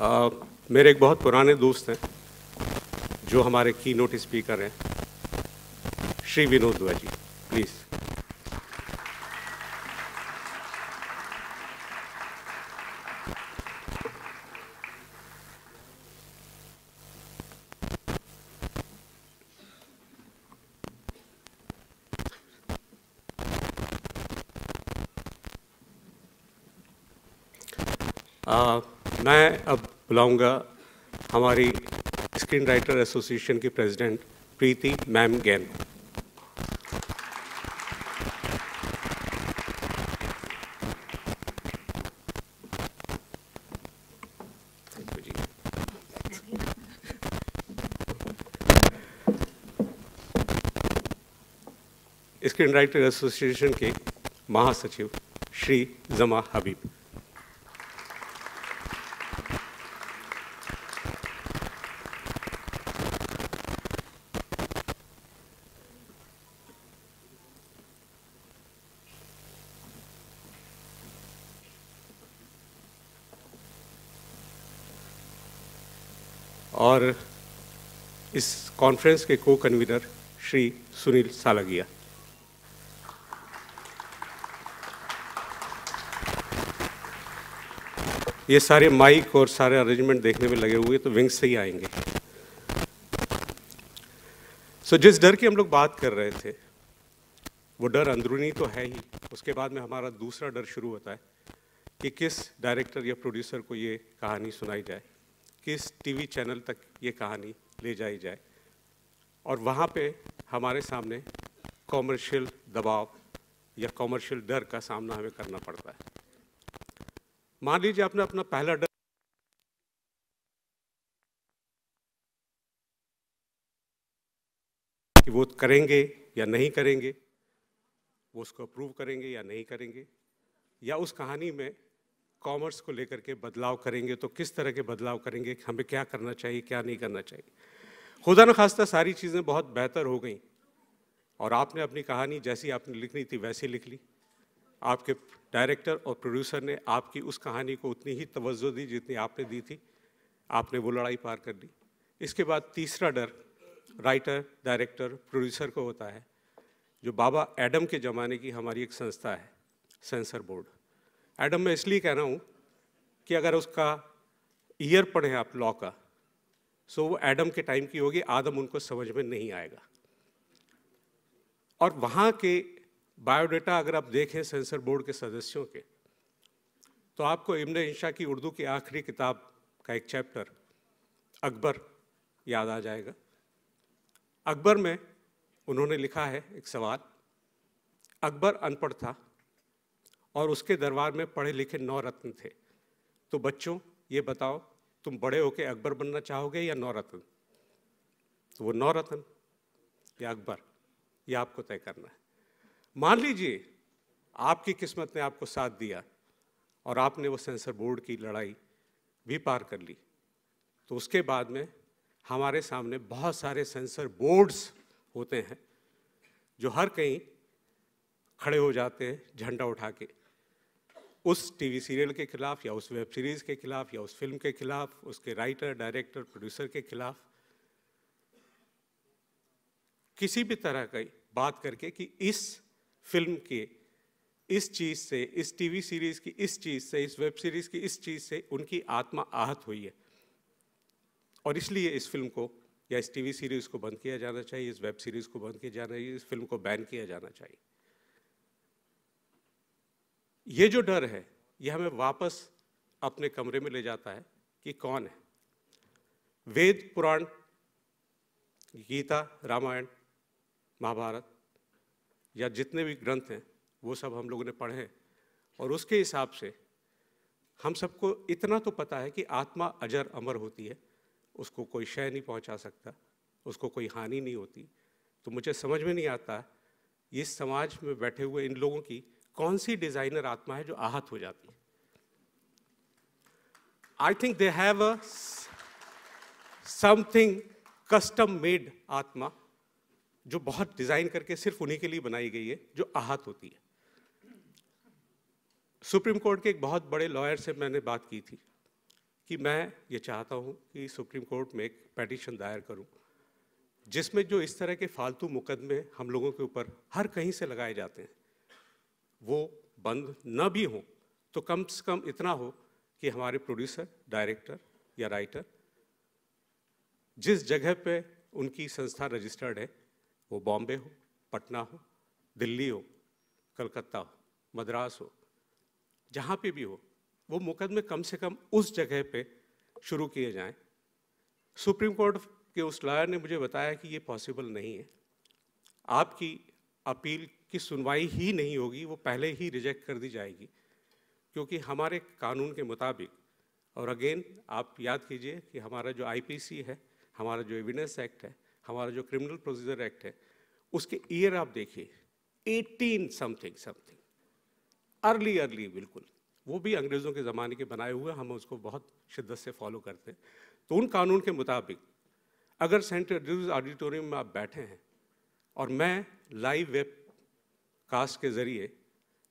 आ, मेरे एक बहुत पुराने दोस्त हैं जो हमारे की नोट स्पीकर हैं श्री विनोद दुआ जी प्लीज़ बुलाऊंगा हमारी स्क्रीन राइटर एसोसिएशन की प्रेसिडेंट प्रीति मैम गैन स्क्रीन राइटर एसोसिएशन के महासचिव श्री जमा हबीब और इस कॉन्फ्रेंस के को कन्वीनर श्री सुनील सालगिया ये सारे माइक और सारे अरेंजमेंट देखने में लगे हुए तो विंग्स से ही आएंगे सो so, जिस डर की हम लोग बात कर रहे थे वो डर अंदरूनी तो है ही उसके बाद में हमारा दूसरा डर शुरू होता है कि किस डायरेक्टर या प्रोड्यूसर को ये कहानी सुनाई जाए किस टीवी चैनल तक ये कहानी ले जाई जाए और वहाँ पे हमारे सामने कॉमर्शियल दबाव या कॉमर्शियल डर का सामना हमें करना पड़ता है मान लीजिए आपने अपना पहला डर कि वो करेंगे या नहीं करेंगे वो उसको अप्रूव करेंगे या नहीं करेंगे या उस कहानी में कॉमर्स को लेकर के बदलाव करेंगे तो किस तरह के बदलाव करेंगे हमें क्या करना चाहिए क्या नहीं करना चाहिए खुदा न खास्ता सारी चीज़ें बहुत बेहतर हो गई और आपने अपनी कहानी जैसी आपने लिखनी थी वैसी लिख ली आपके डायरेक्टर और प्रोड्यूसर ने आपकी उस कहानी को उतनी ही तवज्जो दी जितनी आपने दी थी आपने वो लड़ाई पार कर दी इसके बाद तीसरा डर राइटर डायरेक्टर प्रोड्यूसर को होता है जो बाबा एडम के ज़माने की हमारी एक संस्था है सेंसर बोर्ड एडम मैं इसलिए कह रहा हूँ कि अगर उसका ईयर पढ़ें आप लॉ का सो वो एडम के टाइम की होगी आदम उनको समझ में नहीं आएगा और वहाँ के बायोडाटा अगर आप देखें सेंसर बोर्ड के सदस्यों के तो आपको इमन इंशा की उर्दू की आखिरी किताब का एक चैप्टर अकबर याद आ जाएगा अकबर में उन्होंने लिखा है एक सवाल अकबर अनपढ़ था और उसके दरबार में पढ़े लिखे नौ रत्न थे तो बच्चों ये बताओ तुम बड़े होके अकबर बनना चाहोगे या नौ रत्न तो वो नौ रत्न या अकबर ये आपको तय करना है मान लीजिए आपकी किस्मत ने आपको साथ दिया और आपने वो सेंसर बोर्ड की लड़ाई भी पार कर ली तो उसके बाद में हमारे सामने बहुत सारे सेंसर बोर्ड्स होते हैं जो हर कहीं खड़े हो जाते हैं झंडा उठा के उस टीवी सीरियल के खिलाफ या उस वेब सीरीज़ के खिलाफ या उस फिल्म के खिलाफ उसके राइटर डायरेक्टर प्रोड्यूसर के खिलाफ किसी भी तरह की बात करके कि इस फिल्म के इस चीज़ से इस टीवी सीरीज़ की इस चीज़ से इस वेब सीरीज़ की इस चीज़ से उनकी आत्मा आहत हुई है और इसलिए इस फिल्म को या इस टीवी सीरीज़ को बंद किया जाना चाहिए इस वेब सीरीज़ को बंद किया जाना चाहिए इस फिल्म को बैन किया जाना चाहिए ये जो डर है ये हमें वापस अपने कमरे में ले जाता है कि कौन है वेद पुराण गीता रामायण महाभारत या जितने भी ग्रंथ हैं वो सब हम लोगों ने पढ़े हैं और उसके हिसाब से हम सबको इतना तो पता है कि आत्मा अजर अमर होती है उसको कोई शय नहीं पहुंचा सकता उसको कोई हानि नहीं होती तो मुझे समझ में नहीं आता इस समाज में बैठे हुए इन लोगों की कौन सी डिजाइनर आत्मा है जो आहत हो जाती है I think they have a something custom made आत्मा जो बहुत डिजाइन करके सिर्फ उन्हीं के लिए बनाई गई है जो आहत होती है सुप्रीम कोर्ट के एक बहुत बड़े लॉयर से मैंने बात की थी कि मैं ये चाहता हूँ कि सुप्रीम कोर्ट में एक पटिशन दायर करूँ जिसमें जो इस तरह के फालतू मुकदमे हम लोगों के ऊपर हर कहीं से लगाए जाते हैं वो बंद न भी हों तो कम से कम इतना हो कि हमारे प्रोड्यूसर डायरेक्टर या राइटर जिस जगह पे उनकी संस्था रजिस्टर्ड है वो बॉम्बे हो पटना हो दिल्ली हो कलकत्ता हो मद्रास हो जहाँ पे भी हो वो मुकदमे कम से कम उस जगह पे शुरू किए जाएं सुप्रीम कोर्ट के उस लॉयर ने मुझे बताया कि ये पॉसिबल नहीं है आपकी अपील की सुनवाई ही नहीं होगी वो पहले ही रिजेक्ट कर दी जाएगी क्योंकि हमारे कानून के मुताबिक और अगेन आप याद कीजिए कि हमारा जो आईपीसी है हमारा जो एविडेंस एक्ट है हमारा जो क्रिमिनल प्रोसीजर एक्ट है उसके ईयर आप देखिए 18 समथिंग समथिंग अर्ली अर्ली बिल्कुल वो भी अंग्रेज़ों के ज़माने के बनाए हुए हम उसको बहुत शिद्दत से फॉलो करते हैं तो उन कानून के मुताबिक अगर सेंट्रल ऑडिटोरियम में आप बैठे हैं और मैं लाइव वेब कास्ट के ज़रिए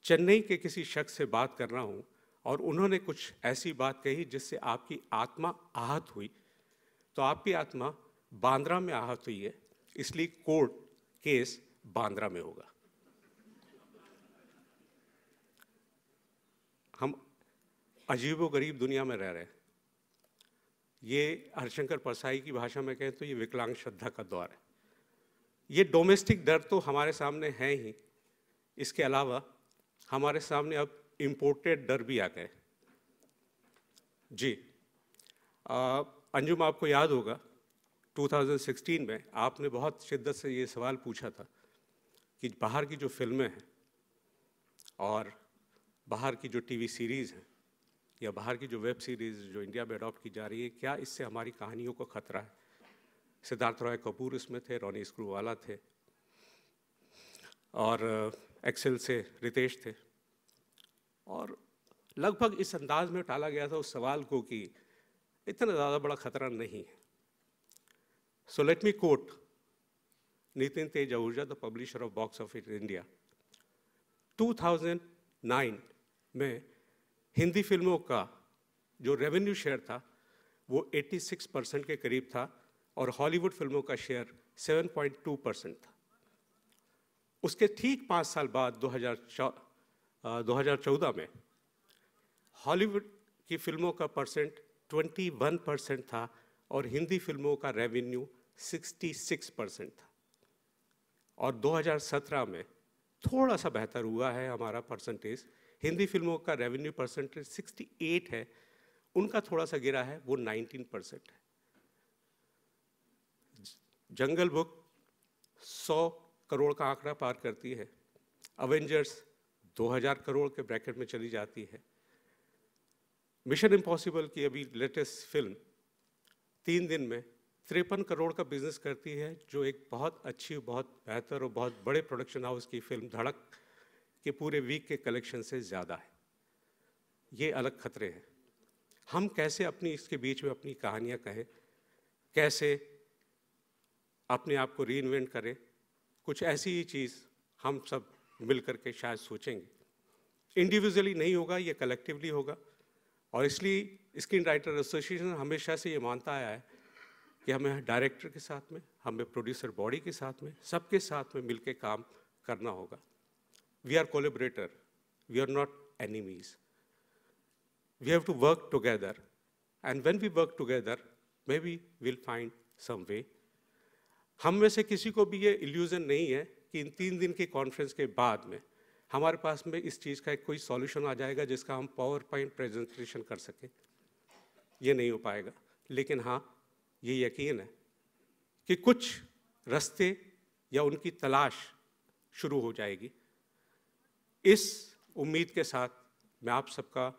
चेन्नई के किसी शख्स से बात कर रहा हूँ और उन्होंने कुछ ऐसी बात कही जिससे आपकी आत्मा आहत हुई तो आपकी आत्मा बांद्रा में आहत हुई है इसलिए कोर्ट केस बांद्रा में होगा हम अजीबो गरीब दुनिया में रह रहे हैं ये हरिशंकर परसाई की भाषा में कहें तो ये विकलांग श्रद्धा का दौर है ये डोमेस्टिक डर तो हमारे सामने है ही इसके अलावा हमारे सामने अब इम्पोर्टेड डर भी आ गए जी अंजुम आपको याद होगा 2016 में आपने बहुत शिद्दत से ये सवाल पूछा था कि बाहर की जो फिल्में हैं और बाहर की जो टीवी सीरीज़ हैं या बाहर की जो वेब सीरीज़ जो इंडिया में अडॉप्ट की जा रही है क्या इससे हमारी कहानियों को खतरा है सिद्धार्थ रॉय कपूर इसमें थे रोनी स्क्रूवाला थे और एक्सेल से रितेश थे और लगभग इस अंदाज में टाला गया था उस सवाल को कि इतना ज़्यादा बड़ा खतरा नहीं है so let me quote Nitin Tej Ahuja the publisher of box office India 2009 में हिंदी फिल्मों का जो रेवेन्यू शेयर था वो 86 परसेंट के करीब था और हॉलीवुड फिल्मों का शेयर 7.2 परसेंट था उसके ठीक पाँच साल बाद 2014 में हॉलीवुड की फिल्मों का परसेंट 21 परसेंट था और हिंदी फिल्मों का रेवेन्यू 66 परसेंट था और 2017 में थोड़ा सा बेहतर हुआ है हमारा परसेंटेज हिंदी फिल्मों का रेवेन्यू परसेंटेज 68 है उनका थोड़ा सा गिरा है वो 19 परसेंट है जंगल बुक 100 करोड़ का आंकड़ा पार करती है अवेंजर्स 2000 करोड़ के ब्रैकेट में चली जाती है मिशन इम्पॉसिबल की अभी लेटेस्ट फिल्म तीन दिन में तिरपन करोड़ का बिजनेस करती है जो एक बहुत अच्छी बहुत बेहतर और बहुत बड़े प्रोडक्शन हाउस की फिल्म धड़क के पूरे वीक के कलेक्शन से ज़्यादा है ये अलग खतरे हैं हम कैसे अपनी इसके बीच में अपनी कहानियाँ कहें कैसे अपने आप को री करें कुछ ऐसी ही चीज़ हम सब मिल के शायद सोचेंगे इंडिविजुअली नहीं होगा ये कलेक्टिवली होगा और इसलिए स्क्रीन राइटर एसोसिएशन हमेशा से ये मानता आया है कि हमें डायरेक्टर के साथ में हमें प्रोड्यूसर बॉडी के साथ में सबके साथ में मिलकर काम करना होगा we are collaborator we are not enemies we have to work together and when we work together maybe will find some way हम में से किसी को भी ये इल्यूज़न नहीं है कि इन तीन दिन के कॉन्फ्रेंस के बाद में हमारे पास में इस चीज़ का एक कोई सॉल्यूशन आ जाएगा जिसका हम पावर पॉइंट प्रेजेंटेशन कर सकें ये नहीं हो पाएगा लेकिन हाँ ये यकीन है कि कुछ रास्ते या उनकी तलाश शुरू हो जाएगी इस उम्मीद के साथ मैं आप सबका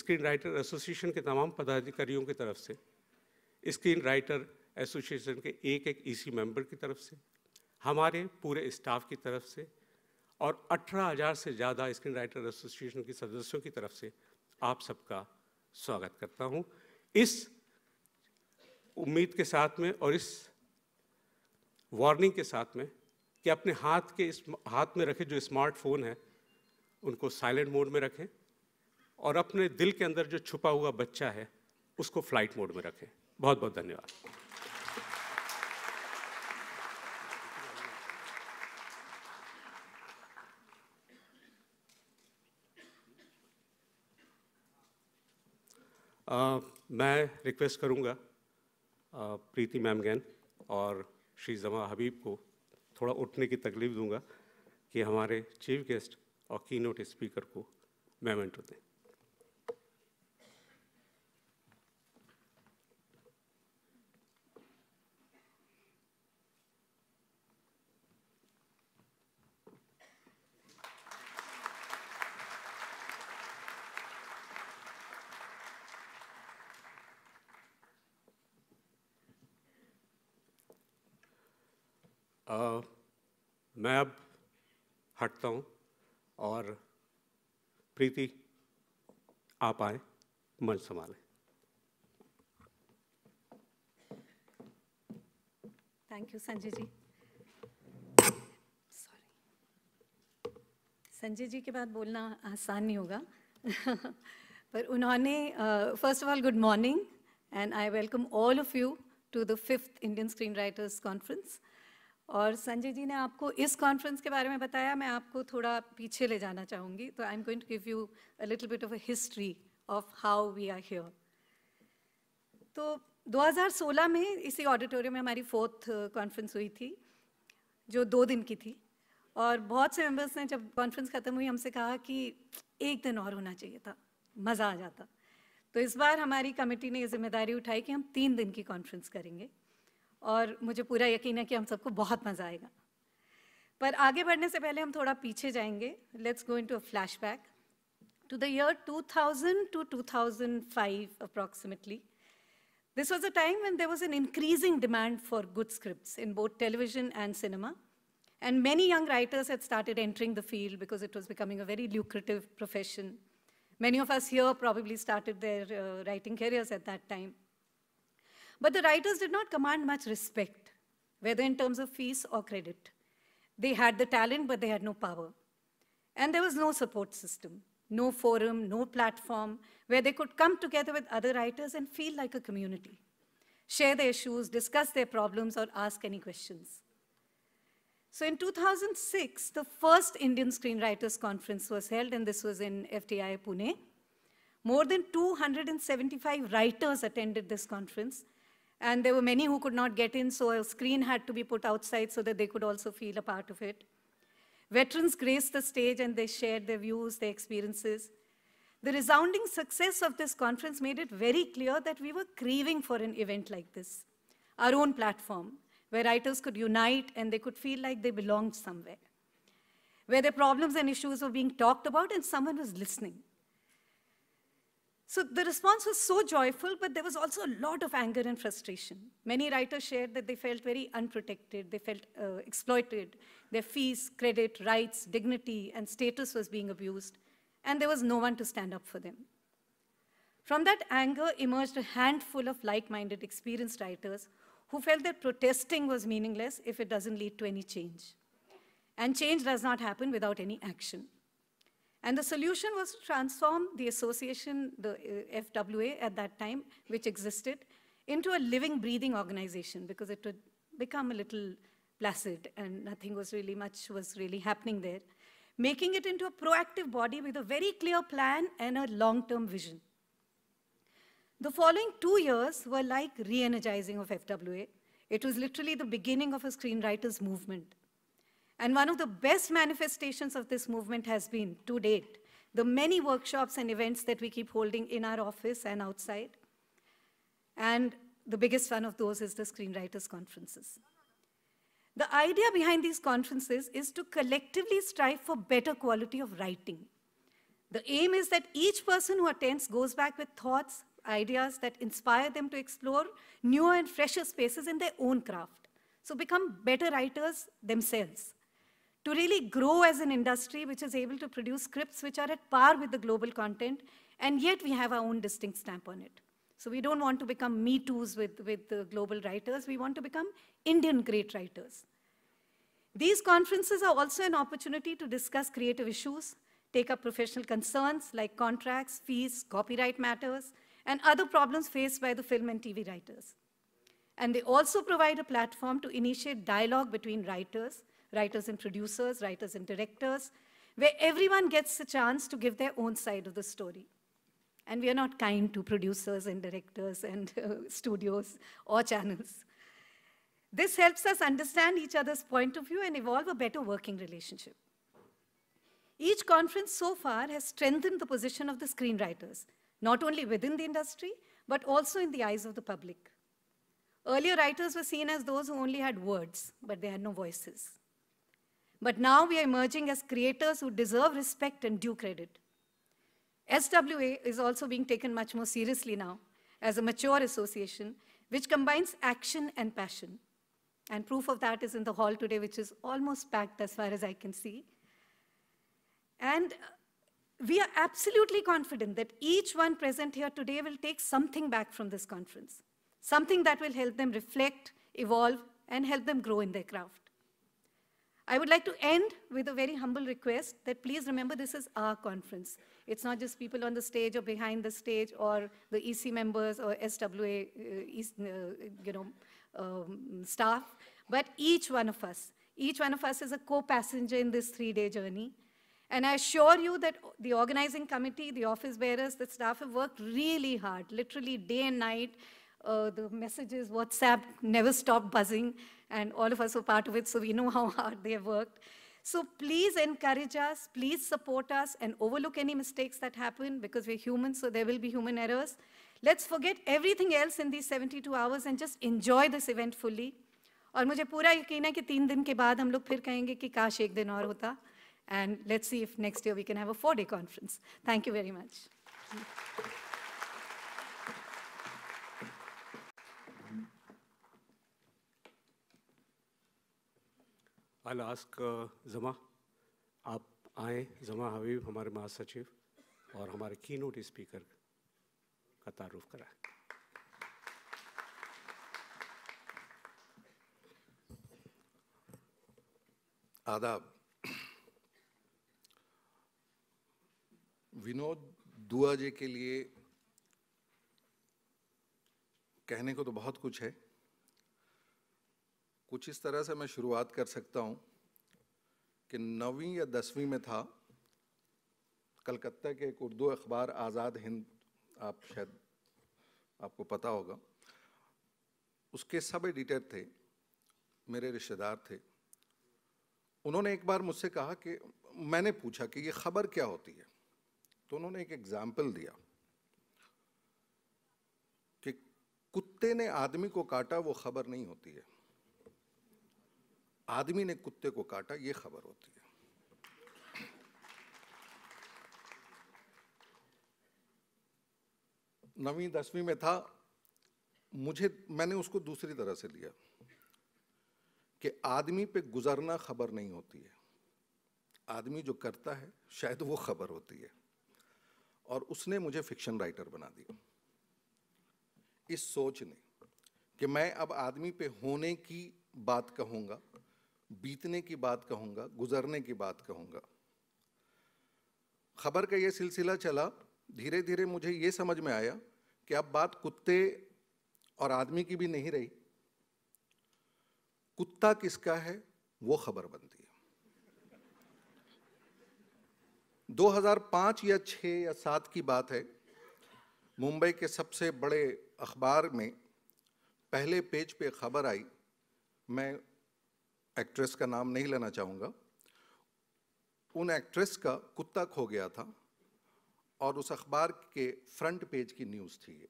स्क्रीन राइटर एसोसिएशन के तमाम पदाधिकारियों की तरफ से स्क्रीन राइटर एसोसिएशन के एक एक ई e मेंबर की तरफ से हमारे पूरे स्टाफ की तरफ से और अठारह हज़ार से ज़्यादा स्क्रीन राइटर एसोसिएशन के सदस्यों की तरफ से आप सबका स्वागत करता हूँ इस उम्मीद के साथ में और इस वार्निंग के साथ में कि अपने हाथ के इस हाथ में रखे जो स्मार्टफोन है उनको साइलेंट मोड में रखें और अपने दिल के अंदर जो छुपा हुआ बच्चा है उसको फ्लाइट मोड में रखें बहुत बहुत धन्यवाद मैं रिक्वेस्ट करूंगा प्रीति मैम गैन और श्री जमा हबीब को थोड़ा उठने की तकलीफ दूंगा कि हमारे चीफ गेस्ट और की नोट स्पीकर को मेमेंटो दें आ, मैं अब हटता हूँ और प्रीति आप आए मन संभालें thank you Sanjay ji sorry Sanjay ji के बाद बोलना आसान नहीं होगा पर उन्होंने first of all good morning and I welcome all of you to the fifth Indian screen writers conference और संजय जी ने आपको इस कॉन्फ्रेंस के बारे में बताया मैं आपको थोड़ा पीछे ले जाना चाहूँगी तो I am going to give you a little bit of a history of how we are here तो 2016 में इसी ऑडिटोरियम में हमारी फोर्थ कॉन्फ्रेंस uh, हुई थी जो दो दिन की थी और बहुत से मेम्बर्स ने जब कॉन्फ्रेंस ख़त्म हुई हमसे कहा कि एक दिन और होना चाहिए था मज़ा आ जाता तो इस बार हमारी कमेटी ने ये जिम्मेदारी उठाई कि हम तीन दिन की कॉन्फ्रेंस करेंगे और मुझे पूरा यकीन है कि हम सबको बहुत मज़ा आएगा पर आगे बढ़ने से पहले हम थोड़ा पीछे जाएंगे let's go into a flashback to the two thousand to two thousand five approximately this was a time and there was an increasing demand for good script in both television and cinema and many young writers had started entering the field because it was becoming a very lucrative profession many of us here probably started their writing careers at that time But the writers did not command much respect, whether in terms of fees or credit. They had the talent, but they had no power. And there was no support system, no forum, no platform where they could come together with other writers and feel like a community, share their issues, discuss their problems, or ask any questions. So in 2006, the first Indian Screenwriters Conference was held, and this was in FTI Pune. More than 275 writers attended this conference, and there were many who could not get in, so a screen had to be put outside so that they could also feel a part of it. Veterans graced the stage and they shared their views, their experiences. The resounding success of this conference made it very clear that we were craving for an event like this, our own platform, where writers could unite and they could feel like they belonged somewhere, where their problems and issues were being talked about and someone was listening. So the response was so joyful, but there was also a lot of anger and frustration. Many writers shared that they felt very unprotected, they felt uh, exploited, their fees, credit, rights, dignity, and status was being abused, and there was no one to stand up for them. From that anger emerged a handful of like-minded experienced writers who felt that protesting was meaningless if it doesn't lead to any change. And change does not happen without any action. And the solution was to transform the association, the uh, FWA at that time, which existed, into a living, breathing organization because it would become a little placid and nothing was really much was really happening there. Making it into a proactive body with a very clear plan and a long-term vision. The following two years were like re-energizing of FWA. It was literally the beginning of a screenwriters movement. And one of the best manifestations of this movement has been, to date, the many workshops and events that we keep holding in our office and outside. And the biggest one of those is the screenwriters' conferences. The idea behind these conferences is to collectively strive for better quality of writing. The aim is that each person who attends goes back with thoughts, ideas that inspire them to explore newer and fresher spaces in their own craft. So become better writers themselves to really grow as an industry which is able to produce scripts which are at par with the global content, and yet we have our own distinct stamp on it. So we don't want to become Me Too's with, with the global writers. We want to become Indian great writers. These conferences are also an opportunity to discuss creative issues, take up professional concerns like contracts, fees, copyright matters, and other problems faced by the film and TV writers. And they also provide a platform to initiate dialogue between writers writers and producers, writers and directors, where everyone gets a chance to give their own side of the story. And we are not kind to producers and directors and uh, studios or channels. This helps us understand each other's point of view and evolve a better working relationship. Each conference so far has strengthened the position of the screenwriters, not only within the industry, but also in the eyes of the public. Earlier writers were seen as those who only had words, but they had no voices. But now we are emerging as creators who deserve respect and due credit. SWA is also being taken much more seriously now as a mature association, which combines action and passion. And proof of that is in the hall today, which is almost packed as far as I can see. And we are absolutely confident that each one present here today will take something back from this conference, something that will help them reflect, evolve, and help them grow in their craft. I would like to end with a very humble request that please remember this is our conference. It's not just people on the stage or behind the stage or the EC members or SWA uh, uh, you know, um, staff, but each one of us. Each one of us is a co-passenger in this three-day journey. And I assure you that the organizing committee, the office bearers, the staff have worked really hard, literally day and night. Uh, the messages, WhatsApp never stopped buzzing and all of us were part of it, so we know how hard they have worked. So please encourage us, please support us, and overlook any mistakes that happen because we're human, so there will be human errors. Let's forget everything else in these 72 hours and just enjoy this event fully. And मुझे पूरा यकीन है कि तीन we के बाद हम लोग फिर कहेंगे कि काश एक दिन और होता and let's see if next year we can have a four day conference thank you very I लास्क जमा आप आए जमा हबीब हमारे महासचिव और हमारे की नोट स्पीकर का तारुफ कराए आदाब विनोद दुआ जी के लिए कहने को तो बहुत कुछ है कुछ इस तरह से मैं शुरुआत कर सकता हूँ कि नवीं या दसवीं में था कलकत्ता के एक उर्दू अखबार आज़ाद हिंद आप शायद आपको पता होगा उसके सब एडिटर थे मेरे रिश्तेदार थे उन्होंने एक बार मुझसे कहा कि मैंने पूछा कि ये खबर क्या होती है तो उन्होंने एक एग्ज़ाम्पल दिया कि कुत्ते ने आदमी को काटा वो खबर नहीं होती है आदमी ने कुत्ते को काटा ये खबर होती है नवी दसवीं में था मुझे मैंने उसको दूसरी तरह से लिया कि आदमी पे गुजरना खबर नहीं होती है आदमी जो करता है शायद वो खबर होती है और उसने मुझे फिक्शन राइटर बना दिया इस सोच ने कि मैं अब आदमी पे होने की बात कहूंगा बीतने की बात कहूँगा गुजरने की बात कहूँगा खबर का यह सिलसिला चला धीरे धीरे मुझे ये समझ में आया कि अब बात कुत्ते और आदमी की भी नहीं रही कुत्ता किसका है वो खबर बनती है 2005 या 6 या 7 की बात है मुंबई के सबसे बड़े अखबार में पहले पेज पे खबर आई मैं एक्ट्रेस का नाम नहीं लेना चाहूँगा उन एक्ट्रेस का कुत्ता खो गया था और उस अखबार के फ्रंट पेज की न्यूज़ थी ये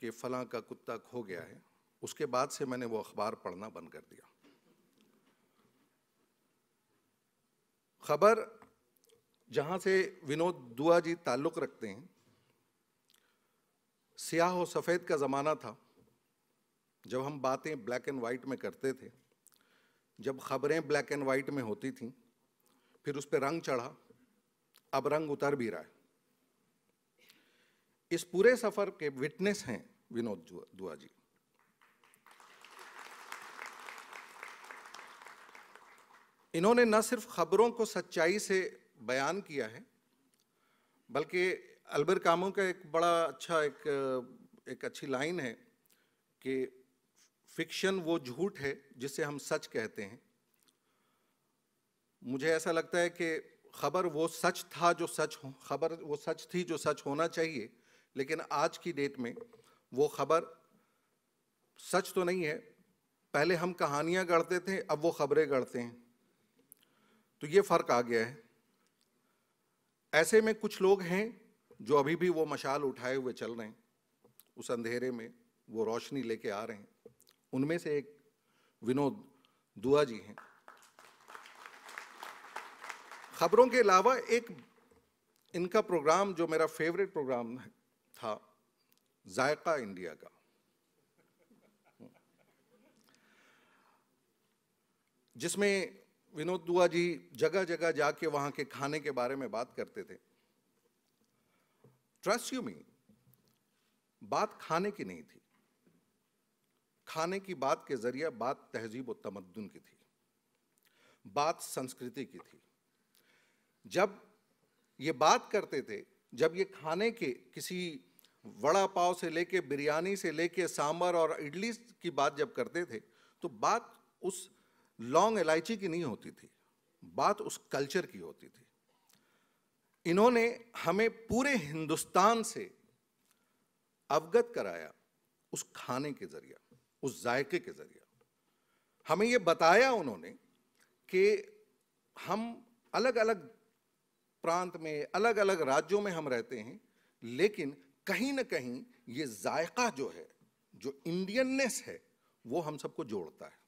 कि फलां का कुत्ता खो गया है उसके बाद से मैंने वो अखबार पढ़ना बंद कर दिया खबर जहां से विनोद दुआ जी ताल्लुक़ रखते हैं सियाह और सफ़ेद का ज़माना था जब हम बातें ब्लैक एंड वाइट में करते थे जब खबरें ब्लैक एंड वाइट में होती थीं फिर उस पर रंग चढ़ा अब रंग उतर भी रहा है इस पूरे सफर के विटनेस हैं विनोद दुआ जी इन्होंने न सिर्फ खबरों को सच्चाई से बयान किया है बल्कि अल्बर कामों का एक बड़ा अच्छा एक एक अच्छी लाइन है कि फिक्शन वो झूठ है जिसे हम सच कहते हैं मुझे ऐसा लगता है कि खबर वो सच था जो सच हो खबर वो सच थी जो सच होना चाहिए लेकिन आज की डेट में वो खबर सच तो नहीं है पहले हम कहानियां गढ़ते थे अब वो खबरें गढ़ते हैं तो ये फ़र्क आ गया है ऐसे में कुछ लोग हैं जो अभी भी वो मशाल उठाए हुए चल रहे हैं उस अंधेरे में वो रोशनी लेके आ रहे हैं उनमें से एक विनोद दुआ जी हैं खबरों के अलावा एक इनका प्रोग्राम जो मेरा फेवरेट प्रोग्राम था जायका इंडिया का जिसमें विनोद दुआ जी जगह जगह जाके वहां के खाने के बारे में बात करते थे ट्रस्ट यू मी बात खाने की नहीं थी खाने की बात के जरिए बात तहजीब व तमद्दन की थी बात संस्कृति की थी जब ये बात करते थे जब ये खाने के किसी वड़ा पाव से लेके बिरयानी से लेके सांबर और इडली की बात जब करते थे तो बात उस लॉन्ग इलायची की नहीं होती थी बात उस कल्चर की होती थी इन्होंने हमें पूरे हिंदुस्तान से अवगत कराया उस खाने के जरिए उस जायके के जरिए हमें ये बताया उन्होंने कि हम अलग अलग प्रांत में अलग अलग राज्यों में हम रहते हैं लेकिन कहीं ना कहीं ये जायका जो है जो इंडियननेस है वो हम सबको जोड़ता है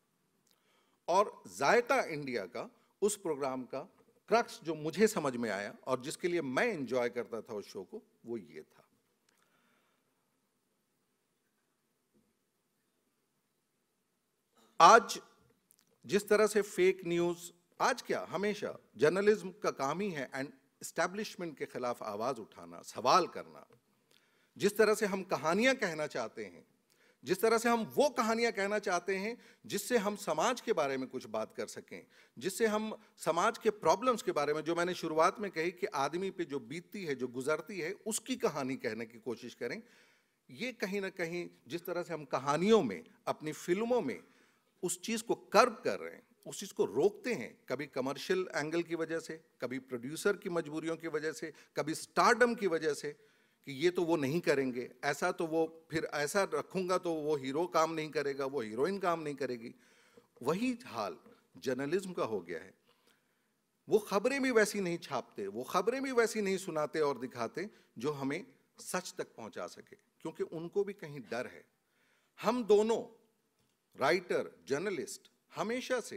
और जायका इंडिया का उस प्रोग्राम का क्रक्स जो मुझे समझ में आया और जिसके लिए मैं इंजॉय करता था उस शो को वो ये था आज जिस तरह से फेक न्यूज़ आज क्या हमेशा जर्नलिज्म का काम ही है एंड स्टैब्लिशमेंट के खिलाफ आवाज़ उठाना सवाल करना जिस तरह से हम कहानियां कहना चाहते हैं जिस तरह से हम वो कहानियां कहना चाहते हैं जिससे हम समाज के बारे में कुछ बात कर सकें जिससे हम समाज के प्रॉब्लम्स के बारे में जो मैंने शुरुआत में कही कि आदमी पे जो बीतती है जो गुजरती है उसकी कहानी कहने की कोशिश करें ये कहीं ना कहीं जिस तरह से हम कहानियों में अपनी फिल्मों में उस चीज़ को कर्व कर रहे हैं उस चीज़ को रोकते हैं कभी कमर्शियल एंगल की वजह से कभी प्रोड्यूसर की मजबूरियों की वजह से कभी स्टार्टअप की वजह से कि ये तो वो नहीं करेंगे ऐसा तो वो फिर ऐसा रखूंगा तो वो हीरो काम नहीं करेगा वो हीरोइन काम नहीं करेगी वही हाल जर्नलिज्म का हो गया है वो खबरें भी वैसी नहीं छापते वो खबरें भी वैसी नहीं सुनाते और दिखाते जो हमें सच तक पहुंचा सके क्योंकि उनको भी कहीं डर है हम दोनों राइटर जर्नलिस्ट हमेशा से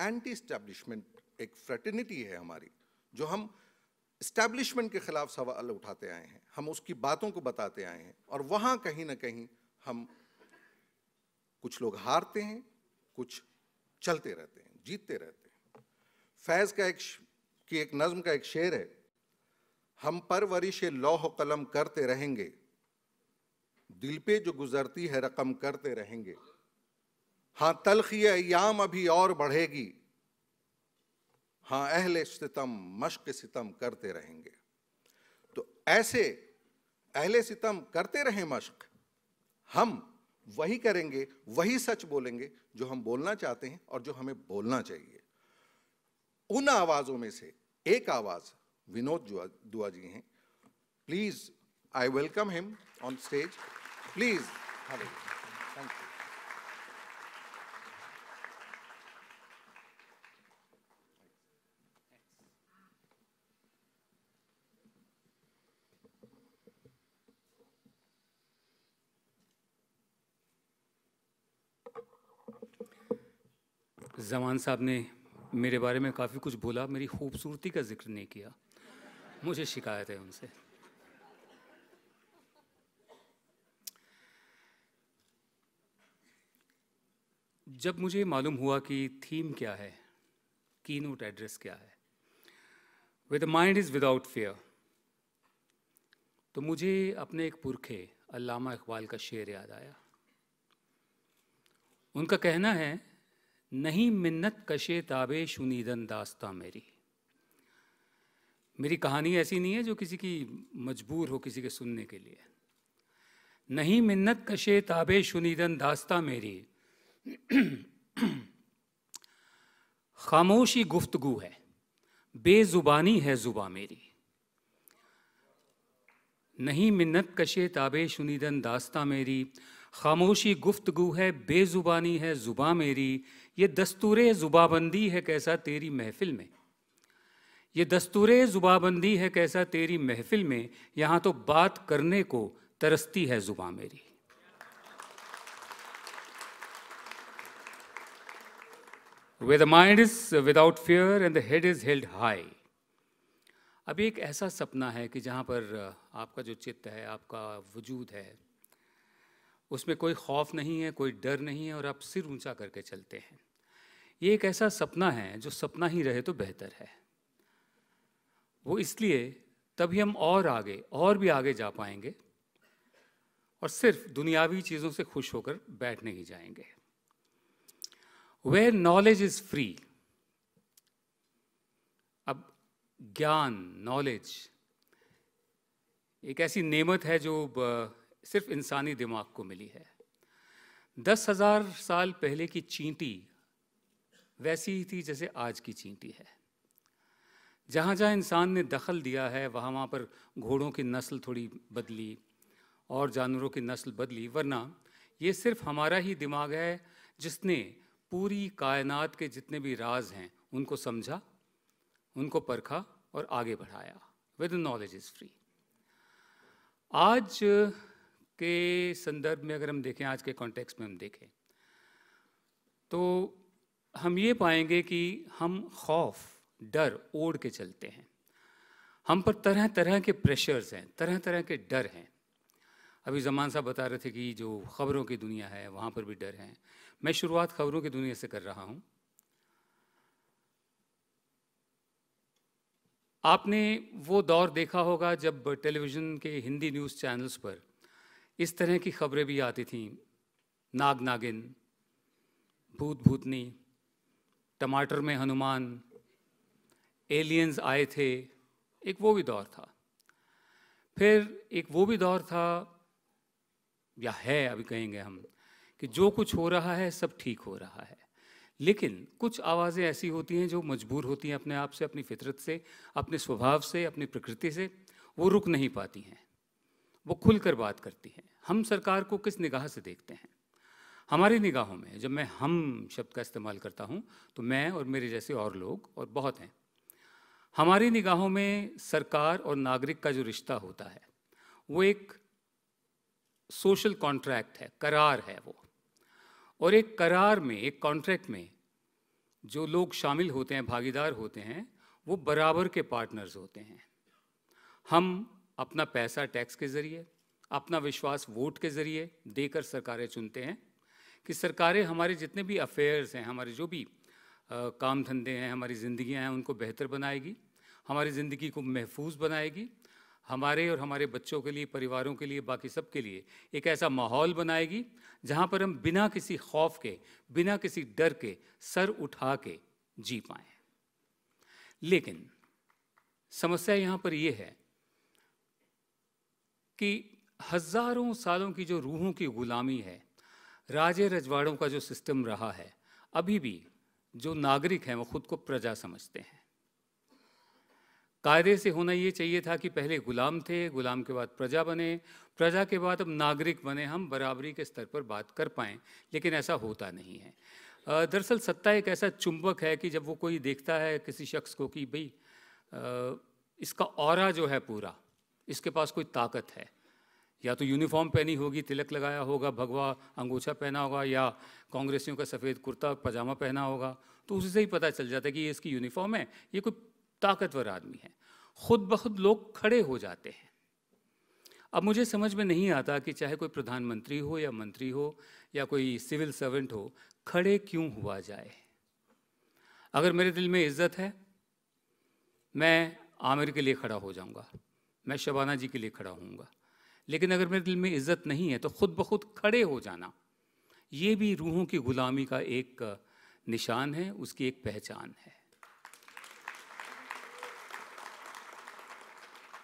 एंटी स्टैब्लिशमेंट एक फ्रेटर्निटी है हमारी जो हम स्टैब्लिशमेंट के खिलाफ सवाल उठाते आए हैं हम उसकी बातों को बताते आए हैं और वहाँ कहीं ना कहीं हम कुछ लोग हारते हैं कुछ चलते रहते हैं जीतते रहते हैं फैज़ का एक की एक नज़म का एक शेर है हम परवरिश लौह कलम करते रहेंगे दिल पे जो गुजरती है रकम करते रहेंगे हाँ तलखी अयाम अभी और बढ़ेगी हाँ अहले सितम मश्क सितम करते रहेंगे तो ऐसे अहले सितम करते रहे मश्क हम वही करेंगे वही सच बोलेंगे जो हम बोलना चाहते हैं और जो हमें बोलना चाहिए उन आवाज़ों में से एक आवाज़ विनोद दुआ जी हैं please I welcome him on stage please हमें जमान साहब ने मेरे बारे में काफ़ी कुछ बोला मेरी खूबसूरती का जिक्र नहीं किया मुझे शिकायत है उनसे जब मुझे मालूम हुआ कि थीम क्या है की नोट एड्रेस क्या है with mind is without fear तो मुझे अपने एक पुरखे अल्लामा इकबाल का शेर याद आया उनका कहना है नहीं मिन्नत कशे ताबे शुनीदन दास्ता मेरी मेरी कहानी ऐसी नहीं है जो किसी की मजबूर हो किसी के सुनने के लिए नहीं मिन्नत कशे ताबे शुनीदन दास्ता मेरी खामोशी गुफ्तगु है बेजुबानी है जुबा मेरी नहीं मिन्नत कशे ताबे शुनीदन दास्ता मेरी खामोशी गुफ्तगु है बेजुबानी है जुबा मेरी ये दस्तूर ज़ुबाबंदी है कैसा तेरी महफिल में ये दस्तूर ज़ुबाबंदी है कैसा तेरी महफिल में यहाँ तो बात करने को तरसती है ज़ुबा मेरी where mind is without fear and the head is held high अभी एक ऐसा सपना है कि जहाँ पर आपका जो चित्त है आपका वजूद है उसमें कोई खौफ नहीं है कोई डर नहीं है और आप सिर ऊंचा करके चलते हैं ये एक ऐसा सपना है जो सपना ही रहे तो बेहतर है वो इसलिए तभी हम और आगे और भी आगे जा पाएंगे और सिर्फ दुनियावी चीज़ों से खुश होकर बैठ नहीं जाएंगे वेयर नॉलेज इज फ्री अब ज्ञान नॉलेज एक ऐसी नेमत है जो सिर्फ इंसानी दिमाग को मिली है दस हजार साल पहले की चींटी वैसी ही थी जैसे आज की चींटी है जहाँ जहाँ इंसान ने दखल दिया है वहाँ वहाँ पर घोड़ों की नस्ल थोड़ी बदली और जानवरों की नस्ल बदली वरना ये सिर्फ हमारा ही दिमाग है जिसने पूरी कायनात के जितने भी राज हैं उनको समझा उनको परखा और आगे बढ़ाया विद नॉलेज इज़ फ्री आज के संदर्भ में अगर हम देखें आज के कॉन्टेक्स्ट में हम देखें तो हम ये पाएंगे कि हम खौफ डर ओढ़ के चलते हैं हम पर तरह तरह के प्रेशर्स हैं तरह तरह के डर हैं अभी जमान साहब बता रहे थे कि जो ख़बरों की दुनिया है वहाँ पर भी डर हैं मैं शुरुआत ख़बरों की दुनिया से कर रहा हूँ आपने वो दौर देखा होगा जब टेलीविज़न के हिंदी न्यूज़ चैनल्स पर इस तरह की खबरें भी आती थीं नाग नागिन भूत भूतनी टमाटर में हनुमान एलियंस आए थे एक वो भी दौर था फिर एक वो भी दौर था या है अभी कहेंगे हम कि जो कुछ हो रहा है सब ठीक हो रहा है लेकिन कुछ आवाज़ें ऐसी होती हैं जो मजबूर होती हैं अपने आप से अपनी फितरत से अपने स्वभाव से अपनी प्रकृति से वो रुक नहीं पाती हैं वो खुलकर बात करती है हम सरकार को किस निगाह से देखते हैं हमारी निगाहों में जब मैं हम शब्द का इस्तेमाल करता हूँ तो मैं और मेरे जैसे और लोग और बहुत हैं हमारी निगाहों में सरकार और नागरिक का जो रिश्ता होता है वो एक सोशल कॉन्ट्रैक्ट है करार है वो और एक करार में एक कॉन्ट्रैक्ट में जो लोग शामिल होते हैं भागीदार होते हैं वो बराबर के पार्टनर्स होते हैं हम अपना पैसा टैक्स के ज़रिए अपना विश्वास वोट के ज़रिए देकर सरकारें चुनते हैं कि सरकारें हमारे जितने भी अफेयर्स हैं हमारे जो भी आ, काम धंधे हैं हमारी ज़िंदियाँ हैं उनको बेहतर बनाएगी हमारी ज़िंदगी को महफूज बनाएगी हमारे और हमारे बच्चों के लिए परिवारों के लिए बाकी सब के लिए एक ऐसा माहौल बनाएगी जहाँ पर हम बिना किसी खौफ के बिना किसी डर के सर उठा के जी पाएँ लेकिन समस्या यहाँ पर यह है कि हज़ारों सालों की जो रूहों की गुलामी है राजे रजवाड़ों का जो सिस्टम रहा है अभी भी जो नागरिक हैं वो खुद को प्रजा समझते हैं कायदे से होना ये चाहिए था कि पहले गुलाम थे गुलाम के बाद प्रजा बने प्रजा के बाद अब नागरिक बने हम बराबरी के स्तर पर बात कर पाए लेकिन ऐसा होता नहीं है दरअसल सत्ता एक ऐसा चुंबक है कि जब वो कोई देखता है किसी शख्स को कि भाई इसका और जो है पूरा इसके पास कोई ताकत है या तो यूनिफॉर्म पहनी होगी तिलक लगाया होगा भगवा अंगूछा पहना होगा या कांग्रेसियों का सफ़ेद कुर्ता पजामा पहना होगा तो उसी से ही पता चल जाता है कि ये इसकी यूनिफॉर्म है ये कोई ताकतवर आदमी है खुद ब खुद लोग खड़े हो जाते हैं अब मुझे समझ में नहीं आता कि चाहे कोई प्रधानमंत्री हो या मंत्री हो या कोई सिविल सर्वेंट हो खड़े क्यों हुआ जाए अगर मेरे दिल में इज्जत है मैं आमिर के लिए खड़ा हो जाऊंगा मैं शबाना जी के लिए खड़ा होऊंगा लेकिन अगर मेरे दिल में इज्जत नहीं है तो खुद ब खुद खड़े हो जाना ये भी रूहों की गुलामी का एक निशान है उसकी एक पहचान है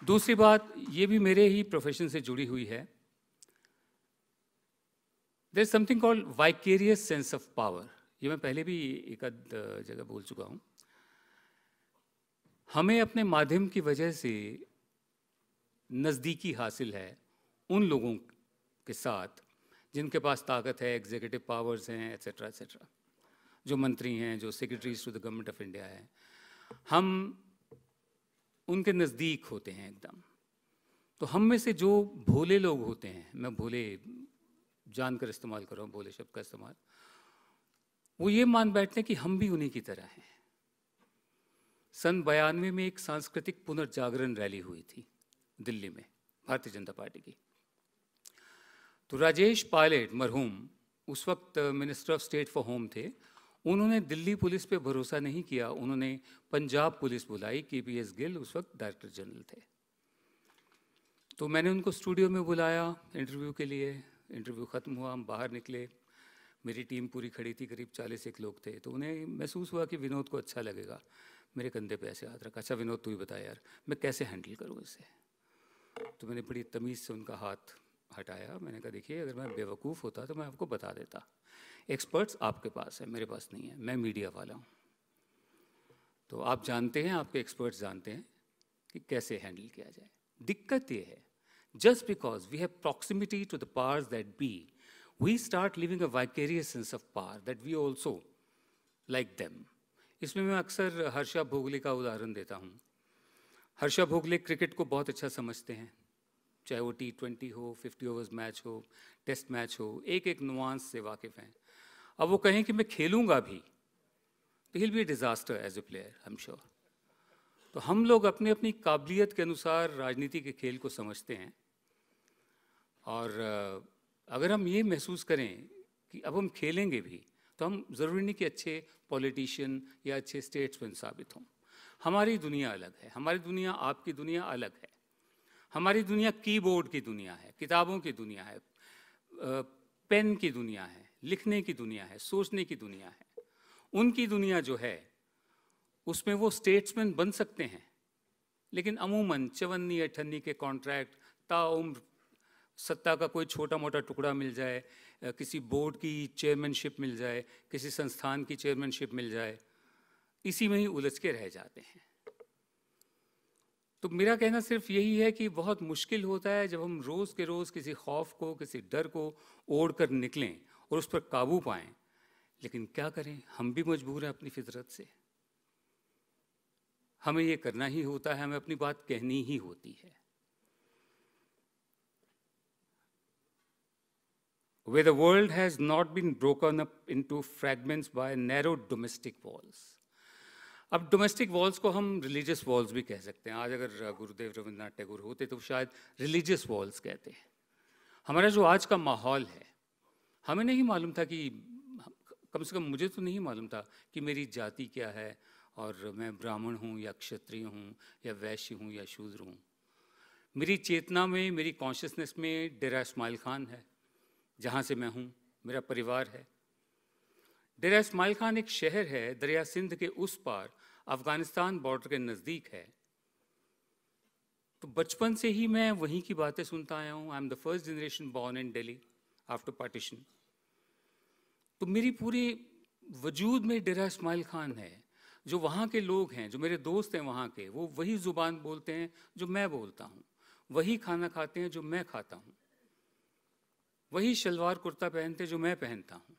दूसरी बात ये भी मेरे ही प्रोफेशन से जुड़ी हुई है there something called vicarious sense of power ये मैं पहले भी एक आध जगह बोल चुका हूँ हमें अपने माध्यम की वजह से नज़दीकी हासिल है उन लोगों के साथ जिनके पास ताकत है एग्जीक्यूटिव पावर्स हैं एट्सट्रा एट्सट्रा जो मंत्री हैं जो secretaries to the government of India हैं हम उनके नज़दीक होते हैं एकदम तो हम में से जो भोले लोग होते हैं मैं भोले जानकर इस्तेमाल कर रहा हूँ भोले शब्द का इस्तेमाल वो ये मान बैठते हैं कि हम भी उन्हीं की तरह हैं सन बयानवे में एक सांस्कृतिक पुनर्जागरण रैली हुई थी दिल्ली में भारतीय जनता पार्टी की तो राजेश पायलट मरहूम उस वक्त minister of state for home थे उन्होंने दिल्ली पुलिस पे भरोसा नहीं किया उन्होंने पंजाब पुलिस बुलाई के पी एस गिल उस वक्त डायरेक्टर जनरल थे तो मैंने उनको स्टूडियो में बुलाया इंटरव्यू के लिए इंटरव्यू ख़त्म हुआ हम बाहर निकले मेरी टीम पूरी खड़ी थी करीब चालीस एक लोग थे तो उन्हें महसूस हुआ कि विनोद को अच्छा लगेगा मेरे कंधे पे ऐसे हाथ रखा अच्छा विनोद तू ही बता यार मैं कैसे हैंडल करूँ इसे तो मैंने बड़ी तमीज़ से उनका हाथ हटाया मैंने कहा देखिए अगर मैं बेवकूफ़ होता तो मैं आपको बता देता एक्सपर्ट्स आपके पास है मेरे पास नहीं है मैं मीडिया वाला हूँ तो आप जानते हैं आपके एक्सपर्ट्स जानते हैं कि कैसे हैंडल किया जाए दिक्कत ये है just because we have proximity to the powers that be we start living a vicarious sense of power that we also like them. इसमें मैं अक्सर हर्षा भोगले का उदाहरण देता हूँ हर्षा भोगले क्रिकेट को बहुत अच्छा समझते हैं चाहे वो टी ट्वेंटी हो फिफ्टी ओवर्स मैच हो टेस्ट मैच हो एक एक नुआंस से वाकिफ़ हैं अब वो कहें कि मैं खेलूँगा भी तो he'll be disaster as a player I am sure तो हम लोग अपनी अपनी काबिलियत के अनुसार राजनीति के खेल को समझते हैं और अगर हम ये महसूस करें कि अब हम खेलेंगे भी तो हम ज़रूरी नहीं कि अच्छे पॉलिटिशियन या अच्छे स्टेट्समैन साबित हों हमारी दुनिया अलग है हमारी दुनिया आपकी दुनिया अलग है हमारी दुनिया कीबोर्ड की दुनिया है किताबों की दुनिया है पेन की दुनिया है लिखने की दुनिया है सोचने की दुनिया है उनकी दुनिया जो है उसमें वो स्टेट्समैन बन सकते हैं लेकिन अमूमन चवन्नी अठन्नी के कॉन्ट्रैक्ट ताउम्र सत्ता का कोई छोटा मोटा टुकड़ा मिल जाए किसी बोर्ड की चेयरमैनशिप मिल जाए किसी संस्थान की चेयरमैनशिप मिल जाए इसी में ही उलझ के रह जाते हैं तो मेरा कहना सिर्फ यही है कि बहुत मुश्किल होता है जब हम रोज़ के रोज़ किसी खौफ को किसी डर को ओढ़ कर निकलें और उस पर काबू पाएं लेकिन क्या करें हम भी मजबूर हैं अपनी फितरत से हमें ये करना ही होता है हमें अपनी बात कहनी ही होती है the world has not been broken up into fragments by narrow domestic walls अब डोमेस्टिक वॉल्स को हम रिलीजियस वॉल्स भी कह सकते हैं आज अगर गुरुदेव रविंद्रनाथ टैगोर होते तो शायद रिलीजियस वॉल्स कहते हैं हमारा जो आज का माहौल है हमें नहीं मालूम था कि कम से कम मुझे तो नहीं मालूम था कि मेरी जाति क्या है और मैं ब्राह्मण हूँ या क्षत्रिय हूँ या वैश्य हूँ या शूद्र हूँ मेरी चेतना में मेरी कॉन्शियसनेस में डेरा इसमाइल खान है जहाँ से मैं हूँ मेरा परिवार है डेरा इसमाइल खान एक शहर है दरिया सिंध के उस पार अफगानिस्तान बॉर्डर के नज़दीक है तो बचपन से ही मैं वहीं की बातें सुनता आया हूँ I am the first generation born in Delhi after partition तो मेरी पूरी वजूद में डेरा इसमाइल खान है जो वहाँ के लोग हैं जो मेरे दोस्त हैं वहाँ के वो वही ज़ुबान बोलते हैं जो मैं बोलता हूँ वही खाना खाते हैं जो मैं खाता हूँ वही शलवार कुर्ता पहनते जो मैं पहनता हूँ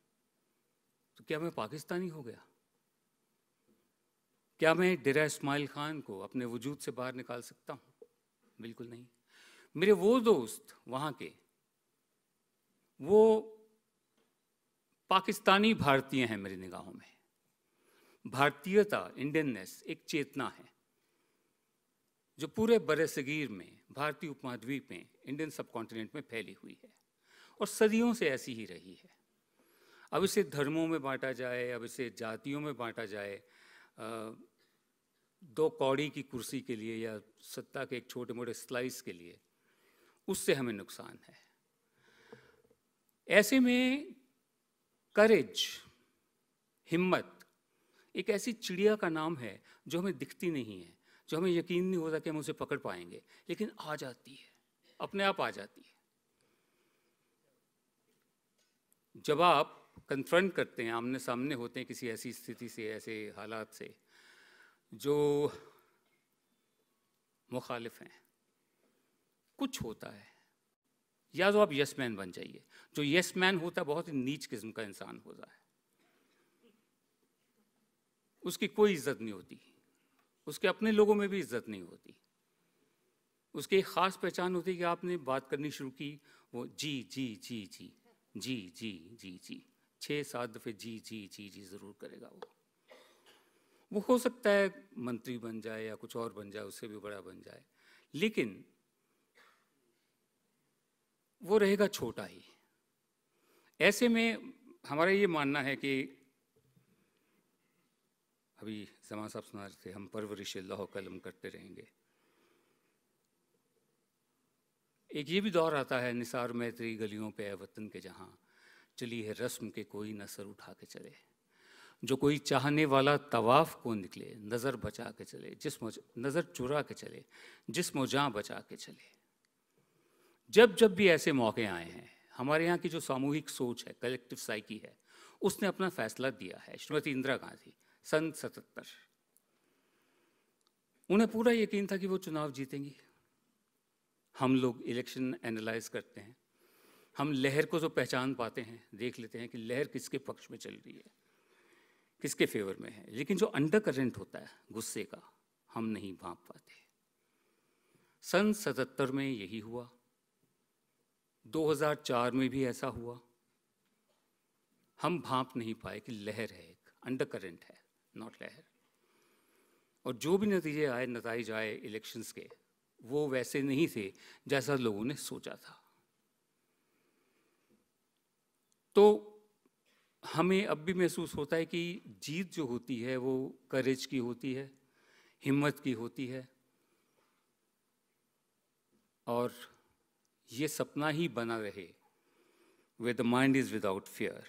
तो क्या मैं पाकिस्तानी हो गया क्या मैं डेरा इस्माइल खान को अपने वजूद से बाहर निकाल सकता हूँ बिल्कुल नहीं मेरे वो दोस्त वहाँ के वो पाकिस्तानी भारतीय हैं मेरी निगाहों में भारतीयता इंडियननेस एक चेतना है जो पूरे बर सगीर में भारतीय उपमहाद्वीप में इंडियन सब में फैली हुई है और सदियों से ऐसी ही रही है अब इसे धर्मों में बांटा जाए अब इसे जातियों में बांटा जाए दो कौड़ी की कुर्सी के लिए या सत्ता के एक छोटे मोटे स्लाइस के लिए उससे हमें नुकसान है ऐसे में करेज हिम्मत एक ऐसी चिड़िया का नाम है जो हमें दिखती नहीं है जो हमें यकीन नहीं होता कि हम उसे पकड़ पाएंगे लेकिन आ जाती है अपने आप आ जाती है जब आप कन्फ्रंट करते हैं आमने सामने होते हैं किसी ऐसी स्थिति से ऐसे हालात से जो मुखालिफ हैं कुछ होता है या तो आप यस मैन बन जाइए जो यस मैन होता है बहुत ही नीच किस्म का इंसान होता है उसकी कोई इज्जत नहीं होती उसके अपने लोगों में भी इज्जत नहीं होती उसकी एक ख़ास पहचान होती है कि आपने बात करनी शुरू की वो जी जी जी जी जी जी जी जी छः सात दफ़े जी जी जी जी ज़रूर करेगा वो वो हो सकता है मंत्री बन जाए या कुछ और बन जाए उससे भी बड़ा बन जाए लेकिन वो रहेगा छोटा ही ऐसे में हमारा ये मानना है कि अभी समा साहब सुना रहे थे हम परवरिश लौह कलम करते रहेंगे एक ये भी दौर आता है निसार मैत्री गलियों पे वतन के जहाँ चली है रस्म के कोई नसर उठा के चले जो कोई चाहने वाला तवाफ़ को निकले नज़र बचा के चले जिस नज़र चुरा के चले जिस जहाँ बचा के चले जब जब भी ऐसे मौके आए हैं हमारे यहाँ की जो सामूहिक सोच है कलेक्टिव साइकी है उसने अपना फैसला दिया है श्रीमती इंदिरा गांधी सन सतहत्तर उन्हें पूरा यकीन था कि वो चुनाव जीतेंगी हम लोग इलेक्शन एनालाइज करते हैं हम लहर को जो तो पहचान पाते हैं देख लेते हैं कि लहर किसके पक्ष में चल रही है किसके फेवर में है लेकिन जो अंडर करेंट होता है गुस्से का हम नहीं भाप पाते सन सतहत्तर में यही हुआ 2004 में भी ऐसा हुआ हम भाप नहीं पाए कि लहर है एक अंडर करेंट है नॉट लहर और जो भी नतीजे आए नतज आए इलेक्शंस के वो वैसे नहीं थे जैसा लोगों ने सोचा था तो हमें अब भी महसूस होता है कि जीत जो होती है वो करेज की होती है हिम्मत की होती है और ये सपना ही बना रहे where the mind is without fear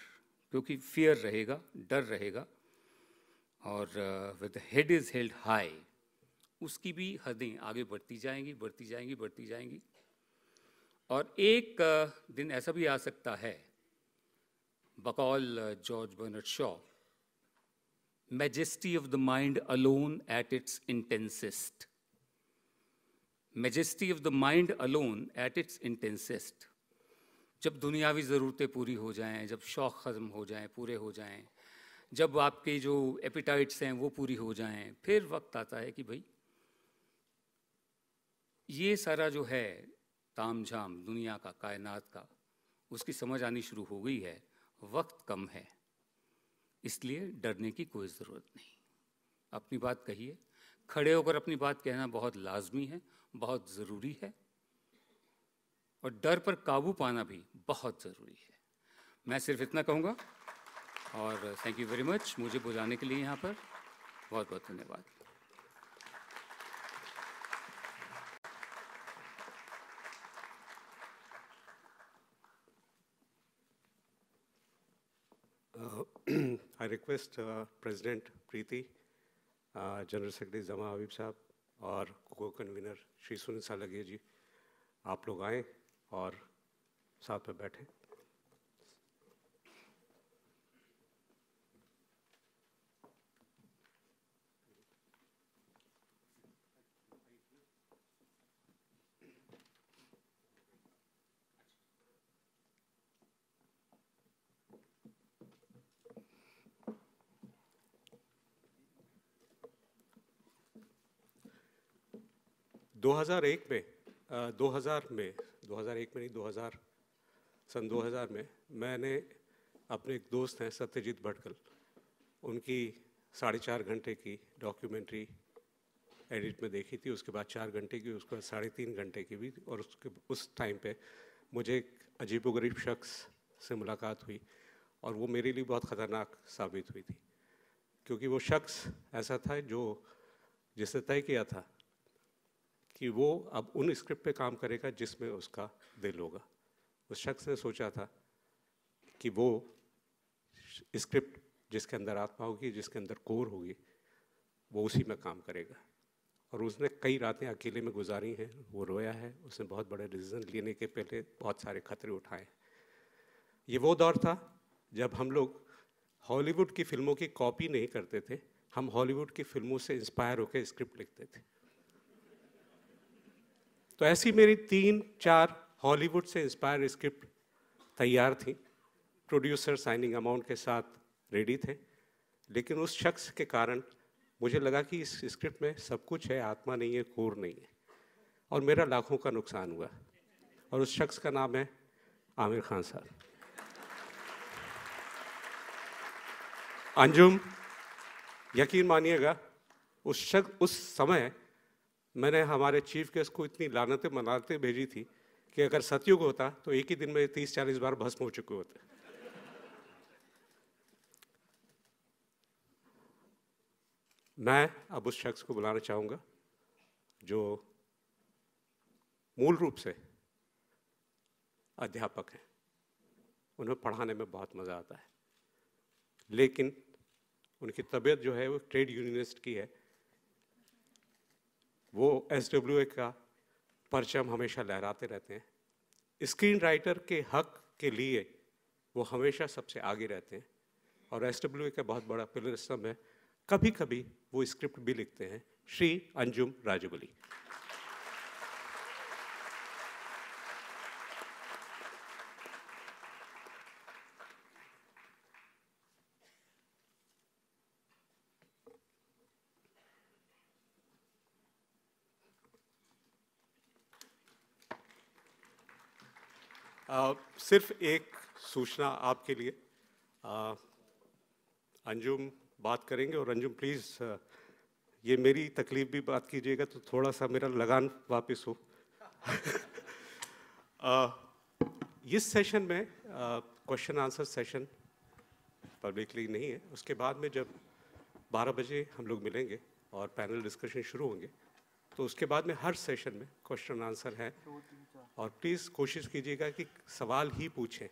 क्योंकि फियर रहेगा डर रहेगा और with head is held high उसकी भी हदें आगे बढ़ती जाएंगी बढ़ती जाएंगी बढ़ती जाएंगी और एक uh, दिन ऐसा भी आ सकता है बकौल George Bernard Shaw majesty of the mind alone at its intensest majesty of the mind alone at its intensest जब दुनियावी ज़रूरतें पूरी हो जाएं, जब शौक़ ख़त्म हो जाएं, पूरे हो जाएं, जब आपके जो एपिटाइट्स हैं वो पूरी हो जाएं, फिर वक्त आता है कि भाई ये सारा जो है ताम झाम दुनिया का कायनात का उसकी समझ आनी शुरू हो गई है वक्त कम है इसलिए डरने की कोई ज़रूरत नहीं अपनी बात कहिए खड़े होकर अपनी बात कहना बहुत लाजमी है बहुत ज़रूरी है और डर पर काबू पाना भी बहुत ज़रूरी है मैं सिर्फ इतना कहूँगा और थैंक यू वेरी मच मुझे बुलाने के लिए यहाँ पर बहुत बहुत धन्यवाद I request uh, President Preeti, uh, General Secretary Zama Habib साहब और को कन्वीनर श्री सुनील सालगिया जी आप लोग आएँ और साथ में बैठें 2001 में आ, 2000 में 2001 में नहीं 2000 सन 2000 में मैंने अपने एक दोस्त हैं सत्यजीत भटकल उनकी साढ़े चार घंटे की डॉक्यूमेंट्री एडिट में देखी थी उसके बाद चार घंटे की उसके बाद साढ़े तीन घंटे की भी और उसके उस टाइम पे मुझे एक अजीब गरीब शख्स से मुलाकात हुई और वो मेरे लिए बहुत ख़तरनाक साबित हुई थी क्योंकि वो शख्स ऐसा था जो जिसने तय किया था कि वो अब उन स्क्रिप्ट पे काम करेगा जिसमें उसका दिल होगा उस शख्स ने सोचा था कि वो स्क्रिप्ट जिसके अंदर आत्मा होगी जिसके अंदर कोर होगी वो उसी में काम करेगा और उसने कई रातें अकेले में गुजारी हैं वो रोया है उसने बहुत बड़े डिसीजन लेने के पहले बहुत सारे खतरे उठाए हैं ये वो दौर था जब हम लोग हॉलीवुड की फिल्मों की कॉपी नहीं करते थे हम हॉलीवुड की फिल्मों से इंस्पायर होकर स्क्रिप्ट लिखते थे तो ऐसी मेरी तीन चार हॉलीवुड से इंस्पायर स्क्रिप्ट तैयार थी प्रोड्यूसर साइनिंग अमाउंट के साथ रेडी थे लेकिन उस शख्स के कारण मुझे लगा कि इस स्क्रिप्ट में सब कुछ है आत्मा नहीं है कोर नहीं है और मेरा लाखों का नुकसान हुआ और उस शख्स का नाम है आमिर खान साहब अंजुम यकीन मानिएगा उस शख्स उस समय मैंने हमारे चीफ गेस्ट को इतनी लानतें मनाते भेजी थी कि अगर सतयुग होता तो एक ही दिन में तीस चालीस बार भस्म हो चुके होते मैं अब उस शख्स को बुलाना चाहूँगा जो मूल रूप से अध्यापक हैं उन्हें पढ़ाने में बहुत मज़ा आता है लेकिन उनकी तबीयत जो है वो ट्रेड यूनियनिस्ट की है वो एस डब्ल्यू ए का परचम हमेशा लहराते रहते हैं स्क्रीन राइटर के हक के लिए वो हमेशा सबसे आगे रहते हैं और एस डब्ल्यू ए का बहुत बड़ा पिलर स्तंभ है कभी कभी वो स्क्रिप्ट भी लिखते हैं श्री अंजुम राजबली सिर्फ एक सूचना आपके लिए अंजुम बात करेंगे और अंजुम प्लीज़ ये मेरी तकलीफ भी बात कीजिएगा तो थोड़ा सा मेरा लगान वापस हो इस सेशन में क्वेश्चन आंसर सेशन पब्लिकली नहीं है उसके बाद में जब 12 बजे हम लोग मिलेंगे और पैनल डिस्कशन शुरू होंगे तो उसके बाद में हर सेशन में क्वेश्चन आंसर है और प्लीज़ कोशिश कीजिएगा कि सवाल ही पूछें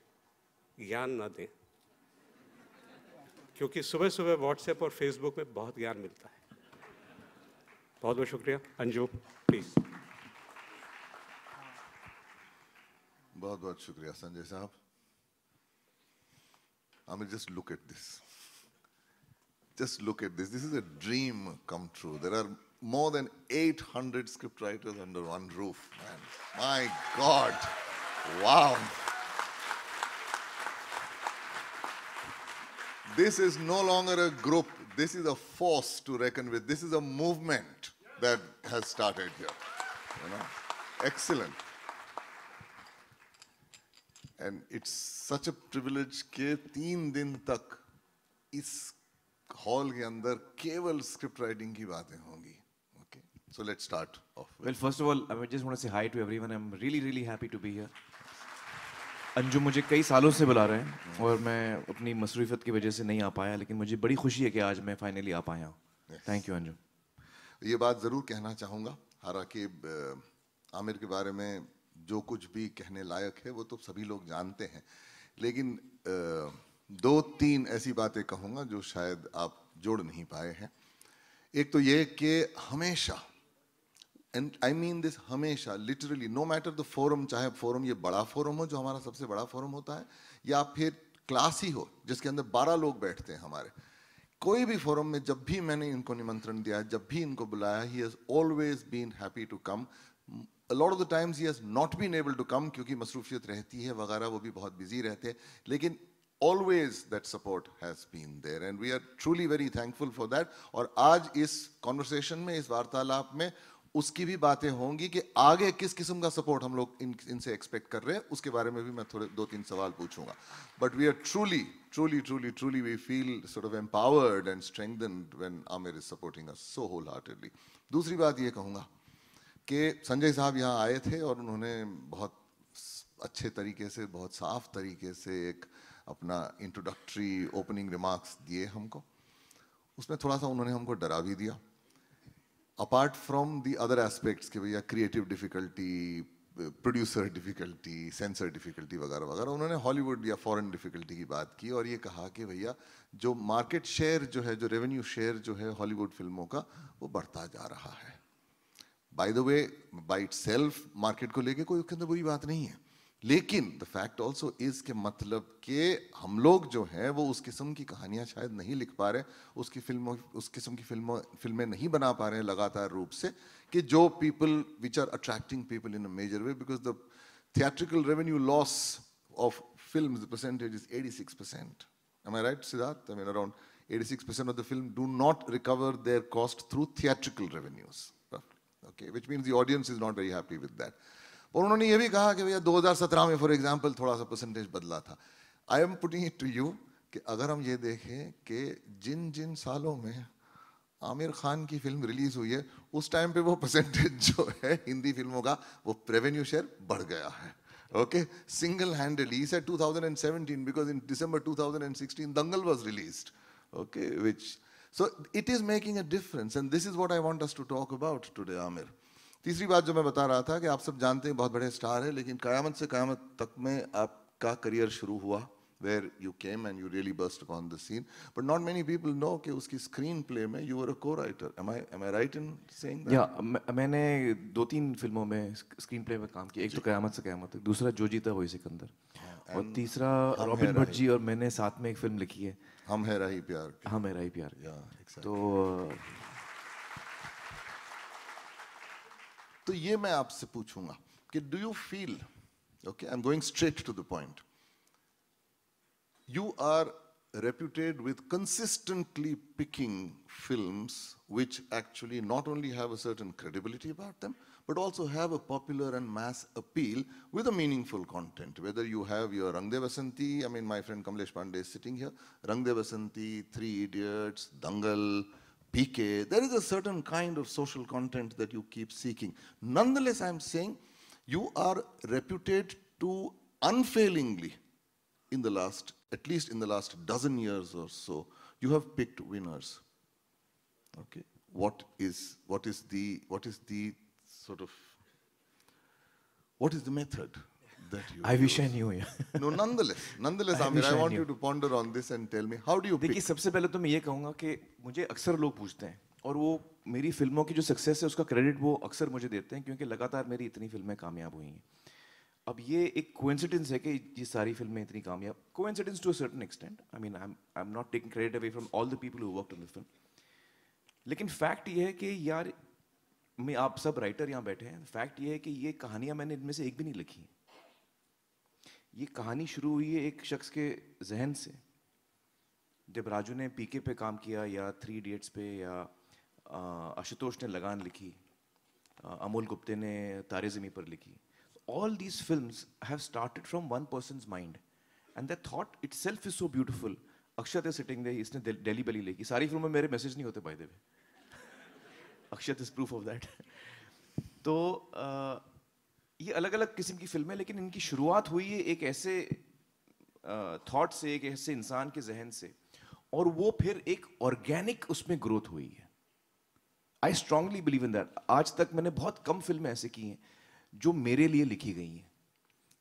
ज्ञान ना दें क्योंकि सुबह सुबह व्हाट्सएप और फेसबुक में बहुत ज्ञान मिलता है बहुत बहुत शुक्रिया अंजू प्लीज़ बहुत बहुत शुक्रिया संजय साहब I mean just look at this just look at this this is a dream come true there are more than 800 scriptwriters under one roof. Man. My God. Wow. This is no longer a group. This is a force to reckon with. This is a movement that has started here. You know? Excellent. And it's such a privilege. के three दिन तक इस hall के अंदर केवल script ki baatein hongi. So let's start off. Well, first of all, I just want to say hi to everyone. I'm really, really happy to be here. Anju मुझे कई सालों से बुला रहे हैं और मैं अपनी मसरूफियत की वजह से नहीं आ पाया लेकिन मुझे बड़ी खुशी है कि आज मैं फाइनली आ पाया थैंक यू अंजू ये बात ज़रूर कहना चाहूँगा हालांकि आमिर के बारे में जो कुछ भी कहने लायक है वो तो सभी लोग जानते हैं लेकिन दो तीन ऐसी बातें कहूँगा जो शायद आप जोड़ नहीं पाए हैं एक तो ये कि हमेशा एंड आई मीन दिस हमेशा literally no matter the forum चाहे फोरम ये बड़ा फोरम हो जो हमारा सबसे बड़ा फोरम होता है या फिर क्लास ही हो जिसके अंदर बारह लोग बैठते हैं हमारे कोई भी फोरम में जब भी मैंने इनको निमंत्रण दिया जब भी इनको बुलाया he has always been happy to come lot of the times he has not been able to come क्योंकि मसरूफियत रहती है वगैरह वो भी बहुत बिजी रहते हैं लेकिन always that support has been there and we are truly very thankful for that और आज इस कॉन्वर्सेशन में इस वार्तालाप में उसकी भी बातें होंगी कि आगे किस किस्म का सपोर्ट हम लोग इन इनसे एक्सपेक्ट कर रहे हैं उसके बारे में भी मैं थोड़े दो तीन सवाल पूछूंगा but we are truly truly truly truly we feel sort of empowered and strengthened when Aamir is supporting us so wholeheartedly दूसरी बात ये कहूँगा कि संजय साहब यहाँ आए थे और उन्होंने बहुत अच्छे तरीके से बहुत साफ तरीके से एक अपना इंट्रोडक्ट्री ओपनिंग रिमार्क्स दिए हमको उसमें थोड़ा सा उन्होंने हमको डरा भी दिया apart from the other aspects के भैया creative difficulty producer difficulty censor difficulty वगैरह वगैरह उन्होंने हॉलीवुड या foreign डिफिकल्टी की बात की और ये कहा कि भैया जो मार्केट शेयर जो है जो रेवेन्यू शेयर जो है हॉलीवुड फिल्मों का वो बढ़ता जा रहा है by the way by itself market को लेकर कोई उसके अंदर बुरी बात नहीं है लेकिन द फैक्ट ऑल्सो के मतलब के हम लोग जो हैं वो उस किस्म की कहानियां शायद नहीं लिख पा रहे उसकी फिल्मों उस किस्म की फिल्मों फिल्में नहीं बना पा रहे हैं लगातार रूप से कि जो people which are attracting people in a major way because the theatrical revenue loss of film percentage is eighty six percent am I right Siddharth I mean around eighty six percent of the film do not recover their cost through theatrical revenues okay which means the audience is not very happy with that और उन्होंने ये भी कहा कि भैया 2017 में for example थोड़ा सा परसेंटेज बदला था I am putting it to you कि अगर हम ये देखें कि जिन जिन सालों में आमिर खान की फिल्म रिलीज हुई है उस टाइम पे वो परसेंटेज जो है हिंदी फिल्मों का वो रेवेन्यू शेयर बढ़ गया है okay single handedly is two thousand because in December to Dangal was release okay which so it is making a difference and this is what I want us to talk about today Aamir तीसरी बात जो मैं बता रहा था कि आप सब जानते हैं बहुत बड़े स्टार है लेकिन कयामत से कयामत तक में आपका करियर शुरू हुआ where you came and you really burst upon the scene but not many people know कि उसकी स्क्रीन प्ले में you are a co writer am I am I right in saying या मैंने दो तीन फिल्मों में स्क्रीन प्ले में काम किया एक तो कयामत से कयामत है दूसरा जो जीता हुई सिकंदर और तीसरा रॉबिन भट्ट जी और मैंने साथ में एक फिल्म लिखी है हम है राही प्यार हम है राही प्यार तो तो ये मैं आपसे पूछूंगा कि do you feel okay i'm going straight to the point you are reputed with consistently picking films which actually not only have a certain credibility about them but also have a popular and mass appeal with a meaningful content whether you have your rangde vasanti i mean my friend kamlesh pandey is sitting here rangde vasanti three idiots dangal PK, there is a certain kind of social content that you keep seeking. Nonetheless, I'm saying you are reputed to unfailingly in the last, at least in the last dozen years or so, you have picked winners. Okay, what is what is the what is the sort of what is the method? that you I use. wish I knew you. no, nonetheless, nonetheless, I Amir, I, I want you to ponder on this and tell me how do you देखिए सबसे पहले तो मैं ये कहूँगा कि मुझे अक्सर लोग पूछते हैं और वो मेरी फिल्मों की जो सक्सेस है उसका क्रेडिट वो अक्सर मुझे देते हैं क्योंकि लगातार मेरी इतनी फिल्में कामयाब हुई हैं अब ये एक कोइंसिडेंस है कि ये सारी फिल्में इतनी कामयाब coincidence to a certain extent I mean I am not taking credit away from all the people who worked on the film लेकिन फैक्ट ये है कि यार मैं आप सब राइटर यहाँ बैठे हैं फैक्ट ये है कि ये कहानियाँ मैंने इनमें से एक भी नहीं लिखी हैं ये कहानी शुरू हुई है एक शख्स के जहन से जब राजू ने पीके पे काम किया या थ्री इडियट्स पे या आशुतोष ने लगान लिखी अमोल गुप्ते ने तारे ज़मी पर लिखी these film have started from one person mind and the thought itself is so beautiful Akshat है सिटिंग दे इसने डेली बली लिखी सारी फिल्मों में मेरे मैसेज नहीं होते पाए the Akshat is proof of that तो ये अलग अलग किस्म की फिल्में लेकिन इनकी शुरुआत हुई है एक ऐसे थॉट से एक ऐसे इंसान के जहन से और वो फिर एक ऑर्गेनिक उसमें ग्रोथ हुई है I strongly believe in that आज तक मैंने बहुत कम फिल्में ऐसे की हैं जो मेरे लिए लिखी गई हैं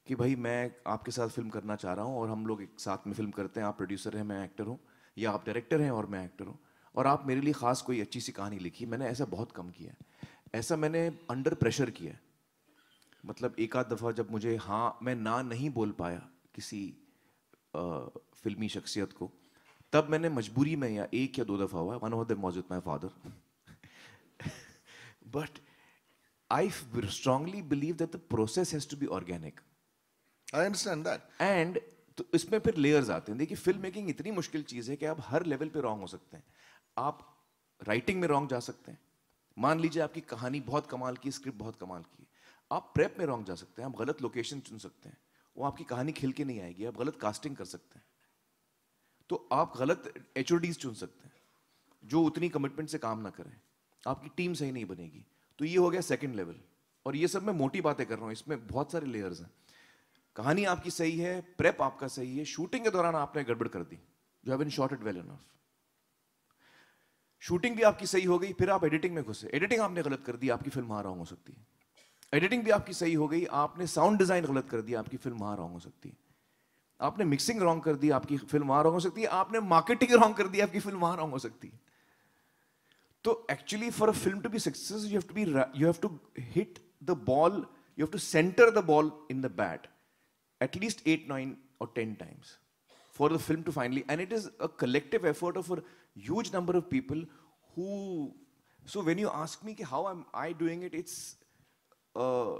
कि भाई मैं आपके साथ फिल्म करना चाह रहा हूँ और हम लोग एक साथ में फिल्म करते हैं आप प्रोड्यूसर हैं मैं एक्टर हूँ या आप डायरेक्टर हैं और मैं एक्टर हूँ और आप मेरे लिए ख़ास कोई अच्छी सी कहानी लिखी मैंने ऐसा बहुत कम किया ऐसा मैंने अंडर प्रेशर किया है मतलब एक आध दफ़ा जब मुझे हाँ मैं ना नहीं बोल पाया किसी आ, फिल्मी शख्सियत को तब मैंने मजबूरी में या एक या दो दफ़ा हुआ वन ऑफ द मौजूद my father but I strongly believe that the process has to be organic I understand that and तो इसमें फिर लेयर्स आते हैं देखिए फिल्म मेकिंग इतनी मुश्किल चीज़ है कि आप हर लेवल पे रॉन्ग हो सकते हैं आप राइटिंग में रॉन्ग जा सकते हैं मान लीजिए आपकी कहानी बहुत कमाल की स्क्रिप्ट बहुत कमाल की आप प्रेप में रॉन्ग जा सकते हैं आप गलत लोकेशन चुन सकते हैं वो आपकी कहानी खिल के नहीं आएगी आप गलत कास्टिंग कर सकते हैं तो आप गलत एच चुन सकते हैं जो उतनी कमिटमेंट से काम ना करें आपकी टीम सही नहीं बनेगी तो ये हो गया सेकेंड लेवल और ये सब मैं मोटी बातें कर रहा हूँ इसमें बहुत सारे लेयर्स हैं कहानी आपकी सही है प्रेप आपका सही है शूटिंग के दौरान आपने गड़बड़ कर दी you have in short it well enough shooting भी आपकी सही हो गई फिर आप एडिटिंग में घुसे एडिटिंग आपने गलत कर दी आपकी फिल्म रॉन्ग हो सकती है एडिटिंग भी आपकी सही हो गई आपने साउंड डिज़ाइन गलत कर दिया आपकी फिल्म वहां रॉन्ग हो सकती है आपने मिक्सिंग रॉन्ग कर दी आपकी फिल्म वहां रॉन्ग हो सकती है आपने मार्केटिंग रॉन्ग कर दी आपकी फिल्म वहां रॉन्ग हो सकती है तो actually for a film to be success you have to be you have to hit the ball you have to centre the ball in the bat at least at nine और ten times for the film to finally end it is a collective effort of huge number of people who so when you ask me कि how am I doing it it's uh,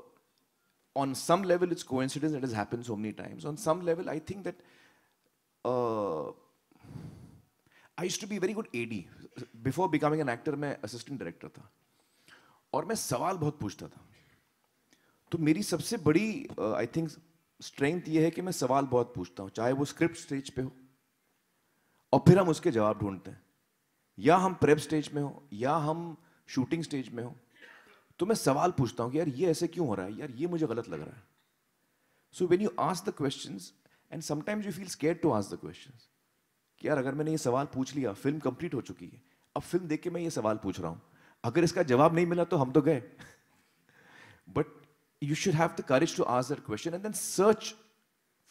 on some level it's coincidence that it has happened so many times. On some level, I think that uh, I used to be very good AD. Before becoming an actor, मैं assistant director Tha. और मैं सवाल बहुत पूछता था तो मेरी सबसे बड़ी आई थिंक स्ट्रेंथ ये है कि मैं सवाल बहुत पूछता हूँ चाहे वो स्क्रिप्ट स्टेज पे हो और फिर हम उसके जवाब ढूंढते हैं या हम प्रेप स्टेज में हो या हम शूटिंग स्टेज में हो तो मैं सवाल पूछता हूं कि यार ये ऐसे क्यों हो रहा है यार ये मुझे गलत लग रहा है so when you ask the question and sometimes you feel scare to ask the question कि यार अगर मैंने ये सवाल पूछ लिया फिल्म कंप्लीट हो चुकी है अब फिल्म देख के मैं ये सवाल पूछ रहा हूं अगर इसका जवाब नहीं मिला तो हम तो गए but you should have the courage to answer question and then search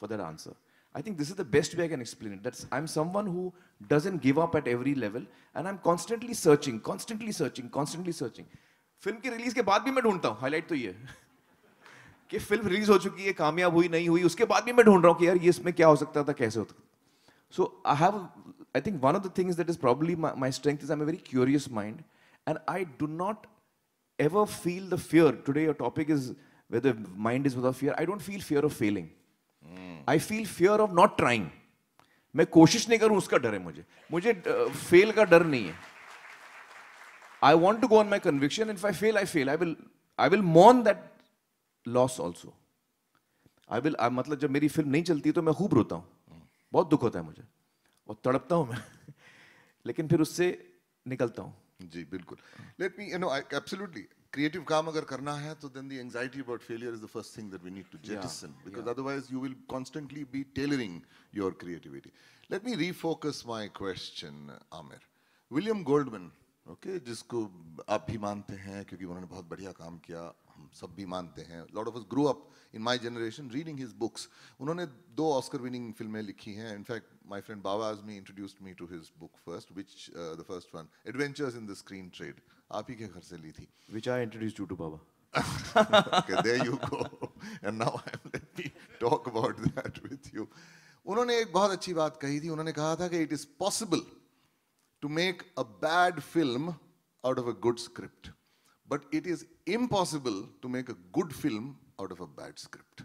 for that answer I think this is the best way I can explain it that's I am someone who doesn't give up at every level and I am constantly searching constantly searching constantly searching film की release के बाद भी मैं ढूंढता हूँ highlight तो ये कि फिल्म रिलीज हो चुकी है कामयाब हुई नहीं हुई उसके बाद भी मैं ढूंढ रहा हूँ कि यार ये इसमें क्या हो सकता था कैसे होता so I have I think one of the things that is probably my strength is I am very curious mind and I do not ever feel the fear today your topic is where the mind is without fear. I don't feel fear of failing I feel feel of not trying मैं कोशिश नहीं करूं उसका डर है मुझे मुझे fail uh, का डर नहीं है I want to go on my conviction, and if I fail, I fail. I will, I will mourn that loss also. I I will मतलब जब मेरी फिल्म नहीं चलती तो मैं खूब रोता हूँ बहुत दुख होता है मुझे और तड़पता हूँ मैं लेकिन फिर उससे निकलता हूँ जी बिल्कुल let me you know absolutely creative काम अगर करना है तो then the anxiety about failure is the first thing that we need to jettison yeah, because yeah. otherwise you will constantly be tailoring your creativity let me refocus my question amir william goldman okay okay, जिसको आप भी मानते हैं क्योंकि उन्होंने बहुत बढ़िया काम किया हम सब भी मानते हैं lot of us grow up in my generation reading his books उन्होंने दो ऑस्कर विनिंग फिल्में लिखी हैं in fact my friend Baba Azmi introduced me to his book first which the first one adventures in the screen trade आप ही के घर से ली थी which I introduce you to Baba okay, there you go. And now I'm, let me talk about that with you उन्होंने एक बहुत अच्छी बात कही थी उन्होंने कहा था कि it is possible to make a bad film out of a good script. But it is impossible to make a good film out of a bad script.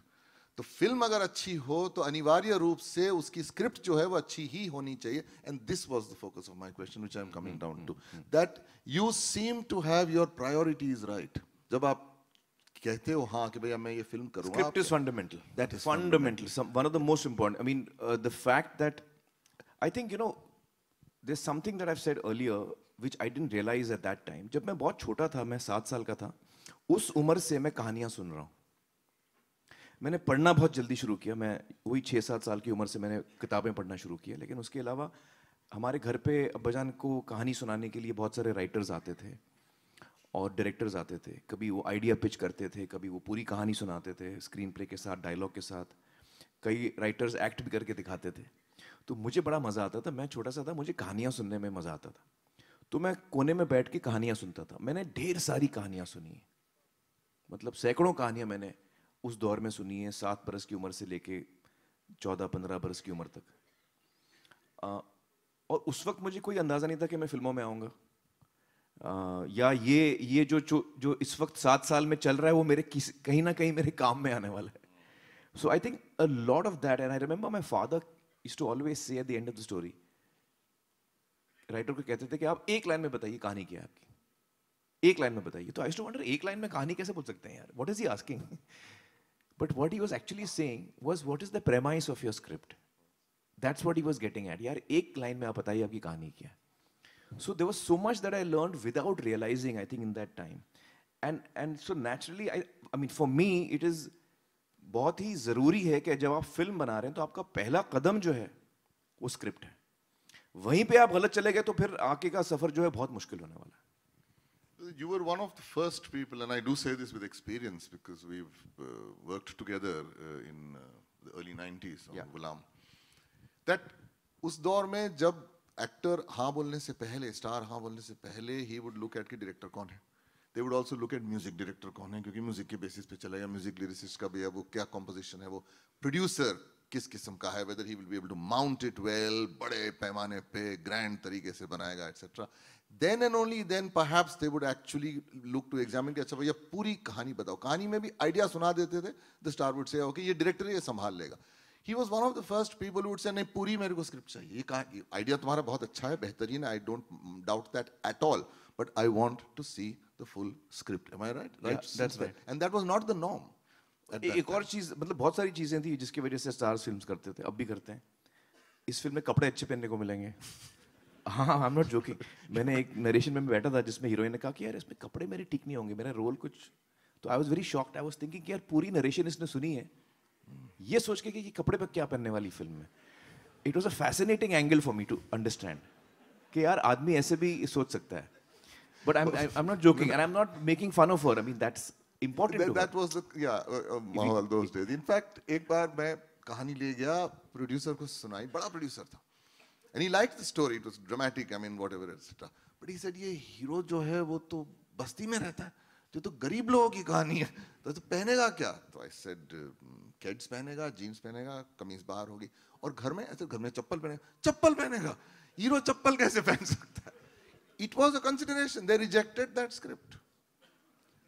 तो फिल्म अगर अच्छी हो तो अनिवार्य रूप से उसकी स्क्रिप्ट जो है वो अच्छी ही होनी चाहिए and this was the focus of my question which I am coming down to that you seem to have your priorities right जब आप कहते हो हाँ कि भैया मैं ये फिल्म करूँगा script is fundamental that is fundamental one of the most important I mean the fact that I think you know this something that I said earlier which I didn't realise at that time जब मैं बहुत छोटा था मैं सात साल का था उस उम्र से मैं कहानियां सुन रहा हूँ मैंने पढ़ना बहुत जल्दी शुरू किया मैं वही छः सात साल की उम्र से मैंने किताबें पढ़ना शुरू किया लेकिन उसके अलावा हमारे घर पे अब्बाजान को कहानी सुनाने के लिए बहुत सारे राइटर्स आते थे और डायरेक्टर्स आते थे कभी वो आइडिया पिच करते थे कभी वो पूरी कहानी सुनाते थे स्क्रीन प्ले के साथ डायलॉग के साथ कई राइटर्स एक्ट भी करके दिखाते थे तो मुझे बड़ा मज़ा आता था मैं छोटा सा था मुझे कहानियां सुनने में मज़ा आता था तो मैं कोने में बैठ के कहानियां सुनता था मैंने ढेर सारी कहानियां सुनी है मतलब सैकड़ों कहानियां मैंने उस दौर में सुनी है सात बरस की उम्र से लेके चौदह पंद्रह बरस की उम्र तक आ, और उस वक्त मुझे कोई अंदाज़ा नहीं था कि मैं फिल्मों में आऊंगा या ये ये जो जो इस वक्त सात साल में चल रहा है वो मेरे किस कहीं ना कहीं मेरे काम में आने वाला है so I think a lot of that and I remember my father used to always say at the end of the story writer को कहते थे कि आप एक लाइन में बताइए कहानी क्या है आपकी एक लाइन में बताइए तो आई टू वंडर एक लाइन में कहानी कैसे बोल सकते हैं यार what is he asking but what he was actually saying was what is the premise of your script that's what he was getting at यार एक लाइन में आप बताइए आपकी कहानी क्या है so there was so much that I learn without realising I think in that time and and so naturally I I mean for me it is बहुत ही ज़रूरी है कि जब आप फिल्म बना रहे हैं तो आपका पहला कदम जो है वो स्क्रिप्ट है वहीं पे आप गलत चले गए तो फिर आगे का सफ़र जो है बहुत मुश्किल होने वाला है You were one of the first people, and I do say this with experience because we've uh, worked together uh, in uh, the early उस दौर में जब एक्टर हाँ बोलने से पहले स्टार हाँ बोलने से पहले ही वुड लुक एट के डायरेक्टर कौन है they would also look at music director कौन है क्योंकि म्यूजिक के बेसिस पे चला गया म्यूजिक लिरिसिस्ट का भी है वो क्या कॉम्पोजिशन है वो प्रोड्यूसर किस किस्म का है whether he will be able to mount it well बड़े पैमाने पे ग्रैंड तरीके से बनाएगा etcetera then and only then perhaps they would actually look to examine अच्छा भैया पूरी कहानी बताओ कहानी में भी आइडिया सुना देते थे the star would say okay ये डायरेक्टर ये संभाल लेगा he was one of the first people would say नहीं पूरी मेरे को स्क्रिप्ट चाहिए आइडिया तुम्हारा बहुत अच्छा है बेहतरीन I don't doubt that at all but I want to see the full script. Am I right? Right. Yeah, that's right. And that was not the norm. एक और चीज मतलब बहुत सारी चीजें थी जिसकी वजह से स्टार्स फिल्म करते थे अब भी करते हैं इस फिल्म में कपड़े अच्छे पहनने को मिलेंगे हाँ आई एम नॉट जोकिंग मैंने एक नरेशन में बैठा था जिसमें हीरोइन ने कहा कि यार इसमें कपड़े मेरे ठीक नहीं होंगे मेरा रोल कुछ तो I was very shocked I was thinking यार पूरी नरेशन इसने सुनी है ये सोच के कि ये कपड़े पर क्या पहनने वाली फिल्म में it was a fascinating angle for me to understand कि यार आदमी ऐसे भी सोच सकता है But I'm, I, I'm not joking, and I'm not making fun of her. I mean, that's important. That, to that her. was the yeah uh, uh, Mahal those days. In fact, एक बार मैं कहानी ले गया producer को सुनाई. बड़ा producer था. And he liked the story. It was dramatic. I mean, whatever, etc. But he said ये hero जो है वो तो बस्ती में रहता है. ये तो गरीब लोगों की कहानी है तो, तो पहनेगा क्या तो आई सेड किड्स पहनेगा जीन्स पहनेगा कमीज बाहर होगी और घर में ऐसे घर में चप्पल पहनेगा चप्पल पहनेगा हीरो चप्पल कैसे पहन सकता है It was a consideration. They rejected that script.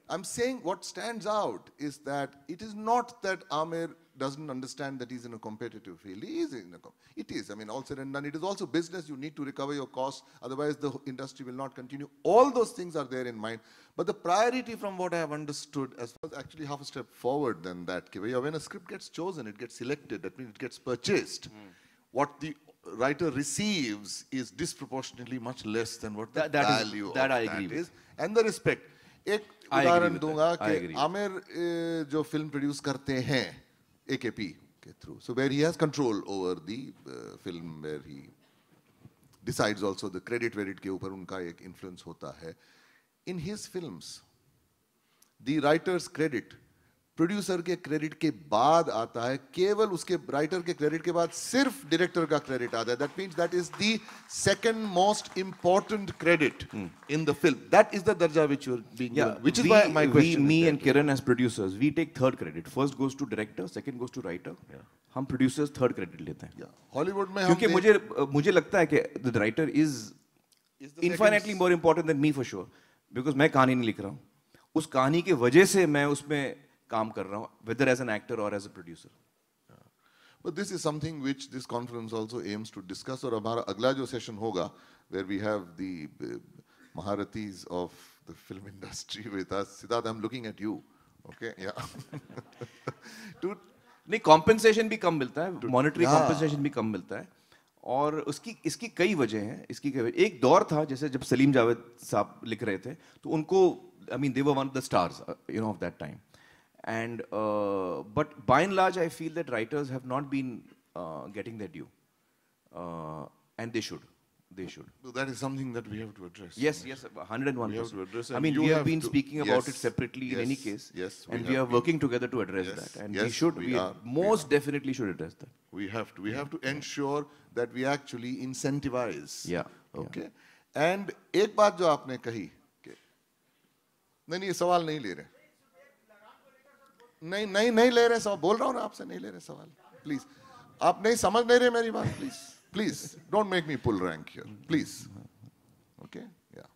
I'm saying what stands out is that it is not that Amir doesn't understand that he's in a competitive field. He is in a com It is. I mean, all said and done, it is also business. You need to recover your costs. Otherwise, the industry will not continue. All those things are there in mind. But the priority from what I have understood as far as actually half a step forward than that, when a script gets chosen, it gets selected. That means it gets purchased. Mm. What the writer receives is disproportionately much less than what the that, that value is, that of I that agree is with. and the respect. एक उदाहरण दूंगा कि आमिर जो film produce करते हैं AKP के through so where he has control over the film where he decides also the credit वेडिट के ऊपर उनका एक इन्फ्लुएंस होता है in his films the writer's credit producer के क्रेडिट के बाद आता है केवल उसके राइटर के क्रेडिट के बाद सिर्फ डायरेक्टर का क्रेडिट आता है that means that is the second most important credit in the film that is the दर्जा which you're being yeah, given, which is we, why my question we, me and kiran as producers we take third credit first goes to director second हम producers third credit लेते हैं Hollywood yeah. में क्योंकि मुझे मुझे लगता है कि the writer is infinitely more important than me for sure because मैं कहानी नहीं लिख रहा हूँ उस कहानी के वजह से मैं उसमें काम कर रहा हूँ वेदर एज एन एक्टर और as a producer But this is something which this conference also aims to discuss. और हमारा अगला जो सेशन होगा, where we have the uh, Maharathis of the film industry with us. Siddharth, I'm looking at you. Okay, yeah. to नहीं compensation भी कम मिलता है मॉनिटरी कॉम्पेंसेशन भी कम मिलता है और उसकी इसकी कई वजह हैं इसकी कई एक दौर था जैसे जब सलीम जावेद साहब लिख रहे थे तो उनको I mean they're one of the stars you know of that time And, uh, but by and large, I feel that writers have not been uh, getting their due. Uh, and they should. They should. So that is something that we have to address. Yes, yes, 101 We have to address I mean, we have, have been speaking yes, about it separately yes, in any case. Yes, we And we are working together to address yes, that. And yes, we should, we, we are, most we are. definitely should address that. We have to. We have to ensure that we actually incentivize. Yeah. Okay. Yeah. And एक बात जो आपने कही, नहीं ये सवाल नहीं ले रहे नहीं नहीं नहीं ले रहे सवाल बोल रहा हूँ ना आपसे नहीं ले रहे सवाल प्लीज आप नहीं समझ नहीं रहे मेरी बात please please don't make me pull rank here please okay या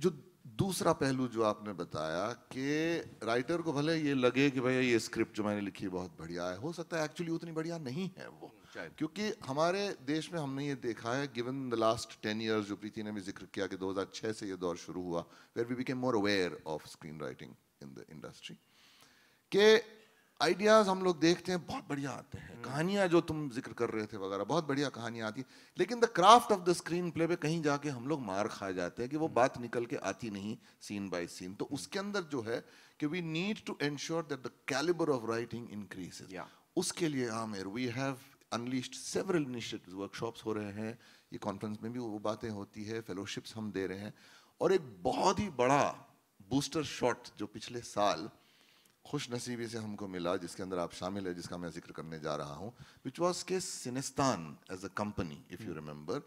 जो दूसरा पहलू जो आपने बताया कि राइटर को भले ये लगे कि भैया ये स्क्रिप्ट जो मैंने लिखी बहुत बढ़िया है हो सकता है एक्चुअली उतनी बढ़िया नहीं है वो क्योंकि हमारे देश में हमने ये देखा है given the last ten years जो प्रीति ने भी जिक्र किया कि 2006 से ये दौर शुरू हुआ where we became more aware of screen writing in the industry के आइडियाज हम लोग देखते हैं बहुत बढ़िया आते हैं hmm. कहानियां जो तुम जिक्र कर रहे थे वगैरह बहुत बढ़िया कहानियां आती लेकिन the craft of the screen play पे कहीं जाके हम लोग मार खा जाते हैं कि वो हम्म। बात निकल के आती नहीं सीन बाय सीन तो हम्म। उसके अंदर जो है कि we need to ensure that the calibre of writing increase उसके लिए Aamir we have enlist several initiative workshops हो रहे हैं ये कॉन्फ्रेंस में भी वो बातें होती है फेलोशिप्स हम दे रहे हैं और एक बहुत ही बड़ा बूस्टर शॉट जो पिछले साल खुश नसीबी से हमको मिला जिसके अंदर आप शामिल है जिसका मैं जिक्र करने जा रहा हूँ विच वॉज के Cinestaan as a company if you remember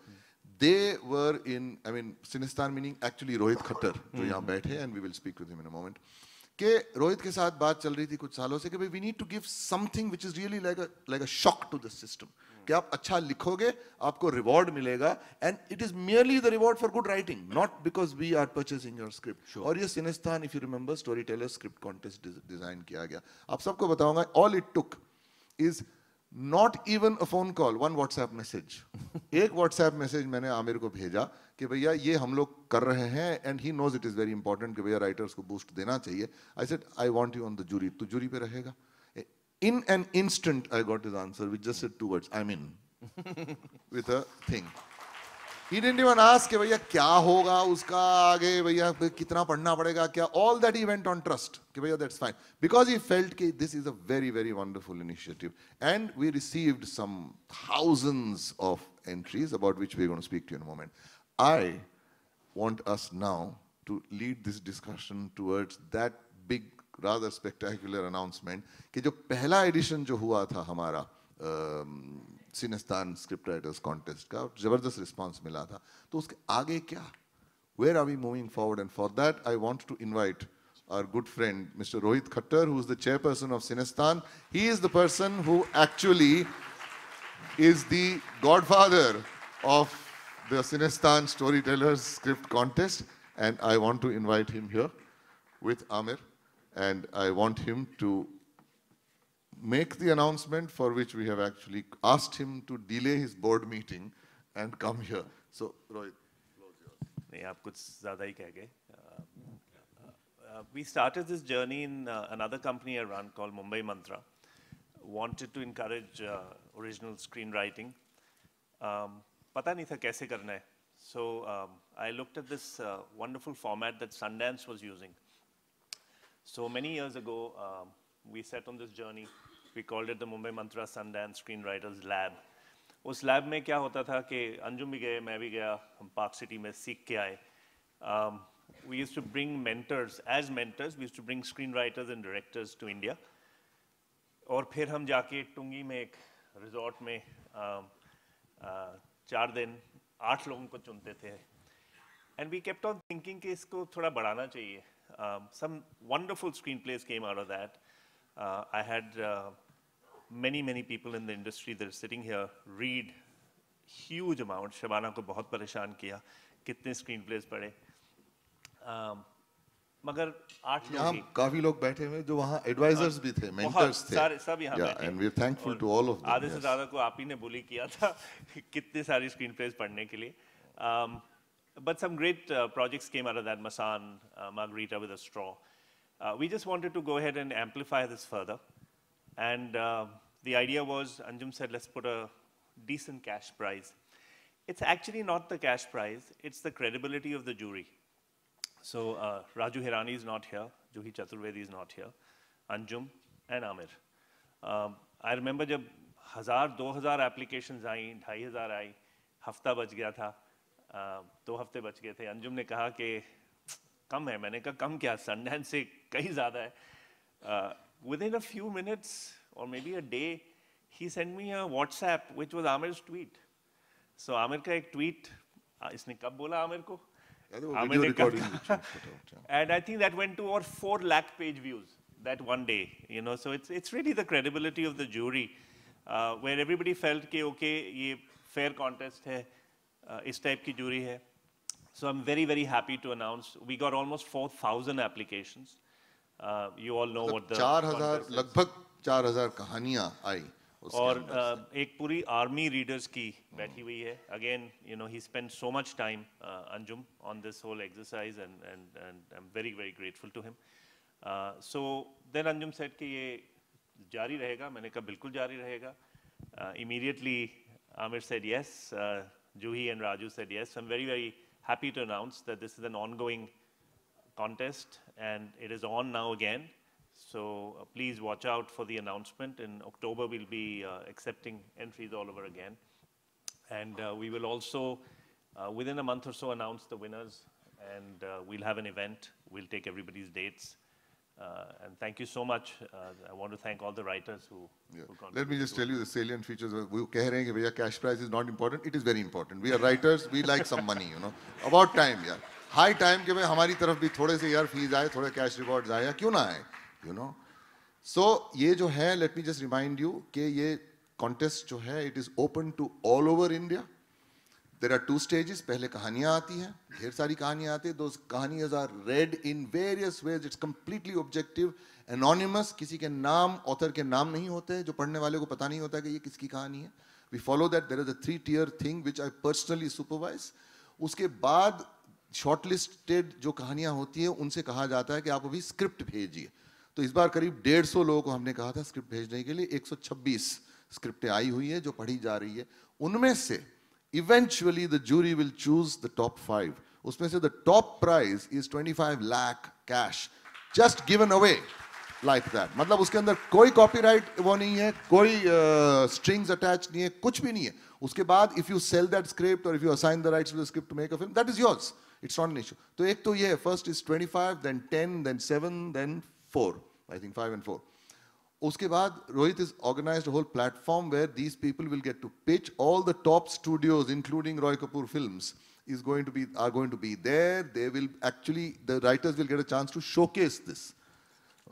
they were in I mean Cinestaan meaning actually Rohit Khattar जो hmm. यहाँ बैठे and we will speak with him in a moment कि रोहित के साथ बात चल रही थी कुछ सालों से कि भाई we need to give something which is really like like a shock to the system कि आप अच्छा लिखोगे आपको रिवॉर्ड मिलेगा and it is merely the reward for good writing not because we are purchasing your script और ये Cinestaan if you remember storyteller script contest design किया गया आप सबको बताऊंगा all it took is not even a phone call one WhatsApp message एक WhatsApp message मैंने आमिर को भेजा कि भैया ये हम लोग कर रहे हैं and he knows it is very important कि भैया राइटर्स को बूस्ट देना चाहिए I said I want you on the jury तो जूरी पे रहेगा in an instant I got his answer with just two words I mean with a thing He didn't even ask के भैया क्या होगा उसका आगे भैया कितना पढ़ना पड़ेगा क्या all that event on trust कि भैया that's fine because he felt कि this is a very very wonderful initiative and we received some thousands of entries about which we going to speak to you in I want us now to lead this discussion towards that big, rather spectacular announcement That the first edition, जो हुआ था हमारा Cinestaan script writers contest का जबरदस्त response मिला था तो उसके आगे क्या where are we moving forward and for our good friend, Mr. Rohit Khattar, who is the chairperson of Sinestan. He is the person who actually is the godfather of the Sinestan Storytellers Script Contest, and I want to invite him here with Amir, and I want him to make the announcement for which we have actually asked him to delay his board meeting and come here. So, Roy. नहीं uh, uh, we started this journey in uh, another company I run called Mumbai Mantra. Wanted to encourage uh, original screenwriting. Um, पता नहीं था कैसे करना है so I look at this wonderful format that Sundance was using so many years ago we set on this journey we called it the Mumbai Mantra Sundance screen writers lab उस lab में क्या होता था कि अंजुम भी गए मैं भी गया हम पार्क सिटी में सीख के आए we use to bring bring as as we use to bring screen writers and directors to India और फिर हम जाके टुंगी में एक रिजॉर्ट में um, uh, चार दिन आठ लोगों को चुनते थे and we kept on thinking कि इसको थोड़ा बढ़ाना चाहिए some wonderful screen plays came are of that I had many many people in the industry there sitting here read huge amount Shabana को बहुत परेशान किया कितने स्क्रीन प्लेस पड़े मगर आठ यहाँ काफी लोग बैठे हुए जो वहाँ एडवाइजर्स भी थे मेंटर्स थे सारे सब यहाँ and we thankful to all of आधे से ज्यादा को आप ही ने बुली किया था कितने सारी स्क्रीन प्लेस पढ़ने के लिए but some great projects came out that Masaan Margarita with a straw we just wanted to go ahead and amplify this further and the idea was Anjum said, let's put a decent cash prize. It's actually not the cash prize, it's the credibility of the jury. So uh, Raju Hirani is not here. Juhi Chaturvedi is not here. Anjum and Amir. Um, I remember जब हज़ार दो हज़ार application आई ढाई हज़ार आई हफ्ता बच गया था uh, दो हफ्ते बच गए थे अंजुम ने कहा कि कम है मैंने कहा कम क्या सनडैन से कहीं ज़्यादा है within a few minutes और maybe a day he send me a WhatsApp which was Aamir tweet so Aamir का एक ट्वीट इसने कब बोला आमिर को and I think that went to over 4 lakh page views that one day, you know. So it's, it's really the credibility of the jury uh, where everybody felt, ke, okay, ye fair contest hai, uh, is type ki jury hai. So I'm very, very happy to announce we got almost 4,000 applications. Uh, you all know what the... 4,000, लगभग 4,000 कहानियाँ आई और एक पूरी army readers की बैठी हुई है again you know he spend so much time Anjum on this whole exercise and and and I am very very grateful to him so then Anjum said कि ये जारी रहेगा मैंने कहा बिल्कुल जारी रहेगा immediately Aamir said yes Juhi and Raju said yes I am very very happy to announce that this is an ongoing contest and it is on now again So uh, please watch out for the announcement. In October, we'll be uh, accepting entries all over again. And uh, we will also, uh, within a month or so, announce the winners. And we'll have an event. We'll take everybody's dates. Uh, and thank you so much. Uh, I want to thank all the writers who. Yeah. who Let me just tell you the salient features. We are saying cash prize is not important. It is very important. We are writers. we like some money, you know. About time, yeah. High time that we, हमारी तरफ भी थोड़े से fees, fees आए थोड़े cash rewards you know so ये जो है let me just remind you कि ये कॉन्टेस्ट जो है it is open to all over India there are two stages पहले कहानियां आती हैं ढेर सारी कहानियां आती है दो कहानियाज are read in various ways it's completely objective anonymous किसी के नाम ऑथर के नाम नहीं होते जो पढ़ने वाले को पता नहीं होता कि ये किसकी कहानी है we follow that there is a three tier thing which I personally supervise उसके बाद शॉर्टलिस्टेड जो कहानियां होती हैं उनसे कहा जाता है कि आप अभी स्क्रिप्ट भेजिए तो इस बार करीब डेढ़ सौ लोगों को हमने कहा था स्क्रिप्ट भेजने के लिए 126 स्क्रिप्टें आई हुई हैं जो पढ़ी जा रही है उनमें से eventually the jury will choose the top five उसमें से the top prize is five lakh cash just given away like that मतलब उसके अंदर कोई कॉपीराइट वो नहीं है कोई स्ट्रिंग्स uh, अटैच नहीं है कुछ भी नहीं है उसके बाद if you sell that script और if you assign the rights to the script to make a film that is yours it's not an issue तो एक तो ये first is five then ten then seven then four I think five and four उसके बाद Rohit is organize whole platform where these people will get to pitch all the top studios including Roy Kapur film is going to be are going to be there they will actually the writers will get a chance to showcase this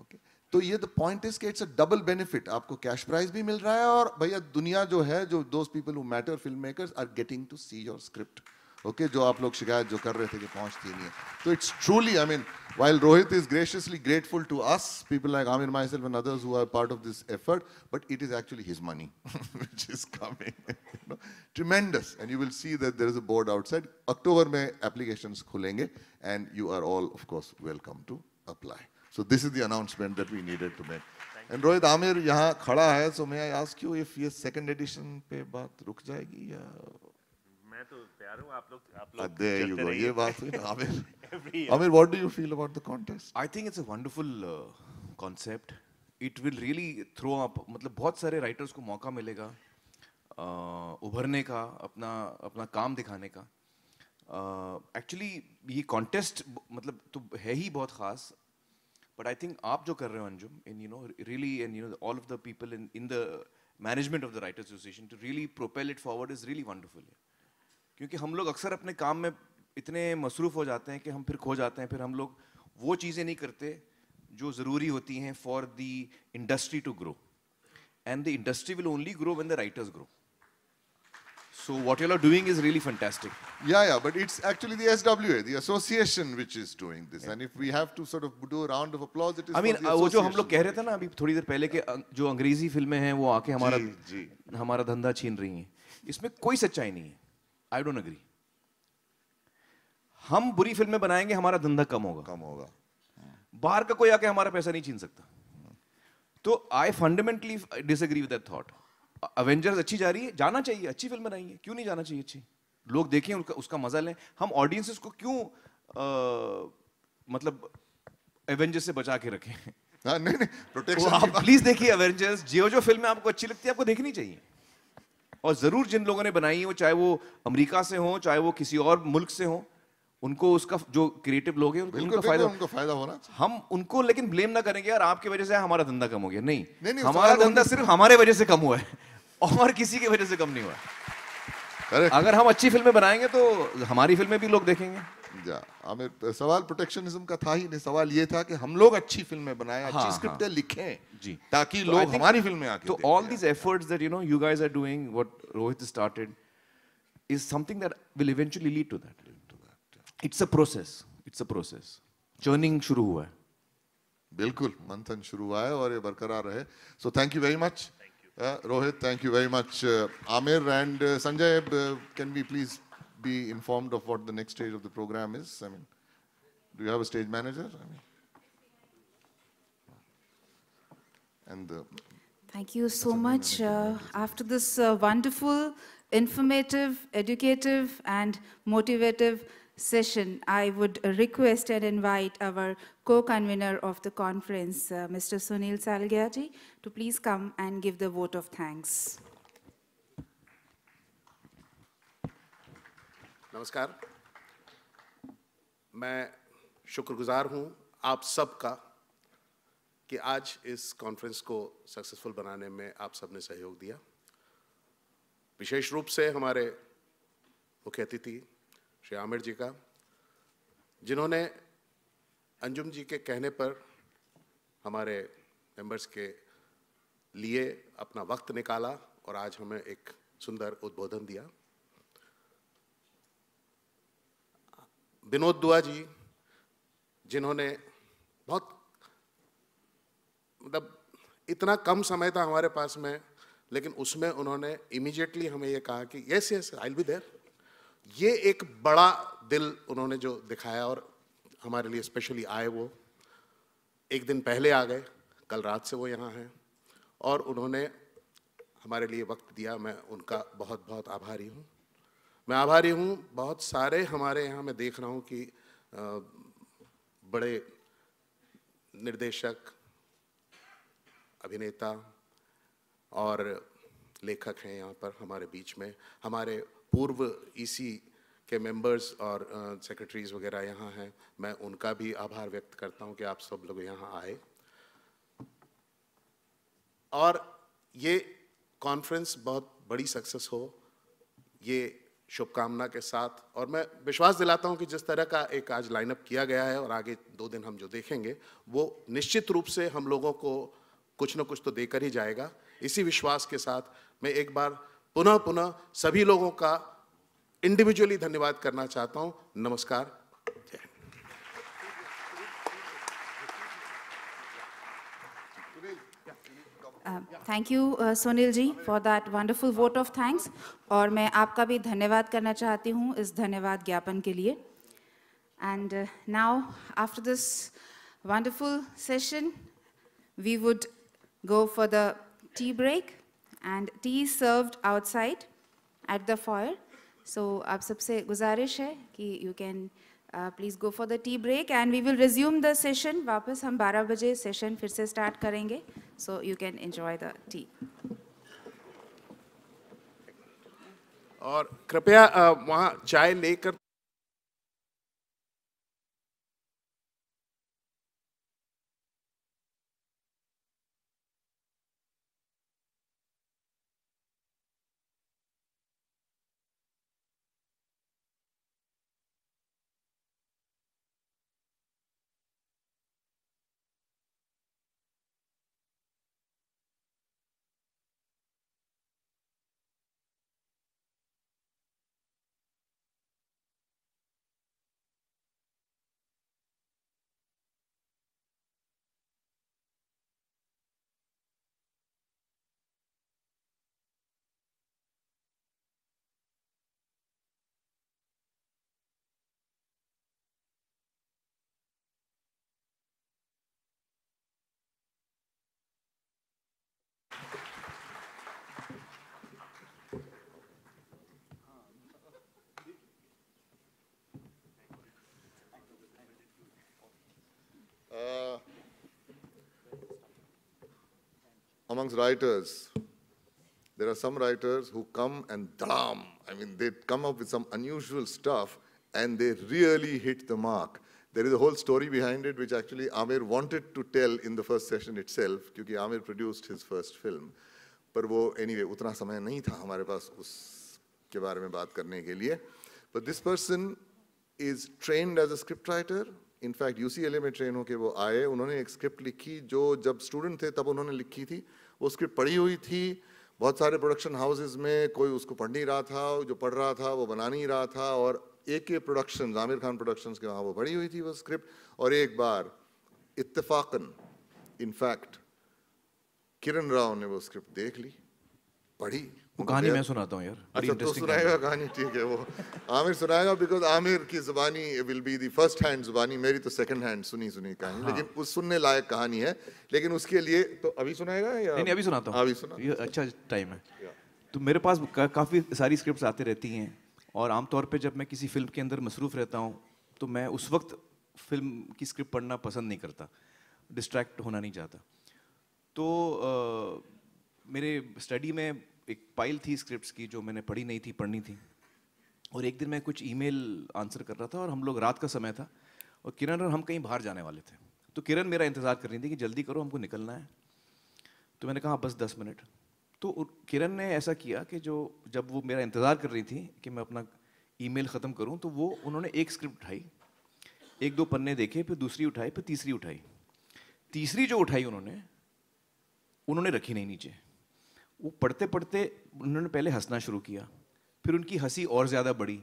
okay तो ये the point is that it's a double benefit aapko cash prize bhi mil raha hai aur bhaiya duniya jo hai jo those people who matter filmmakers are getting to see your script okay जो आप लोग शिकायत जो कर रहे थे कि पहुंचती नहीं है तो it's truly I mean while Rohit is graciously grateful to us people like Aamir myself and others who part of this effort but it is actually his money which is coming tremendous and you will see that there is a board outside October में applications खुलेंगे and you are all of welcome to apply so this is the announcement that we needed to make and Rohit Aamir यहाँ खड़ा है so may I ask you if ये second edition पे बात रुक जाएगी या there you go what do you feel about the contest I think it's a wonderful uh, concept it will really throw up मतलब बहुत सारे writers को मौका मिलेगा uh, उभरने का अपना अपना काम दिखाने का एक्चुअली uh, ये कॉन्टेस्ट मतलब तो है ही बहुत खास बट आई थिंक आप जो कर रहे हो Anjum in you know really and you know all of the people in in the management of the writers association to really propel it forward is really wonderful क्योंकि हम लोग अक्सर अपने काम में इतने मसरूफ़ हो जाते हैं कि हम फिर खो जाते हैं फिर हम लोग वो चीज़ें नहीं करते जो ज़रूरी होती हैं for the industry to grow and the industry will only grow when the writers grow So what you are doing is really fantastic. Yeah, yeah, but it's actually the SWA, the association, which is doing this. Yeah. And if we have to sort of do a round of applause, it is. I mean, wo jo hum log keh rahe the na abhi thodi der pehle ke jo angrezi फिल्में hain wo aake hamara hamara dhanda chheen rahi hain isme koi इसमें nahi hai I don't agree हम बुरी फिल्में बनाएंगे हमारा धंधा कम होगा कम होगा बाहर का कोई आके हमारा पैसा नहीं छीन सकता तो I fundamentally disagree with that thought Avengers अच्छी जा रही है जाना चाहिए अच्छी फिल्म बनाई है क्यों नहीं जाना चाहिए अच्छी लोग देखें उनका उसका मजा लें हम ऑडियंसेस को क्यों आ, मतलब एवेंजर्स से बचा के रखें हाँ, नहीं नहीं प्रोटेक्शन तो आप प्लीज देखिए एवेंजर्स जियो जो फिल्में आपको अच्छी लगती है आपको देखनी चाहिए और ज़रूर जिन लोगों ने बनाई हो चाहे वो अमेरिका से हो चाहे वो किसी और मुल्क से हो उनको उसका जो क्रिएटिव लोग हैं उनको फायदा उनको फायदा होना हम उनको लेकिन ब्लेम ना करेंगे यार आपकी वजह से हमारा धंधा कम हो गया नहीं, नहीं, नहीं हमारा धंधा सिर्फ हमारे वजह से कम हुआ है और किसी की वजह से कम नहीं हुआ अगर हम अच्छी फिल्में बनाएंगे तो हमारी फिल्में भी लोग देखेंगे हमें सवाल प्रोटेक्शनिज्म का था ही नहीं सवाल ये था कि हम लोग अच्छी फिल्में बनाए हाँ, अच्छी स्क्रिप्ट हाँ, लिखें जी ताकि तो लोग हमारी फिल्में आके तो all this efforts that you know you guys are doing what Rohit started is something that will eventually lead to that it's a process it's a process churning शुरू हुआ है बिल्कुल मंथन शुरू हुआ है और ये बरकरार रहे so thank you very much Rohit thank you very much Aamir and Sanjay can we please be informed of what the next stage of the program is? I mean, do you have a stage manager? I mean, and the. Thank you so much. Uh, after this uh, wonderful, informative, educative, and motivative session, I would request and invite our co-convener of the conference, uh, Mr. Sunil Salgati, to please come and give the vote of thanks. नमस्कार मैं शुक्रगुजार हूं आप सब का कि आज इस कॉन्फ्रेंस को सक्सेसफुल बनाने में आप सब ने सहयोग दिया विशेष रूप से हमारे मुख्य अतिथि श्री आमिर जी का जिन्होंने अंजुम जी के कहने पर हमारे मेंबर्स के लिए अपना वक्त निकाला और आज हमें एक सुंदर उद्बोधन दिया विनोद दुआ जी जिन्होंने बहुत मतलब इतना कम समय था हमारे पास में लेकिन उसमें उन्होंने इमीजिएटली हमें ये कहा कि yes yes I will be there ये एक बड़ा दिल उन्होंने जो दिखाया और हमारे लिए स्पेशली आए वो एक दिन पहले आ गए कल रात से वो यहाँ हैं और उन्होंने हमारे लिए वक्त दिया मैं उनका बहुत बहुत आभारी हूँ मैं आभारी हूँ बहुत सारे हमारे यहाँ मैं देख रहा हूँ कि बड़े निर्देशक अभिनेता और लेखक हैं यहाँ पर हमारे बीच में हमारे पूर्व इसी e के मेंबर्स और सेक्रेटरीज वगैरह यहाँ हैं मैं उनका भी आभार व्यक्त करता हूँ कि आप सब लोग यहाँ आए और ये कॉन्फ्रेंस बहुत बड़ी सक्सेस हो ये शुभकामना के साथ और मैं विश्वास दिलाता हूं कि जिस तरह का एक आज लाइनअप किया गया है और आगे दो दिन हम जो देखेंगे वो निश्चित रूप से हम लोगों को कुछ ना कुछ तो देकर ही जाएगा इसी विश्वास के साथ मैं एक बार पुनः पुनः सभी लोगों का इंडिविजुअली धन्यवाद करना चाहता हूं नमस्कार thank you Sunil ji for that wonderful vote of thanks और मैं आपका भी धन्यवाद करना चाहती हूँ इस धन्यवाद ज्ञापन के लिए and now after this wonderful session we would go for the tea break and tea served outside at the foyer so आप सबसे गुजारिश है कि you can please go for the tea break and we will resume the session वापस हम बारह बजे session फिर से स्टार्ट करेंगे so you can enjoy the tea. और कृपया वहाँ चाय लेकर amongst writers. There are some writers who come and dam, I mean, they come up with some unusual stuff and they really hit the mark. There is a whole story behind it, which actually Amir wanted to tell in the first session itself, because Amir produced his first film. पर वो anyway उतना समय नहीं था हमारे पास उसके बारे में बात करने के लिए but this person is trained as a In fact, UCLA यू में ट्रेन होके वो आए उन्होंने एक स्क्रिप्ट लिखी जो जब स्टूडेंट थे तब उन्होंने लिखी थी वो स्क्रिप्ट पड़ी हुई थी बहुत सारे प्रोडक्शन हाउसेज में कोई उसको पढ़ नहीं रहा था जो पढ़ रहा था वो बना नहीं रहा था और एक के प्रोडक्शन आमिर खान प्रोडक्शन के वहाँ वो पड़ी हुई थी वो स्क्रिप्ट और एक बार इतफाकन इनफैक्ट किरण राव ने वो स्क्रिप्ट देख ली पढ़ी वो कहानी मैं सुनाता हूँ यार अच्छा तो सुनाएगा कहानी ठीक है वो आमिर सुनाएगा बिकॉज आमिर की जबानी will be the first hand जबानी मेरी तो सेकंड हैंड सुनी सुनी कहानी हाँ। लेकिन उस सुनने लायक कहानी है लेकिन उसके लिए तो अभी सुनाएगा या नहीं नहीं अभी सुनाता हूँ अभी सुना ये अच्छा टाइम है तो मेरे पास काफ़ी सारी स्क्रिप्ट आती रहती हैं और आमतौर पर जब मैं किसी फिल्म के अंदर मसरूफ़ रहता हूँ तो मैं उस वक्त फिल्म की स्क्रिप्ट पढ़ना पसंद नहीं करता डिस्ट्रैक्ट होना नहीं चाहता तो मेरे स्टडी में एक पाइल थी स्क्रिप्ट्स की जो मैंने पढ़ी नहीं थी पढ़नी थी और एक दिन मैं कुछ ईमेल आंसर कर रहा था और हम लोग रात का समय था और किरण और हम कहीं बाहर जाने वाले थे तो किरण मेरा इंतज़ार कर रही थी कि जल्दी करो हमको निकलना है तो मैंने कहा बस दस मिनट तो किरण ने ऐसा किया कि जो जब वो मेरा इंतज़ार कर रही थी कि मैं अपना ईमेल ख़त्म करूं तो वो उन्होंने एक स्क्रिप्ट उठाई एक दो पन्ने देखे फिर दूसरी उठाई फिर तीसरी उठाई तीसरी जो उठाई उन्होंने उन्होंने रखी नहीं नीचे वो पढ़ते पढ़ते उन्होंने पहले हंसना शुरू किया फिर उनकी हंसी और ज़्यादा बढ़ी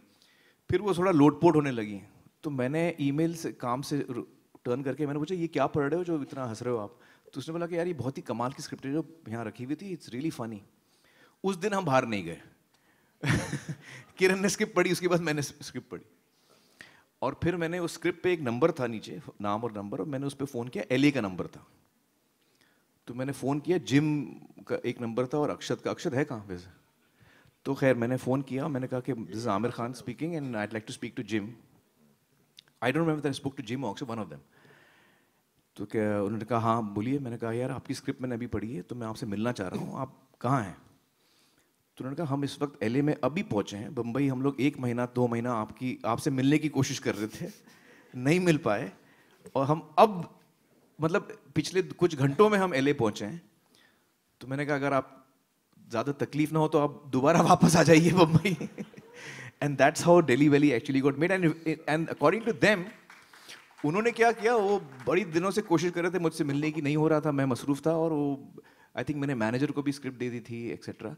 फिर वो थोड़ा लोटपोट होने लगी तो मैंने ईमेल से काम से टर्न करके मैंने पूछा ये क्या पढ़ रहे हो जो इतना हंस रहे हो आप तो उसने बोला कि यार ये बहुत ही कमाल की स्क्रिप्ट है जो यहाँ रखी हुई थी इट्स रियली फनी उस दिन हम बाहर नहीं गए किरण ने स्क्रिप्ट पढ़ी उसके बाद मैंने स्क्रिप्ट पढ़ी और फिर मैंने उस स्क्रिप्ट पे एक नंबर था नीचे नाम और नंबर और मैंने उस पर फ़ोन किया एल का नंबर था तो मैंने फ़ोन किया जिम का एक नंबर था और अक्षत का अक्षत है कहाँ पे से तो खैर मैंने फ़ोन किया मैंने कहा कि this Aamir Khan speaking and I like to speak to Jim I don't remember spoke to Jim also one of them तो क्या उन्होंने कहा हाँ बोलिए मैंने कहा यार आपकी स्क्रिप्ट मैंने अभी पढ़ी है तो मैं आपसे मिलना चाह रहा हूँ आप कहाँ हैं तो उन्होंने कहा हम इस वक्त एल में अभी पहुँचे हैं बम्बई हम लोग एक महीना दो महीना आपकी आपसे मिलने की कोशिश कर रहे थे नहीं मिल पाए और हम अब मतलब पिछले कुछ घंटों में हम ए पहुंचे हैं तो मैंने कहा अगर आप ज़्यादा तकलीफ ना हो तो आप दोबारा वापस आ जाइए Bombay and that's how Delhi Belly actually got made and and according to them उन्होंने क्या किया वो बड़ी दिनों से कोशिश कर रहे थे मुझसे मिलने की नहीं हो रहा था मैं मसरूफ़ था और वो आई थिंक मैंने मैनेजर को भी स्क्रिप्ट दे दी थी etcetera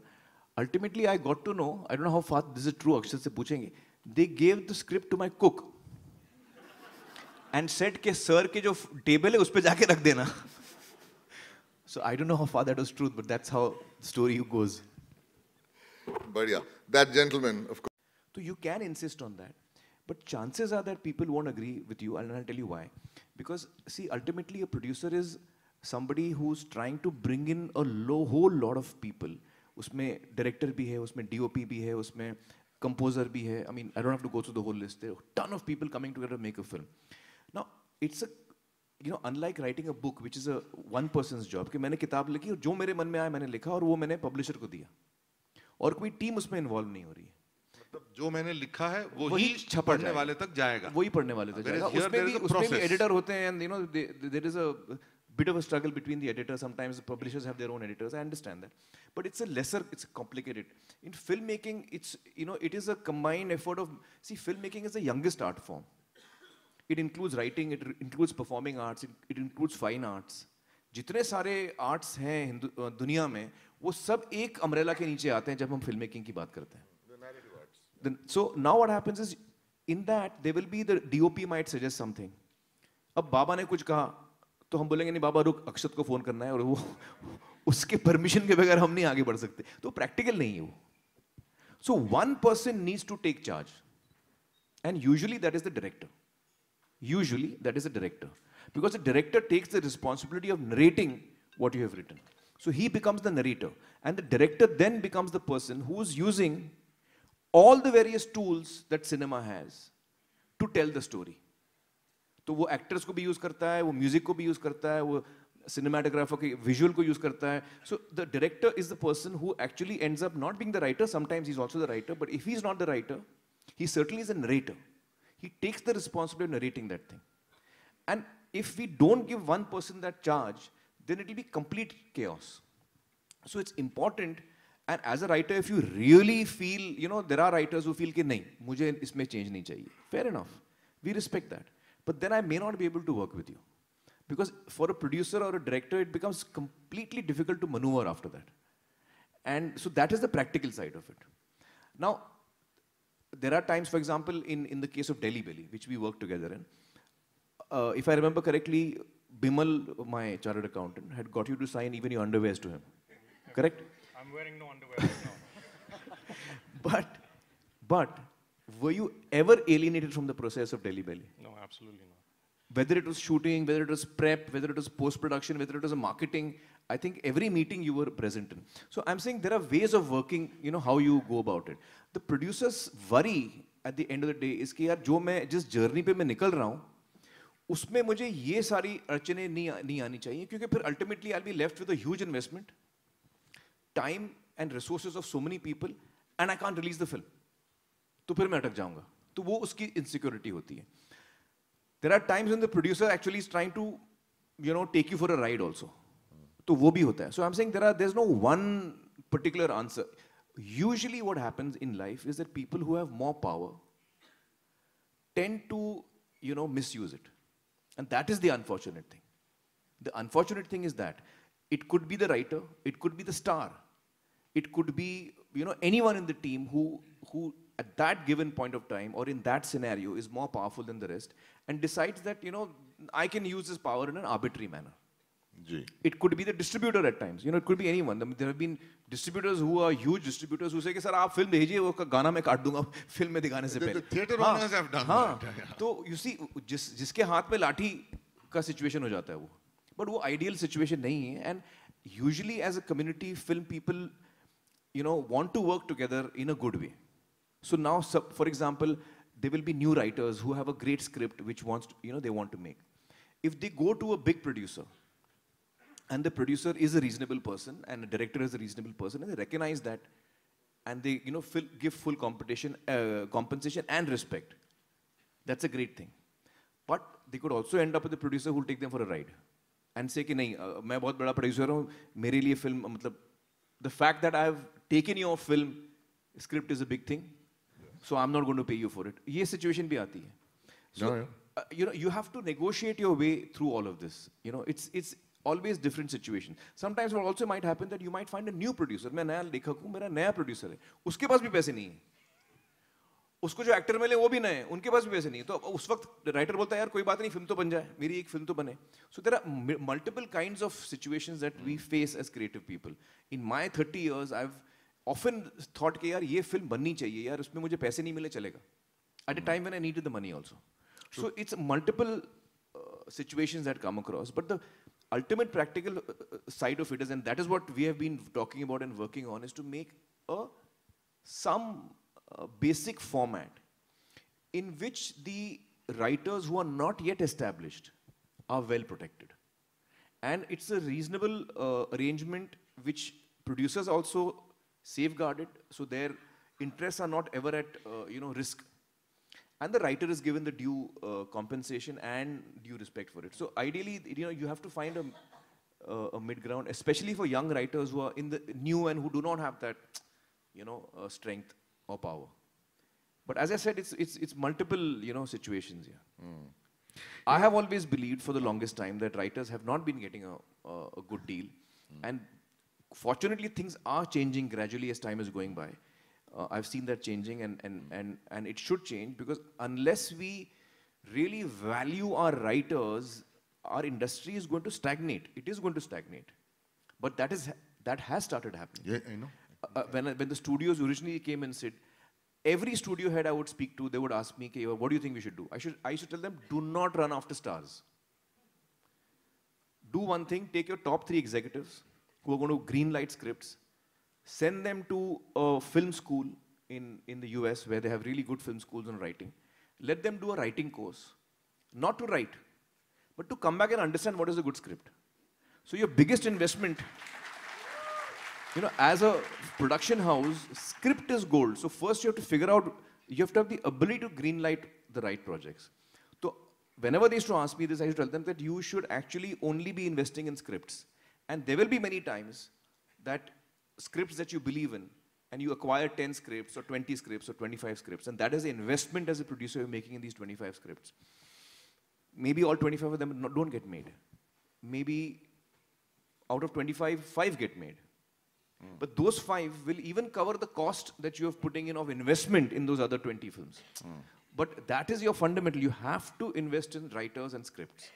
ultimately I got to know I don't how fast this is true Akshar से पूछेंगे they gave the script to my cook and said के सर के जो टेबल है उस पर जाके रख देना so I don't know how farther that truth but that's how story goes बढ़िया दैट जेंटलमैन ऑफ तो you can insist on that But chances are that people won't agree with you, and I'll tell you why. Because, see, ultimately, a producer is somebody who's trying to bring in a low, whole lot of people. उसमें director भी है उसमें DOP भी है उसमें composer भी है I mean I don't have to go through the whole list there ton of people coming together make a film it's you know unlike writing a book which is a one person job कि मैंने किताब लिखी और जो मेरे मन में आया मैंने लिखा और वो मैंने पब्लिशर को दिया और कोई टीम उसमें इन्वॉल्व नहीं हो रही है मतलब जो मैंने लिखा है वो, वो ही वाले तक जाएगा वही पढ़ने वाले तक जाएगा here, उसमें भी उसमें भी एडिटर होते हैं you know there is a bit of a struggle between the editor sometimes publishers have their own editors I understand that but it's a lesser it's complicated in film making it's you know it is a combined effort of see film making is the youngest art form it includes writing it includes performing arts it it fine arts जितने सारे arts हैं दुनिया में वो सब एक umbrella के नीचे आते हैं जब हम फिल्म मेकिंग की बात करते हैं so now what happens is in that they will be the P might suggest something अब बाबा ने कुछ कहा तो हम बोलेंगे नहीं बाबा रुक अक्षत को फोन करना है और वो उसके परमिशन के बगैर हम नहीं आगे बढ़ सकते तो प्रैक्टिकल नहीं है वो so one person needs to take charge and usually that is the director Usually, that is a director. Because the director takes the responsibility of narrating what you have written. So he becomes the narrator. And the director then becomes the person who's using all the various tools that cinema has to tell the story. तो वो actors को भी use करता है वो music को भी use करता है वो सिनेमाटोग्राफर के विजुअल को यूज़ करता है so the director is the person who actually ends up not being the writer sometimes is also the writer but if he is not the writer he certainly is a narrator he takes the responsibility of narrating that thing. And if we don't give one person that charge, then it will be complete chaos. So it's important. And as a writer, if you really feel, you know, there are writers who feel कि नहीं मुझे इसमें change नहीं चाहिए. Fair enough. We respect that. But then I may not be able to work with you. Because for a producer or a director, it becomes completely difficult to maneuver after that. And so that is the practical side of it. Now, there are times, for example, in, in the case of Delhi Belly, which we work together in, uh, if I remember correctly, Bimal, my chartered accountant, had got you to sign even your underwears to him. Correct? I'm wearing no underwear right now. but, but, were you ever alienated from the process of Delhi Belly? No, absolutely not. Whether it was shooting, whether it was prep, whether it was post-production, whether it was marketing, I think every meeting you were present in. So I'm saying there are ways of working, you know, how you go about it. The producers worry at the end of the day is यार जो मैं जिस journey पे मैं निकल रहा हूँ उसमें मुझे ये सारी अड़चने नहीं नहीं आनी चाहिए क्योंकि फिर ultimately I be left with huge investment time and resources of so many people and I can't release the film तो फिर मैं अटक जाऊंगा तो वो उसकी इनसिक्योरिटी होती है there are times in the producer actually is trying to you know take you for a ride also तो वो भी होता है so I am saying there are there is no one particular answer usually what happens in life is that people who have more power tend to, you know, misuse it. And that is the unfortunate thing. The unfortunate thing is that it could be the writer, it could be the star, it could be, you know, anyone in the team who, who at that given point of time or in that scenario is more powerful than the rest and decides that, you know, I can use this power in an arbitrary manner. It could be the distributor at times. You know, it could be anyone. There have been distributors who are huge distributors who say "Sir, sir film film भेजिए वो गाना मैं काट दूंगा film में The theater owners have done that. तो you see just जिसके हाथ में लाठी का situation हो जाता है वो. But ideal situation नहीं है. And usually as a community, film people, you know, want to work together in a good way. So now, for example, there will be new writers who have a great script which wants to, you know, they want to make. If they go to a big producer and the producer is a reasonable person, and the director is a reasonable person, and they recognize that, and they you know fill, give full competition, uh, compensation and respect. That's a great thing. But they could also end up with a producer who will take them for a ride and say कि I'm a very बड़ा producer हूँ मेरे लिए film मतलब the fact that I've taken your film script is a big thing, so I'm not going to pay you for it. This situation भी आती So, no, Uh, you know, you have to negotiate your way through all of this. You know, it's it's always different situation. Sometimes what also might happen that you might find a new producer. मैं नया लेखक हूँ मेरा नया producer है उसके पास भी पैसे नहीं है उसको जो एक्टर मिले वो भी नए उनके पास भी पैसे नहीं तो उस वक्त राइटर बोलता है यार कोई बात नहीं फिल्म तो बन जाए मेरी एक फिल्म तो बने so there are multiple kind of situation that we face as creative people in my thirty years I often thought कि यार ये फिल्म बननी चाहिए यार उसमें मुझे पैसे नहीं मिले चलेगा at a time when I need the money also so it's multiple situation that come across but the ultimate practical uh, uh, side of it is, and that is what we have been talking about and working on, is to make a some uh, basic format in which the writers who are not yet established are well protected. And it's a reasonable uh, arrangement which producers also safeguarded, so their interests are not ever at uh, you know risk and the writer is given the due uh, compensation and due respect for it. So ideally, you know, you have to find a, uh, a mid ground, especially for young writers who are in the new and who do not have that, you know, uh, strength or power. But as I said, it's it's it's multiple you know situations here. Mm. I have always believed for the longest time that writers have not been getting a, a good deal, mm. and fortunately things are changing gradually as time is going by uh, I've seen that changing and, and, and, and it should change because unless we really value our writers, our industry is going to stagnate. It is going to stagnate. But that is that has started happening. Yeah, I know. Uh, uh when, when the studios originally came and said, every studio head I would speak to, they would ask me, okay, what do you think we should do? I should, I should tell them, do not run after stars. Do one thing, take your top three executives who are going to green light scripts send them to a film school in, in the US where they have really good film schools on writing. Let them do a writing course. Not to write, but to come back and understand what is a good script. So your biggest investment, you know, as a production house, script is gold. So first you have to figure out, you have to have the ability to greenlight the right projects. So whenever they used to ask me this, I used to tell them that you should actually only be investing in scripts. And there will be many times that scripts that you believe in and you acquire 10 scripts or 20 scripts or 25 scripts and that is the investment as a producer you're making in these 25 scripts maybe all 25 of them don't get made maybe out of 25 5 get made mm. but those 5 will even cover the cost that you are putting in of investment in those other 20 films mm. but that is your fundamental you have to invest in writers and scripts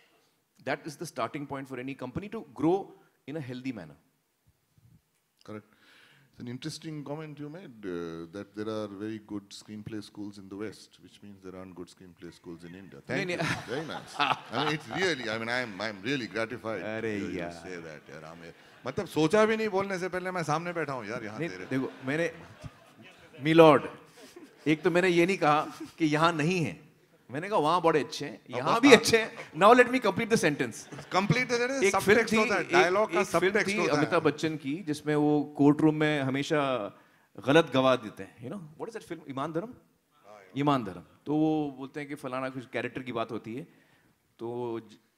that is the starting point for any company to grow in a healthy manner correct? It's an interesting comment you made uh, that there are very good screenplay schools in the West, which means there aren't good screenplay schools in India. Thank you. very nice. I mean, it's really, I mean, I'm, I'm really gratified Array you, you say that, yaar. here. मतलब सोचा भी नहीं बोलने से पहले मैं सामने बैठा हूँ यार यहाँ देखो मैंने मिलोड एक तो मैंने ये नहीं कहा कि यहाँ नहीं है मैंने कहा वहां बड़े अच्छे हैं यहाँ भी अच्छे हैं now let me complete the sentence complete एक फिल्म थी डायलॉग का फिल्म थी अमिताभ बच्चन की जिसमें वो कोर्ट रूम में हमेशा गलत गवाह देते हैं you know what is that film Imaan Dharam Imaan धर्म तो वो बोलते हैं कि फलाना कुछ कैरेक्टर की बात होती है तो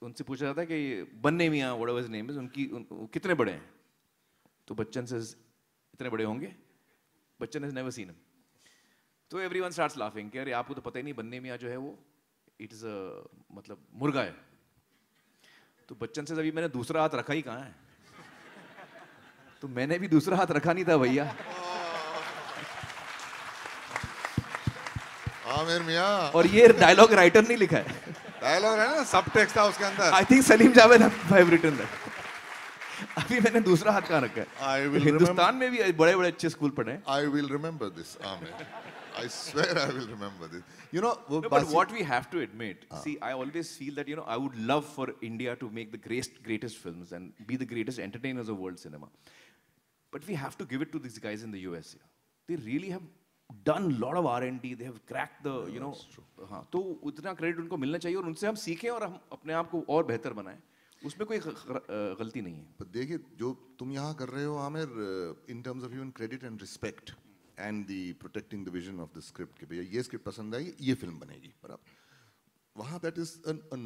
उनसे पूछा जाता है कि बनने मियाँ वट एवर नेम इज उनकी उन, कितने बड़े हैं तो बच्चन से इतने बड़े होंगे Bachchan is never seen him तो एवरी वन स्टार्ट लाफिंग कि अरे आपको तो पता ही नहीं बनने मियाँ जो है वो इट इज़ मतलब मुर्गा है तो बच्चन से अभी मैंने दूसरा हाथ रखा ही कहाँ है तो मैंने भी दूसरा हाथ रखा नहीं था भैया आमिर हाँ, मियाँ और ये डायलॉग राइटर नहीं लिखा है डायलॉग है ना सब टेक्स्ट था उसके अंदर I think Salim Javed have written that अभी मैंने दूसरा हाथ कहाँ रखा है हिंदुस्तान में भी बड़े बड़े अच्छे स्कूल पढ़े I will remember this Aamir I swear I will remember this. You know, no, but what we have to admit, ah. see, I always feel that, you know, I would love for India to make the greatest, greatest films and be the greatest entertainers of world cinema. But we have to give it to these guys in the US. Yeah. They really have done a lot of R&D. They have cracked the, the you know हाँ तो उतना credit उनको मिलना चाहिए और उनसे हम सीखें और हम अपने आप को और बेहतर बनाएं उसमें कोई गलती नहीं है देखिए जो तुम यहाँ कर रहे हो Aamir in terms of even credit and respect and the protecting the vision of the script के भैया ये स्क्रिप्ट पसंद आई ये फिल्म बनेगी बराबर वहाँ दैट इज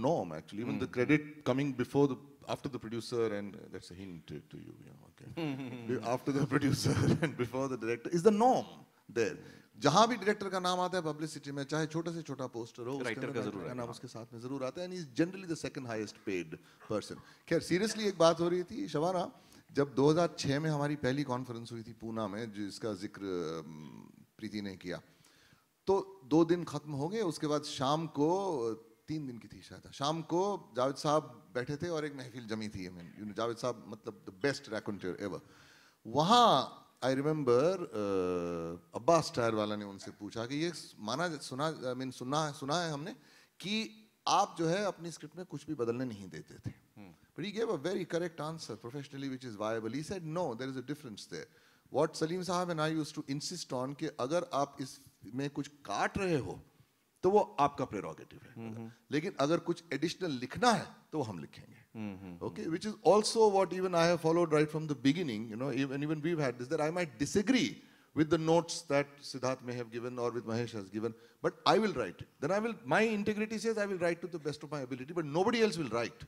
नॉम actually even the credit coming before the before the after the producer and uh, that's a hint to you yeah okay after the producer and before the director is the norm there जहां भी director का नाम आता है publicity में चाहे छोटा से छोटा पोस्टर हो राइटर का जरूर है नाम हाँ। उसके साथ में जरूर आता है and is generally the second highest paid person खैर सीरियसली एक बात हो रही थी शवाना जब 2006 में हमारी पहली कॉन्फ्रेंस हुई थी पूना में जिसका जिक्र प्रीति ने किया तो दो दिन खत्म हो गए उसके बाद शाम को तीन दिन की थी शायद शाम को जावेद साहब बैठे थे और एक महफिल जमी थी मीन जावेद साहब मतलब द बेस्ट रैकुंटर एवर वहाँ आई रिमेम्बर अब्बास टायर वाला ने उनसे पूछा कि ये माना सुना आई मीन सुना सुना है हमने कि आप जो है अपनी स्क्रिप्ट में कुछ भी बदलने नहीं देते थे But he gave a very correct answer professionally which is viable. He said, no, there is a difference there. What Salim Sahab and I used to insist on कि अगर आप इसमें कुछ काट रहे हो तो prerogative. आपका प्रेरोगेटिव है लेकिन additional कुछ एडिशनल लिखना है तो वो हम लिखेंगे Which is also what even I have followed right from the beginning. You know, even even even we had this that I might with the notes that Siddharth may have given or with Mahesh has given, but I will write it. Then I will, my integrity says I will write to the best of my ability, but nobody else will write.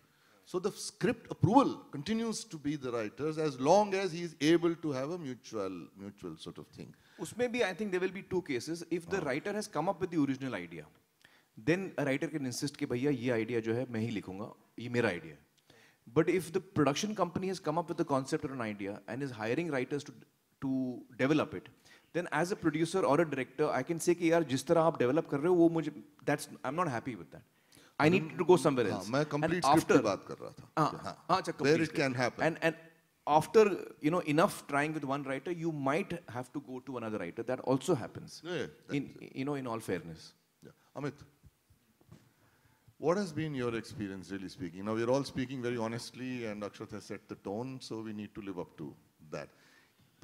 So the script approval continues to be the writer's as long as he is able to have a mutual, mutual sort of thing. Usme bhi, I think there will be two cases. If the writer has come up with the original idea, then a writer can insist that, भैया ये idea hai, main hi likhunga. Ye मेरा idea But if the production company has come up with a concept or an idea and is hiring writers to to develop it, then as a producer or a director, I can say that, यार जिस तरह आप develop कर रहे हो that's I'm not happy with that. I need to go somewhere else. मैं complete script की बात कर रहा था. हाँ, अच्छा Where it can happen. And and after you know enough trying with one writer, you might have to go to another writer. That also happens. Yeah. In you know, in all fairness. Yeah. Amit, what has been your experience, really speaking? Now we're all speaking very honestly, and Akshat has set the tone, so we need to live up to that.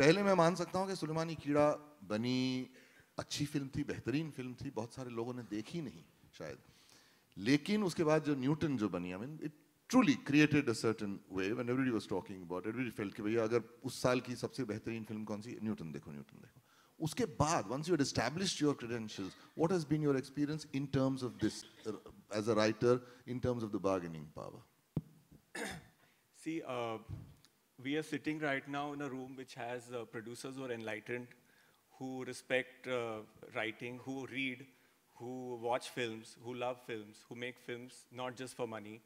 पहले मैं मान सकता हूँ कि सुलेमानी कीड़ा बनी अच्छी film थी बेहतरीन फिल्म थी बहुत सारे लोगों ने देखी नहीं शायद लेकिन उसके बाद जो न्यूटन जो बनी I mean it truly created a certain way when everybody was talking about everybody felt कि भैया अगर उस साल की सबसे बेहतरीन फिल्म कौन सी न्यूटन देखो न्यूटन देखो उसके बाद once you had established your credentials what has been your experience in terms of this as a writer in terms of the bargaining power see we are sitting right now in a room which has uh, producers who are enlightened, who respect uh, writing, who read, who watch films, who love films, who make films not just for money.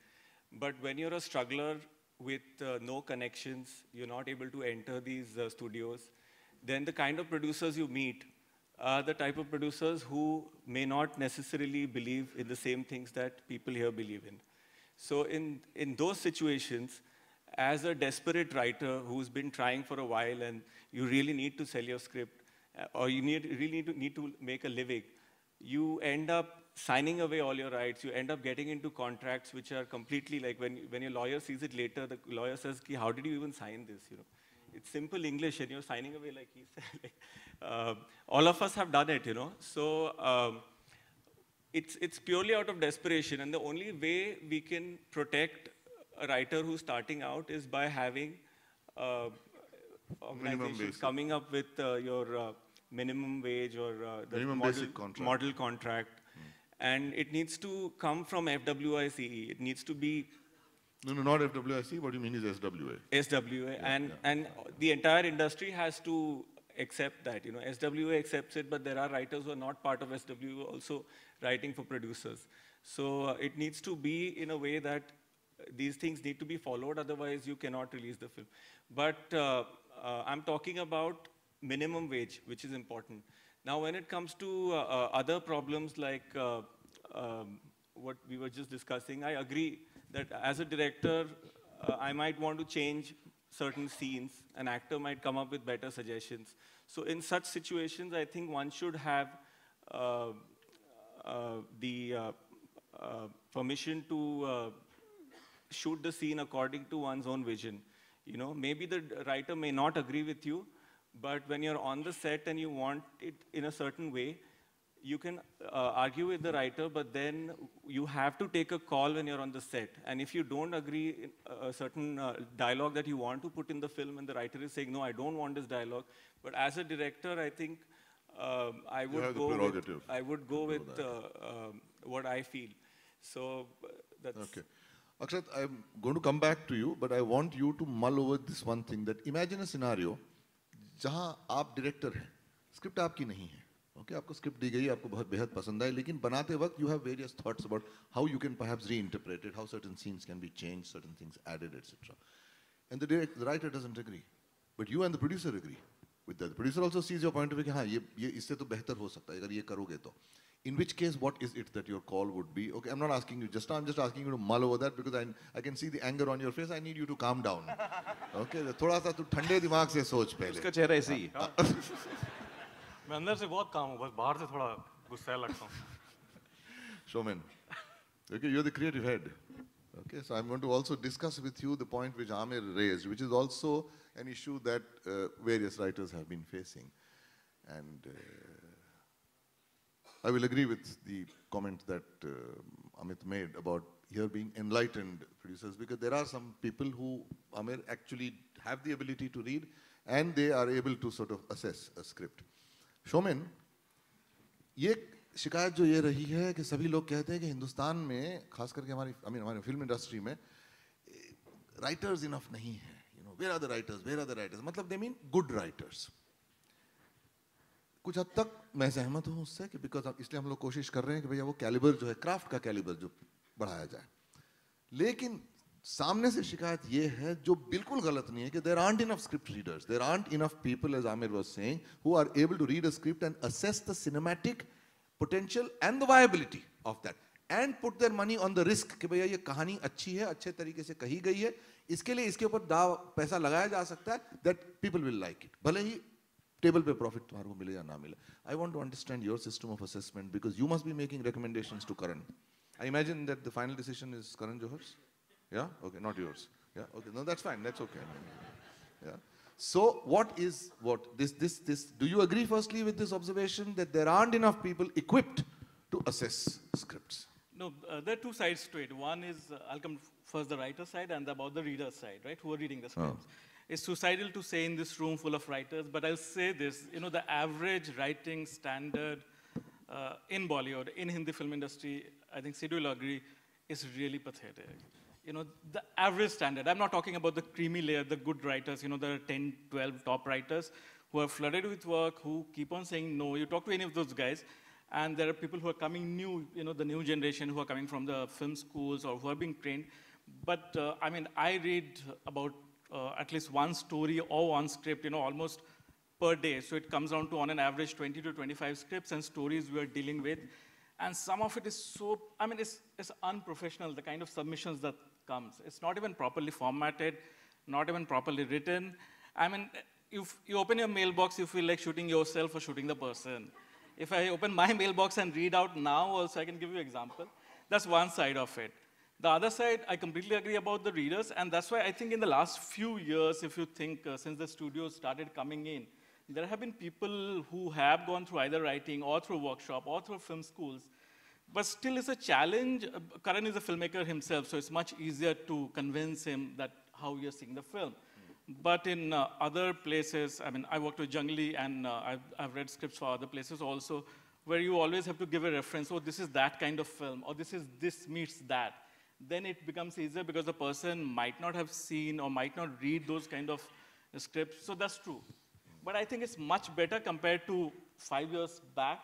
But when you're a struggler with uh, no connections, you're not able to enter these uh, studios, then the kind of producers you meet are the type of producers who may not necessarily believe in the same things that people here believe in. So in, in those situations, as a desperate writer who's been trying for a while and you really need to sell your script, uh, or you need, really need to, need to make a living, you end up signing away all your rights. You end up getting into contracts which are completely like when, when your lawyer sees it later, the lawyer says, how did you even sign this, you know? It's simple English and you're signing away like he said. like, uh, all of us have done it, you know? So um, it's, it's purely out of desperation and the only way we can protect a writer who's starting out is by having uh, organizations coming up with uh, your uh, minimum wage or uh, the minimum model, basic contract. model contract. Hmm. And it needs to come from FWICE. It needs to be no, no, not FWIC. What you mean is SWA. SWA, yeah, and yeah. and the entire industry has to accept that. You know, SWA accepts it, but there are writers who are not part of SWA also writing for producers. So uh, it needs to be in a way that these things need to be followed. Otherwise, you cannot release the film. But uh, uh, I'm talking about minimum wage, which is important. Now, when it comes to uh, uh, other problems like uh, um, what we were just discussing, I agree that as a director, I might want to change certain scenes. An actor might come up with better suggestions. So in such situations, I think one should have uh, uh, the uh, permission to shoot the scene according to one's own vision. You know, maybe the writer may not agree with you, but when you're on the set and you want it in a certain way, you can uh, argue with the writer, but then you have to take a call when you're on the set. And if you don't agree uh, a certain uh, dialogue that you want to put in the film, and the writer is saying, "No, I don't want this dialogue. but as a director, I think um, I, would with, I would go with I would go with what I feel. So uh, that's okay. Akshat, I'm going to come back to you, but I want you to mull over this one thing. That imagine a scenario जहां आप director हैं script आपकी नहीं है okay okay, आपको script दी गई आपको बहुत बेहद पसंद आई लेकिन बनाते वक्त you have various thoughts about how you can perhaps reinterpreted how certain scenes can be change certain things added etcetera and the direct the writer doesn't agree but you and the producer agree with the producer also sees your point of view कि हाँ ये ये इससे तो बेहतर हो सकता है अगर ये करोगे तो In which case, what is it that your call would be? Okay, I'm not asking you just now, I'm just asking you to mull over that because I, I can see the anger on your face. I need you to calm down. Okay, थोड़ा सा तू ठंडे दिमाग से सोच पहले। उसका चेहरा ऐसे ही। मैं अंदर से बहुत काम हूँ, बस बाहर से थोड़ा गुस्साया लगता हूँ। Showman, okay, you're the creative head. Okay, so I'm going to also discuss with you the point which Amir raised, which is also an issue that uh, various writers have been facing. And uh, I will agree with the comment that uh, Amit made about here being enlightened producers because there are some people who Amir actually have the ability to read and they are able to sort of assess a script. शोमेन ये शिकायत जो ये रही है कि सभी लोग कहते हैं कि हिंदुस्तान में खास करके हमारी आई मीन हमारी फिल्म इंडस्ट्री में राइटर्स इनफ नहीं है you know where are the writers where are the writers मतलब दे मीन गुड राइटर्स कुछ हद तक मैं सहमत हूँ उससे कि बिकॉज इसलिए हम लोग कोशिश कर रहे हैं कि भैया वो कैलिबर जो है क्राफ्ट का कैलिबर जो बढ़ाया जाए लेकिन सामने से शिकायत ये है जो बिल्कुल गलत नहीं है कि there aren't enough script readers there aren't enough people as Aamir was saying who are able to read a script and assess the cinematic potential and the viability of that and put their money on the risk कि भैया ये कहानी अच्छी है अच्छे तरीके से कही गई है इसके लिए इसके ऊपर दाव पैसा लगाया जा सकता है that people will like it भले ही table pe profit tumhare ko mile ya na mile. I want to understand your system of assessment because you must be making recommendations to Karan. I imagine that the final decision is Karan Johar's. Yeah? Okay, not yours. Yeah? Okay, no, that's fine. That's okay. Yeah? So, what is what? This, this, this. Do you agree firstly with this observation that there aren't enough people equipped to assess scripts? No, uh, there are two sides to it. One is, uh, I'll come first the writer side and about the reader side, right? Who are reading the oh. scripts. It's suicidal to say in this room full of writers, but I'll say this, you know, the average writing standard uh, in Bollywood, in Hindi film industry, I think Sidhu will agree, is really pathetic. You know, the average standard, I'm not talking about the creamy layer, the good writers, you know, the 10, 12 top writers who are flooded with work, who keep on saying no. You talk to any of those guys, and there are people who are coming new, you know, the new generation who are coming from the film schools or who are being trained. But uh, I mean, I read about uh, at least one story or one script, you know, almost per day. So it comes down to on an average 20 to 25 scripts and stories we are dealing with. And some of it is so, I mean, it's, it's unprofessional, the kind of submissions that comes. It's not even properly formatted, not even properly written. I mean, if you open your mailbox, you feel like shooting yourself or shooting the person. If I open my mailbox and read out now also, I can give you an example. That's one side of it. The other side, I completely agree about the readers, and that's why I think in the last few years, if you think uh, since the studios started coming in, there have been people who have gone through either writing or through workshop or through film schools, but still it's a challenge. Uh, Karan is a filmmaker himself, so it's much easier to convince him that how you're seeing the film. Mm. But in uh, other places, I mean, I worked with Jungli and uh, I've, I've read scripts for other places also, where you always have to give a reference, oh, this is that kind of film, or this is this meets that then it becomes easier because the person might not have seen or might not read those kind of scripts. So that's true. But I think it's much better compared to five years back.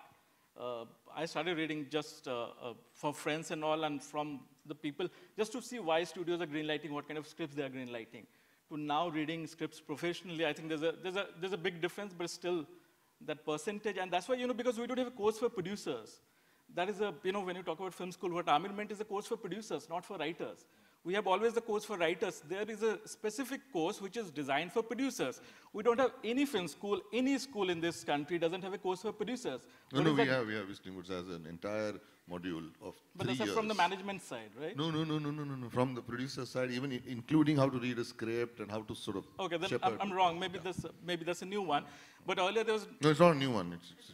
Uh, I started reading just uh, uh, for friends and all and from the people just to see why studios are greenlighting, what kind of scripts they are greenlighting. To now reading scripts professionally, I think there's a, there's a, there's a big difference, but still that percentage. And that's why, you know, because we don't have a course for producers that is a, you know, when you talk about film school, what Amir meant is a course for producers, not for writers. We have always the course for writers. There is a specific course which is designed for producers. We don't have any film school. Any school in this country doesn't have a course for producers. No, what no, we have, we have Westingwoods as an entire module of But that's from the management side, right? No, no, no, no, no, no, no. From the producer side, even including how to read a script and how to sort of Okay, then shepherd. I'm, wrong. Maybe, yeah. this, maybe that's a new one. But earlier there was... No, it's not a new one. It's, it's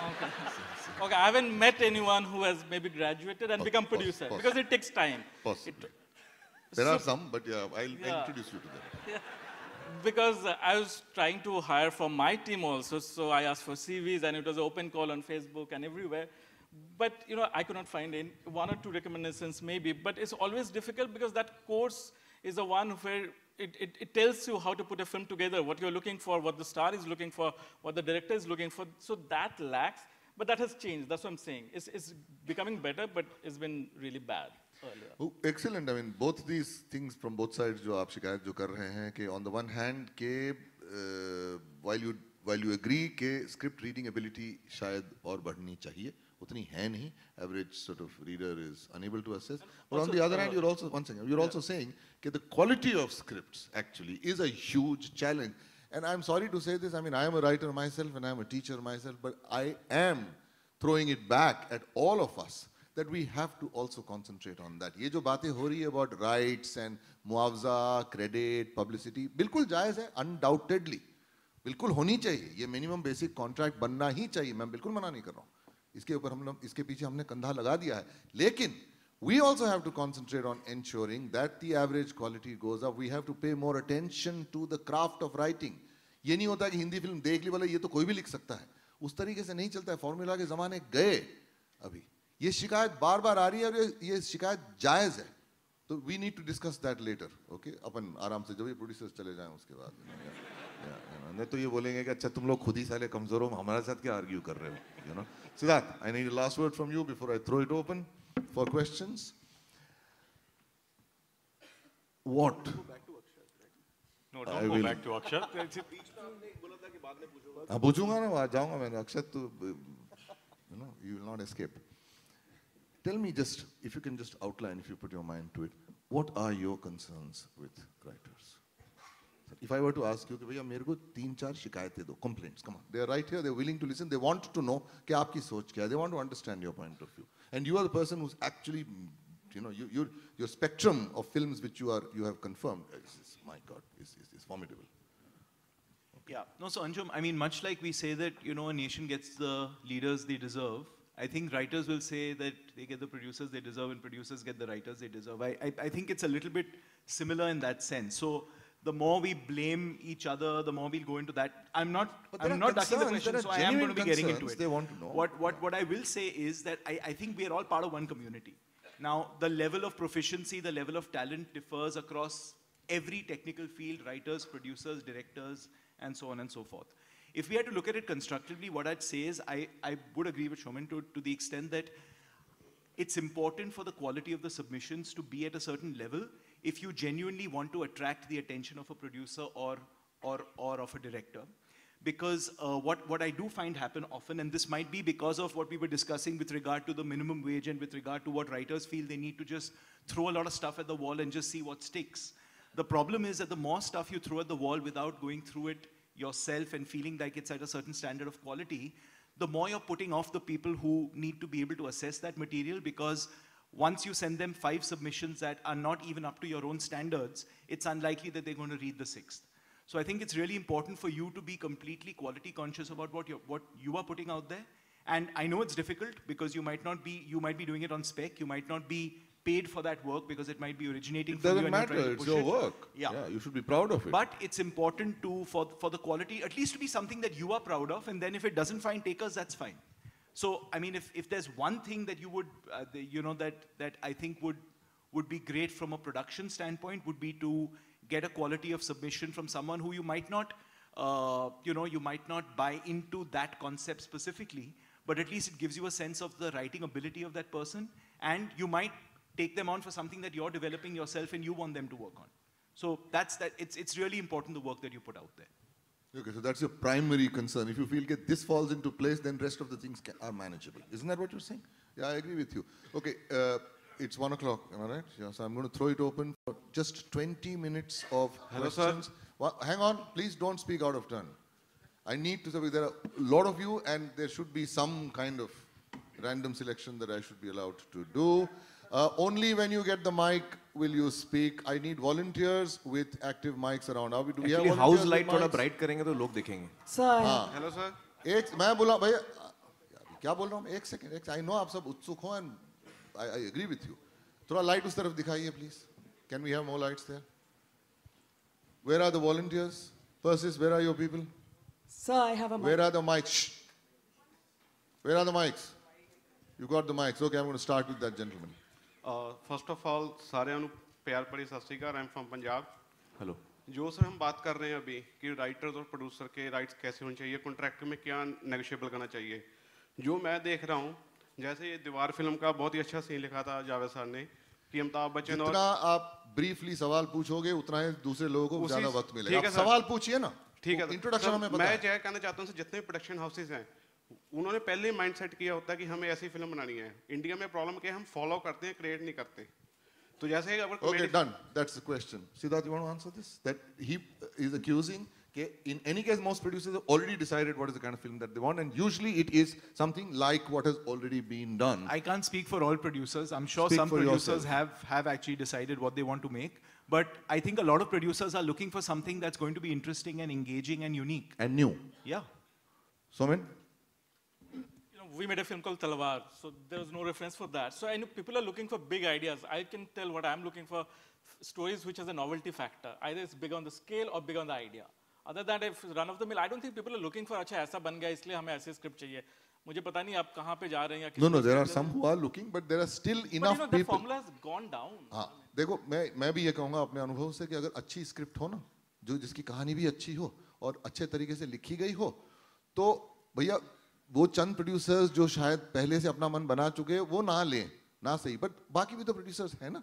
okay. okay, I haven't met anyone who has maybe graduated and Poss become producer. Poss because it takes time. Possibly. There so, are some, but yeah, I'll yeah. introduce you to them. Because I was trying to hire for my team also, so I asked for CVs, and it was an open call on Facebook and everywhere. But you know, I could not find any, one or two recommendations maybe. But it's always difficult because that course is the one where it, it, it, tells you how to put a film together, what you're looking for, what the star is looking for, what the director is looking for. So that lacks, but that has changed. That's what I'm saying. It's, it's becoming better, but it's been really bad. Excellent I mean both these things from both side जो आप शिकायत जो कर रहे हैं कि on the one hand के while you while you agree के स्क्रिप्ट रीडिंग एबिलिटी शायद और बढ़नी चाहिए उतनी है नहीं average sort of reader is unable to assess और on the other hand you also one second you are also saying कि the quality of scripts actually is a huge challenge and I'm sorry to say this, I mean, I am a writer myself and I'm a teacher myself, but I am throwing it back at all of us that we have to also concentrate on that. ये जो बातें हो रही है about rights and मुआवजा, credit, publicity, बिल्कुल जायज़ है, undoubtedly. बिल्कुल होनी चाहिए ये मिनिमम बेसिक कॉन्ट्रैक्ट बनना ही चाहिए मैं बिल्कुल मना नहीं कर रहा हूँ इसके ऊपर हम लोग इसके पीछे हमने कंधा लगा दिया है लेकिन we also have to concentrate on ensuring that the average quality goes up. We have to pay more attention to the craft of writing. ये नहीं होता कि हिंदी फिल्म देख ली बोले ये तो कोई भी लिख सकता है उस तरीके से नहीं चलता है फॉर्मूला के ज़माने गए अभी ये शिकायत बार बार आ रही है और ये शिकायत जायज़ है तो we need to discuss that later okay अपन आराम से जब ये प्रोड्यूसर्स चले जाएं उसके बाद नहीं तो ये बोलेंगे कि अच्छा तुम लोग खुद ही साले कमज़ोर हो हमारे साथ क्या आर्ग्यू कर रहे हो you know Siddharth I need last word from you before I throw it open for question what पूछूंगा ना वहाँ जाऊंगा मैंने अक्षत तो you not you Tell me just, if you can just outline, if you put your mind to it, what are your concerns with writers? If I were to ask you कि भैया मेरे को तीन चार शिकायतें दो complaints they they are right They they willing to listen they want to know कि आपकी सोच क्या है they want to understand your you know, you, your, your spectrum of films which you, are, you have confirmed eh, is, is my God, is, is, is formidable. Yeah, no, so Anjum, I mean, much like we say that, you know, a nation gets the leaders they deserve, I think writers will say that they get the producers they deserve and producers get the writers they deserve. I, I, I, think it's a little bit similar in that sense. So the more we blame each other, the more we'll go into that. I'm not, I'm not ducking the question, so I am going to be getting into it. They want to know. What, what, what I will say is that I, I think we are all part of one community. Now, the level of proficiency, the level of talent differs across every technical field, writers, producers, directors, and so on and so forth. If we had to look at it constructively, what I'd say is I, I would agree with Shomin to, to the extent that it's important for the quality of the submissions to be at a certain level if you genuinely want to attract the attention of a producer or, or, or of a director. Because uh, what, what I do find happen often, and this might be because of what we were discussing with regard to the minimum wage and with regard to what writers feel they need to just throw a lot of stuff at the wall and just see what sticks. The problem is that the more stuff you throw at the wall without going through it yourself and feeling like it's at a certain standard of quality, the more you're putting off the people who need to be able to assess that material because once you send them five submissions that are not even up to your own standards, it's unlikely that they're going to read the sixth. So I think it's really important for you to be completely quality conscious about what, you what you are putting out there. And I know it's difficult because you might not be, you might be doing it on spec, you might not be paid for that work because it might be originating it from you. doesn't matter. It's your it. work. Yeah. yeah. You should be proud of it. But it's important to for for the quality at least to be something that you are proud of. And then if it doesn't find takers, that's fine. So I mean, if if there's one thing that you would uh, the, you know that that I think would would be great from a production standpoint would be to get a quality of submission from someone who you might not uh, you know you might not buy into that concept specifically but at least it gives you a sense of the writing ability of that person and you might take them on for something that you're developing yourself and you want them to work on. So that's that. It's it's really important the work that you put out there. Okay, so that's your primary concern. If you feel that this falls into place, then rest of the things can, are manageable. Isn't that what you're saying? Yeah, I agree with you. Okay, uh, it's one o'clock. Am I right? Yeah. So I'm going to throw it open for just 20 minutes of Hello, questions. Sir. Well, hang on, please don't speak out of turn. I need to say there are a lot of you, and there should be some kind of random selection that I should be allowed to do. Uh, only when you get the mic will you speak. I need volunteers with active mics around. Are we, do Actually, we have house light थोड़ा bright करेंगे तो लोग देखेंगे. Sir. हाँ. Hello sir. एक मैं बोला भाई क्या बोल रहा हूँ एक सेकंड एक आई नो आप सब उत्सुक हो and I agree with you थोड़ा लाइट उस तरफ दिखाइए please can we have more lights there where are the volunteers Persis where are your people sir I have a where are the mics where are the mics you got the mics okay I am going to start with that gentleman first of all सारे प्यार भरी सत श्रीकाल I am from Punjab hello जो sir हम बात कर रहे हैं अभी कि राइटर्स और प्रोड्यूसर के राइट्स कैसे होने चाहिए कॉन्ट्रैक्ट में क्या नेगोशिएबल करना चाहिए जो मैं देख रहा हूँ जैसे ये दीवार फिल्म का बहुत ही अच्छा सीन लिखा था जावेद सर ने कि अमिताभ बच्चन और आप ब्रीफली सवाल पूछोगे उतना ही दूसरे लोगों को ज्यादा वक्त मिलेगा सवाल पूछिए ना ठीक है इंट्रोडक्शन हमें मैं यह कहना चाहता हूँ जितने प्रोडक्शन हाउसेज हैं उन्होंने पहले ही माइंड सेट किया होता है कि हमें ऐसी फिल्म बनानी है इंडिया में प्रॉब्लम क्या है हम फॉलो करते हैं क्रिएट नहीं करते तो जैसे अगर okay done that's the question Siddharth you want to answer this that he is accusing के in any case most producers have already decided what is the kind of film that they want and usually it is something like what has already been done I can't speak for all producers I am sure some producers have have actually decided what they want to make but i think a lot of producers are looking for something that's going to be interesting and engaging and unique and new we made a film called Talwar, so there was no reference for that. So I know people are looking for big ideas. I can tell what I'm looking for, stories which has a novelty factor. Either it's big on the scale or big on the idea. Other than if run of the mill, I don't think people are looking for, अच्छा ऐसा बन गया इसलिए हमें ऐसे script चाहिए मुझे पता नहीं आप कहाँ पे जा रहे हैं या no no there are some who are looking but there are still enough but, you know, people formula has gone down हाँ देखो मैं मैं भी ये कहूँगा अपने अनुभव से कि अगर अच्छी स्क्रिप्ट हो ना जो जिसकी कहानी भी अच्छी हो और अच्छे तरीके से लिखी गई हो तो भैया वो चंद प्रोड्यूसर्स जो शायद पहले से अपना मन बना चुके वो ना लें ना सही बट बाकी भी तो प्रोड्यूसर्स है ना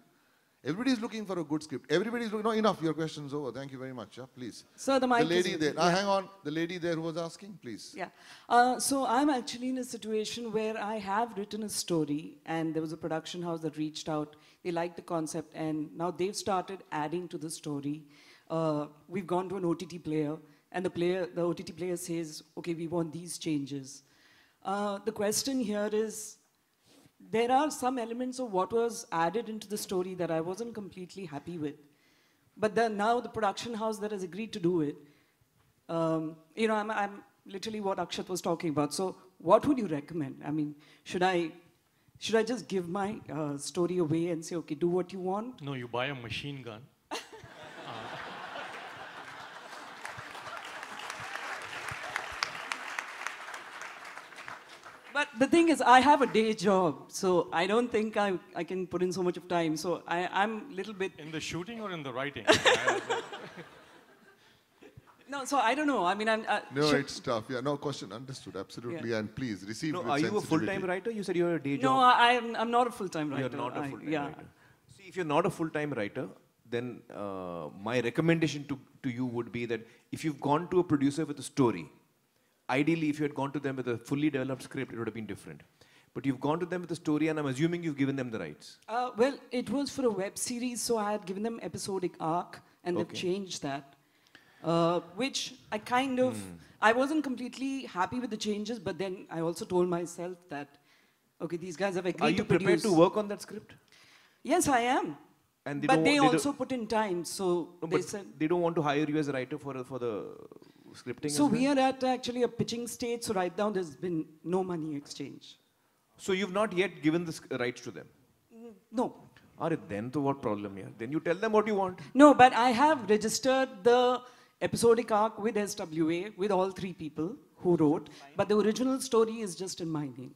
Everybody is looking for a good script. Everybody is looking. No, enough. Your question's over. Thank you very much. Yeah, please. Sir, the mic. The lady there. Yeah. Uh, hang on. The lady there who was asking, please. Yeah. Uh, so I'm actually in a situation where I have written a story, and there was a production house that reached out. They liked the concept, and now they've started adding to the story. Uh, we've gone to an OTT player, and the player, the OTT player says, "Okay, we want these changes." Uh, the question here is, there are some elements of what was added into the story that I wasn't completely happy with. But the, now the production house that has agreed to do it, um, you know, I'm, I'm, literally what Akshat was talking about. So what would you recommend? I mean, should I, should I just give my uh, story away and say, okay, do what you want? No, you buy a machine gun but the thing is, I have a day job, so I don't think I, I can put in so much of time. So I, I'm a little bit. In the shooting or in the writing? no, so I don't know. I mean, I'm. Uh, no, it's tough. Yeah, no question. Understood. Absolutely. Yeah. And please receive. No, are you a full time writer? You said you're a day job. No, I, am I'm not a full time writer. You're not a full time yeah. writer. See, if you're not a full time writer, then uh, my recommendation to, to you would be that if you've gone to a producer with a story, ideally, if you had gone to them with a fully developed script, it would have been different. But you've gone to them with a story, and I'm assuming you've given them the rights. Uh, well, it was for a web series, so I had given them episodic arc, and they've changed that. Uh, which I kind of, mm. I wasn't completely happy with the changes, but then I also told myself that, okay, these guys have agreed Are you to prepared to work on that script? Yes, I am. They but they, they also put in time, so no, they said they don't want to hire you as a writer for for the scripting? So we well? are at actually a pitching stage. So right now there's been no money exchange. So you've not yet given the rights to them? No. Are then to what problem here? Then you tell them what you want. No, but I have registered the episodic arc with SWA with all three people who wrote, but the original story is just in my name.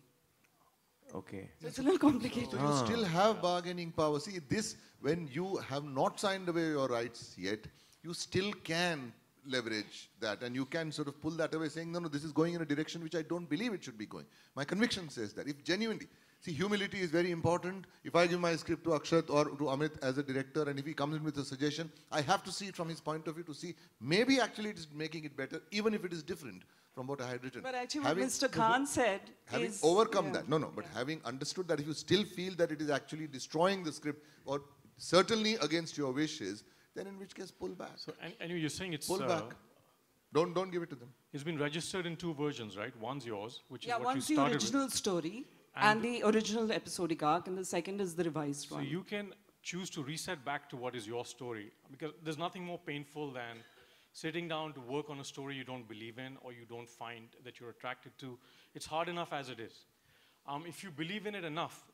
Okay. So it's a little complicated. So you ah. still have bargaining power. See, this, when you have not signed away your rights yet, you still can leverage that and you can sort of pull that away saying, no, no, this is going in a direction which I don't believe it should be going. My conviction says that. If genuinely, see, humility is very important. If I give my script to Akshat or to Amit as a director and if he comes in with a suggestion, I have to see it from his point of view to see maybe actually it is making it better, even if it is different from what I had written. But actually, having, Mr. Khan said, having is, overcome yeah, that, no, no, but yeah. having understood that if you still feel that it is actually destroying the script or certainly against your wishes, then in which case pull back. So anyway, you're saying it's pull uh, back. Don't don't give it to them. It's been registered in two versions, right? One's yours, which yeah, is what you started. Yeah, one's the original with. story and, and the, the original episodic arc, and the second is the revised so one. So you can choose to reset back to what is your story because there's nothing more painful than sitting down to work on a story you don't believe in or you don't find that you're attracted to. It's hard enough as it is. Um, if you believe in it enough,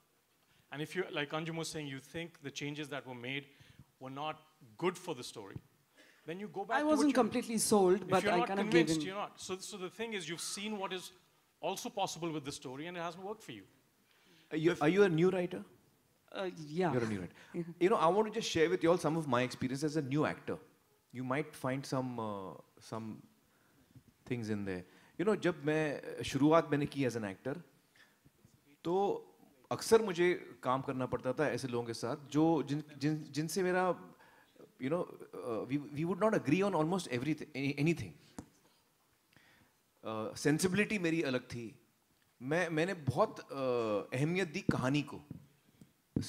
and if you, like Anjum was saying, you think the changes that were made were not good for the story, then you go back. I wasn't completely sold, if but I kind of gave in. You're not. So, so the thing is, you've seen what is also possible with the story, and it hasn't worked for you. Are you, are you a new writer? Uh, yeah. You're a new writer. you know, I want to just share with you all some of my experience as a new actor. You might find some uh, some things in there. You know, जब मैं शुरुआत मैंने की as an अक्सर मुझे काम करना पड़ता था ऐसे लोगों के साथ जो जिन जिन जिनसे मेरा you know we would not agree on almost every anything sensibility मेरी अलग थी मैं मैंने बहुत uh, अहमियत दी कहानी को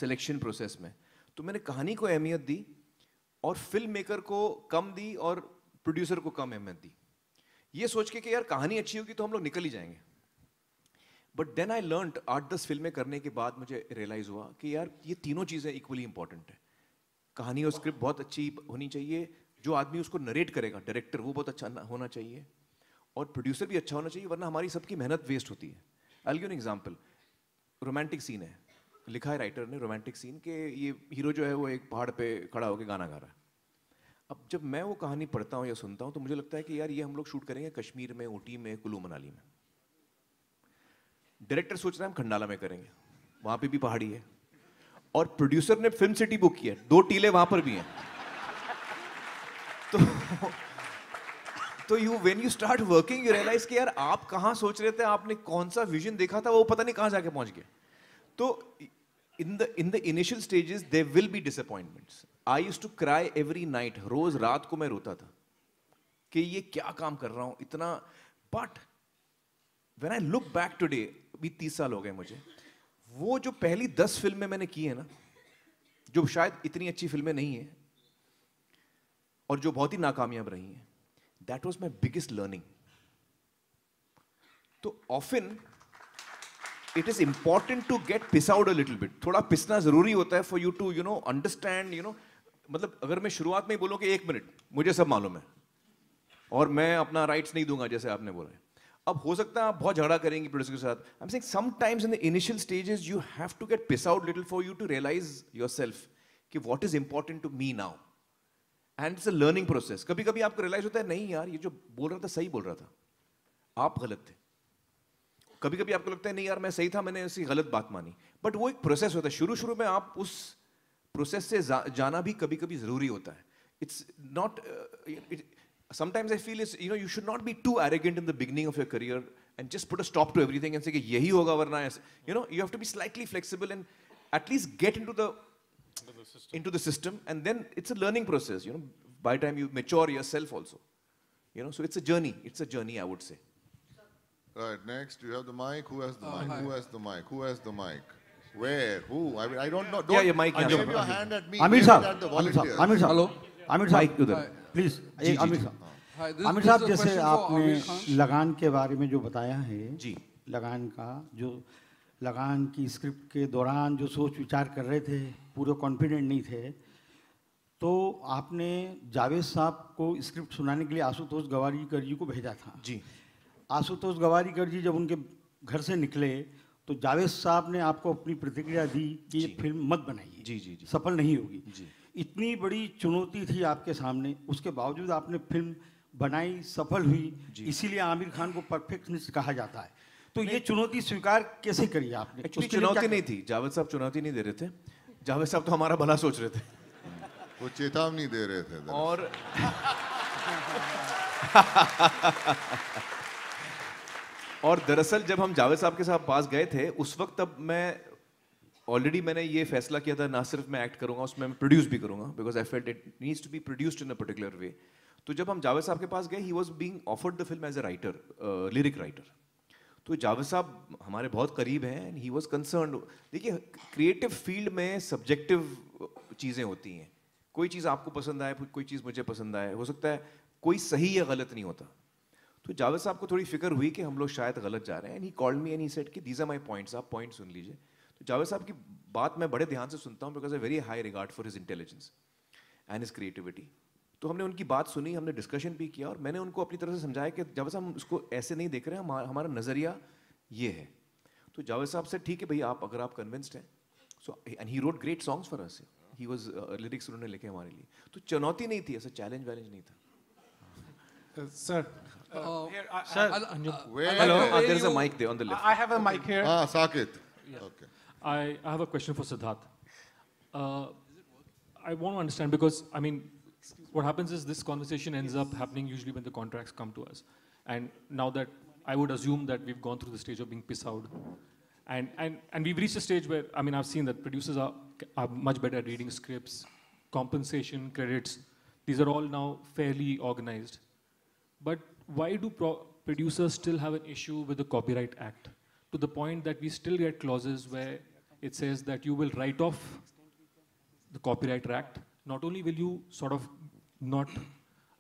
सिलेक्शन प्रोसेस में तो मैंने कहानी को अहमियत दी और फिल्म मेकर को कम दी और प्रोड्यूसर को कम अहमियत दी ये सोच के कि यार कहानी अच्छी होगी तो हम लोग निकल ही जाएंगे बट देन आई लर्न आठ दस फिल्में करने के बाद मुझे रियलाइज हुआ कि यार ये तीनों चीज़ें इक्वली इंपॉर्टेंट है कहानी और स्क्रिप्ट बहुत अच्छी होनी चाहिए जो आदमी उसको नरेट करेगा डायरेक्टर वो बहुत अच्छा होना चाहिए और प्रोड्यूसर भी अच्छा होना चाहिए वरना हमारी सबकी मेहनत वेस्ट होती है I an example romantic scene है लिखा है राइटर ने रोमांटिक सीन के ये हीरो जो है वो एक पहाड़ पे खड़ा होकर गाना गा रहा है अब जब मैं वो कहानी पढ़ता हूँ या सुनता हूँ तो मुझे लगता है कि यार ये हम लोग शूट करेंगे कश्मीर में ऊटी में कुल्लू मनाली में डायरेक्टर सोच रहा है हम खंडाला में करेंगे वहां पे भी पहाड़ी है और प्रोड्यूसर ने फिल्म सिटी बुक किया दो टीले वहां पर भी हैं तो तो you when you start working you realise कि यार आप कहां सोच रहे थे आपने कौन सा विजन देखा था वो पता नहीं कहां जाके पहुंच गए तो in the in the initial stages there will be disappointments I used to cry every night रोज रात को मैं रोता था कि ये क्या काम कर रहा हूं इतना but when I look back today अभी तीस साल हो गए मुझे वो जो पहली दस फिल्में मैंने की है ना जो शायद इतनी अच्छी फिल्में नहीं है और जो बहुत ही नाकामयाब रही हैं that was my biggest learning तो often it is important to get पिस आउट अ लिटिल बिट थोड़ा पिसना जरूरी होता है for you to you know understand you know मतलब अगर मैं शुरुआत में ही बोलूँ कि एक मिनट मुझे सब मालूम है और मैं अपना राइट्स नहीं दूंगा जैसे आपने बोला है अब हो सकता है आप बहुत झगड़ा करेंगे प्रोड्यूसर के साथ I am saying sometimes in the initial stages you have to get पिस out little for you to realise yourself कि what is important to me now and it's a learning process कभी कभी आपको realise होता है नहीं यार ये जो बोल रहा था सही बोल रहा था आप गलत थे कभी कभी आपको लगता है नहीं यार मैं सही था मैंने ऐसी गलत बात मानी बट वो एक प्रोसेस होता है शुरू शुरू में आप उस प्रोसेस से जा, जाना भी कभी कभी जरूरी होता है it's not sometimes I feel is, you know, you should not be too arrogant in the beginning of your career and just put a stop to everything and say, yahi hoga varna You know, you have to be slightly flexible and at least get into the, into the system, into the system and then it's a learning process, you know, by time you mature yourself also. You know, so it's a journey. It's a journey, I would say. Right, next, you have the mic. Who has the oh, mic? Hi. Who has the mic? Who has the mic? Where? Who? I mean, I don't know. Don't yeah, your mic. yeah. your hand at me. Amir Saab. Amir Saab. Hello. Amit sahab उधर please Amit साहब अमित साहब जैसे आपने लगान के बारे में जो बताया है जी लगान का जो लगान की स्क्रिप्ट के दौरान जो सोच विचार कर रहे थे पूरे कॉन्फिडेंट नहीं थे तो आपने जावेद साहब को स्क्रिप्ट सुनाने के लिए आशुतोष गवारीकर जी को भेजा था जी आशुतोष गवारीकर जी जब उनके घर से निकले तो जावेद साहब ने आपको अपनी प्रतिक्रिया दी कि ये फिल्म मत बनाइए जी जी जी सफल नहीं होगी जी इतनी बड़ी चुनौती थी आपके सामने उसके बावजूद आपने फिल्म बनाई सफल हुई इसीलिए आमिर खान को परफेक्टनिस्ट कहा जाता है तो ये चुनौती स्वीकार कैसे करी आपने चुनौती नहीं थी जावेद साहब चुनौती नहीं दे रहे थे जावेद साहब तो हमारा भला सोच रहे थे वो चेतावनी दे रहे थे और और दरअसल जब हम जावेद साहब के साथ पास गए थे उस वक्त तब मैं ऑलरेडी मैंने ये फैसला किया था ना सिर्फ मैं एक्ट करूंगा उसमें मैं प्रोड्यूस भी करूँगा because I felt it needs to be produced in a particular way तो जब हम जावेद साहब के पास गए he was being offered the film as a writer lyric writer तो जावेद साहब हमारे बहुत करीब हैं एंड ही वॉज कंसर्न देखिए क्रिएटिव फील्ड में सब्जेक्टिव चीज़ें होती हैं कोई चीज़ आपको पसंद आए कोई चीज़ मुझे पसंद आए हो सकता है कोई सही या गलत नहीं होता तो जावेद साहब को थोड़ी फिक्र हुई कि हम लोग शायद गलत जा रहे हैं and he called me and he said कि दीज आर माई पॉइंट्स आप पॉइंट सुन लीजिए जावेद साहब की बात मैं बड़े ध्यान से सुनता हूँ because a very high regard for his intelligence and his creativity तो हमने उनकी बात सुनी हमने डिस्कशन भी किया और मैंने उनको अपनी तरह से समझाया कि जावेद साहब उसको ऐसे नहीं देख रहे हैं हमारा हमारा नज़रिया ये है तो जावेद साहब से ठीक है भाई आप अगर आप कन्विंस्ड हैं so and he wrote great songs for us he was lyrics उन्होंने लिखे हमारे लिए तो चुनौती नहीं थी ऐसा चैलेंज वैलेंज नहीं था sir uh, sir uh, uh, hello uh, there's a mic there on the left i have a mic here ah saket yeah. okay I, I have a question for Siddharth. Uh, I want to understand because, I mean, what happens is this conversation ends up happening usually when the contracts come to us. And now that I would assume that we've gone through the stage of being pissed out. And, and, and we've reached a stage where, I mean, I've seen that producers are, are much better at reading scripts, compensation, credits. These are all now fairly organized. But why do producers still have an issue with the Copyright Act to the point that we still get clauses where it says that you will write off the Copyright Act. Not only will you sort of not